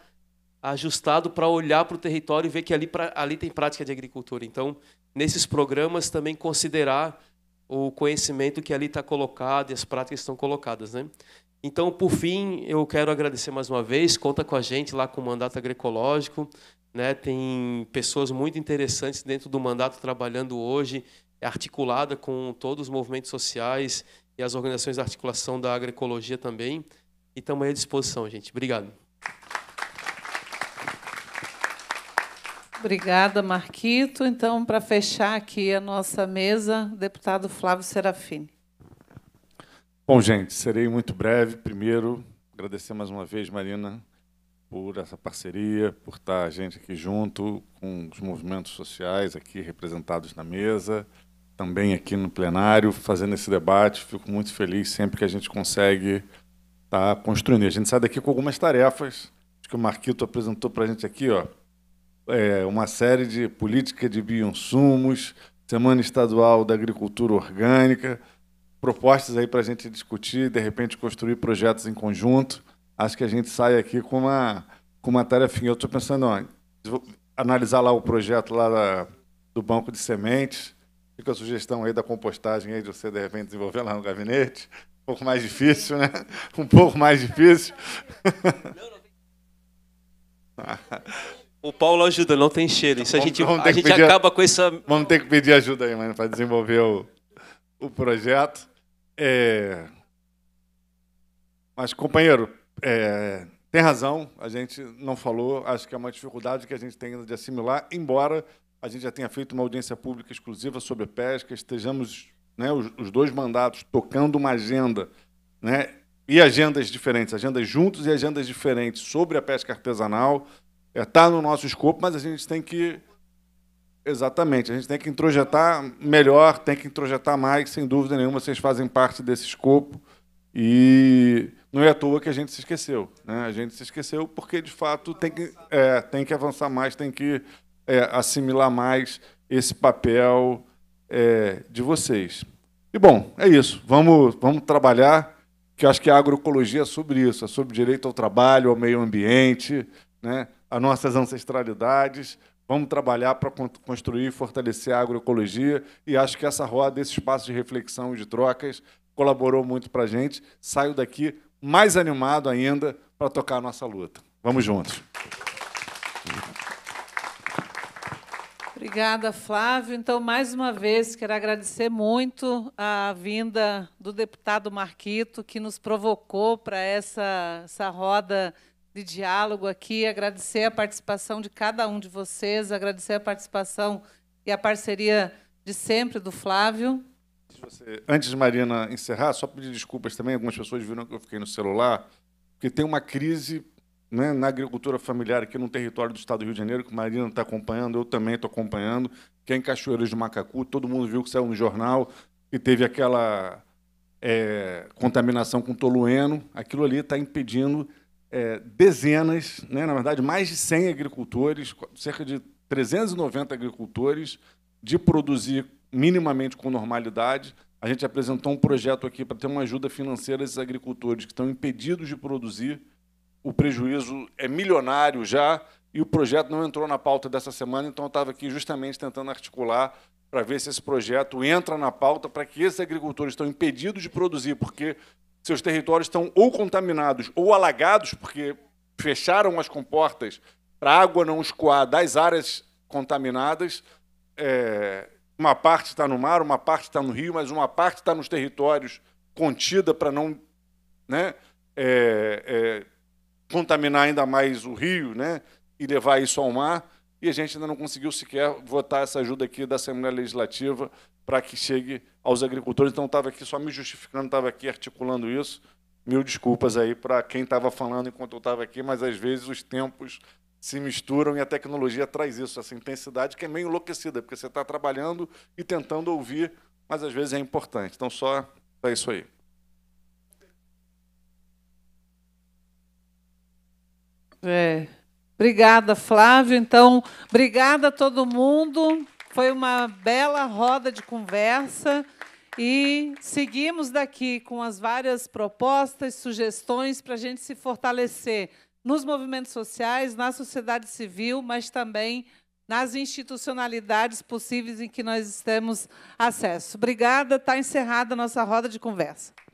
ajustado para olhar para o território e ver que ali, pra, ali tem prática de agricultura. Então, nesses programas também considerar o conhecimento que ali está colocado e as práticas que estão colocadas. Né? Então, por fim, eu quero agradecer mais uma vez. Conta com a gente lá com o Mandato Agroecológico. Né? Tem pessoas muito interessantes dentro do mandato trabalhando hoje, é articulada com todos os movimentos sociais e as organizações de articulação da agroecologia também. E estamos à disposição, gente. Obrigado. Obrigada, Marquito. Então, para fechar aqui a nossa mesa, deputado Flávio Serafini. Bom, gente, serei muito breve. Primeiro, agradecer mais uma vez, Marina, por essa parceria, por estar a gente aqui junto com os movimentos sociais aqui representados na mesa, também aqui no plenário, fazendo esse debate. Fico muito feliz sempre que a gente consegue está construindo. A gente sai daqui com algumas tarefas que o Marquito apresentou para a gente aqui, ó, é uma série de política de bioinsumos, Semana Estadual da Agricultura Orgânica, propostas aí para a gente discutir, de repente construir projetos em conjunto. Acho que a gente sai aqui com uma, com uma tarefa Eu estou pensando, ó, analisar lá o projeto lá da, do Banco de Sementes, fica a sugestão aí da compostagem aí de você, de repente, desenvolver lá no gabinete. Né? Um pouco mais difícil, né? Um pouco mais difícil. O Paulo ajuda, não tem cheiro. Isso a gente, a gente pedir, acaba com essa. Vamos ter que pedir ajuda aí, mano, para desenvolver o, o projeto. É... Mas, companheiro, é... tem razão, a gente não falou, acho que é uma dificuldade que a gente tem ainda de assimilar, embora a gente já tenha feito uma audiência pública exclusiva sobre pesca, estejamos né, os, os dois mandatos tocando uma agenda, né, e agendas diferentes, agendas juntos e agendas diferentes sobre a pesca artesanal. Está é, tá no nosso escopo, mas a gente tem que. Exatamente, a gente tem que introjetar melhor, tem que introjetar mais, sem dúvida nenhuma, vocês fazem parte desse escopo. E não é à toa que a gente se esqueceu. Né? A gente se esqueceu porque, de fato, tem que, é, tem que avançar mais, tem que é, assimilar mais esse papel é, de vocês. E bom, é isso. Vamos, vamos trabalhar, que acho que a agroecologia é sobre isso, é sobre direito ao trabalho, ao meio ambiente, né, as nossas ancestralidades. Vamos trabalhar para construir e fortalecer a agroecologia. E acho que essa roda, esse espaço de reflexão e de trocas, colaborou muito para a gente. Saio daqui mais animado ainda para tocar a nossa luta. Vamos juntos. Obrigada, Flávio. Então, mais uma vez, quero agradecer muito a vinda do deputado Marquito, que nos provocou para essa, essa roda de diálogo aqui. Agradecer a participação de cada um de vocês, agradecer a participação e a parceria de sempre do Flávio. Você, antes de Marina encerrar, só pedir desculpas também, algumas pessoas viram que eu fiquei no celular, porque tem uma crise né, na agricultura familiar aqui no território do estado do Rio de Janeiro, que a Marina está acompanhando, eu também estou acompanhando, que é em Cachoeiras de Macacu, todo mundo viu que saiu no jornal, que teve aquela é, contaminação com tolueno, aquilo ali está impedindo é, dezenas, né, na verdade, mais de 100 agricultores, cerca de 390 agricultores, de produzir minimamente com normalidade. A gente apresentou um projeto aqui para ter uma ajuda financeira a esses agricultores que estão impedidos de produzir o prejuízo é milionário já e o projeto não entrou na pauta dessa semana, então eu estava aqui justamente tentando articular para ver se esse projeto entra na pauta para que esses agricultores estão impedidos de produzir, porque seus territórios estão ou contaminados ou alagados, porque fecharam as comportas para a água não escoar das áreas contaminadas. É, uma parte está no mar, uma parte está no rio, mas uma parte está nos territórios contida para não né, é, é, contaminar ainda mais o rio né, e levar isso ao mar. E a gente ainda não conseguiu sequer votar essa ajuda aqui da Assembleia Legislativa para que chegue aos agricultores. Então, estava aqui só me justificando, estava aqui articulando isso. Mil desculpas aí para quem estava falando enquanto eu estava aqui, mas às vezes os tempos se misturam e a tecnologia traz isso, essa intensidade que é meio enlouquecida, porque você está trabalhando e tentando ouvir, mas às vezes é importante. Então, só é isso aí. É. Obrigada, Flávio. Então, obrigada a todo mundo. Foi uma bela roda de conversa. E seguimos daqui com as várias propostas, sugestões para a gente se fortalecer nos movimentos sociais, na sociedade civil, mas também nas institucionalidades possíveis em que nós temos acesso. Obrigada, está encerrada a nossa roda de conversa.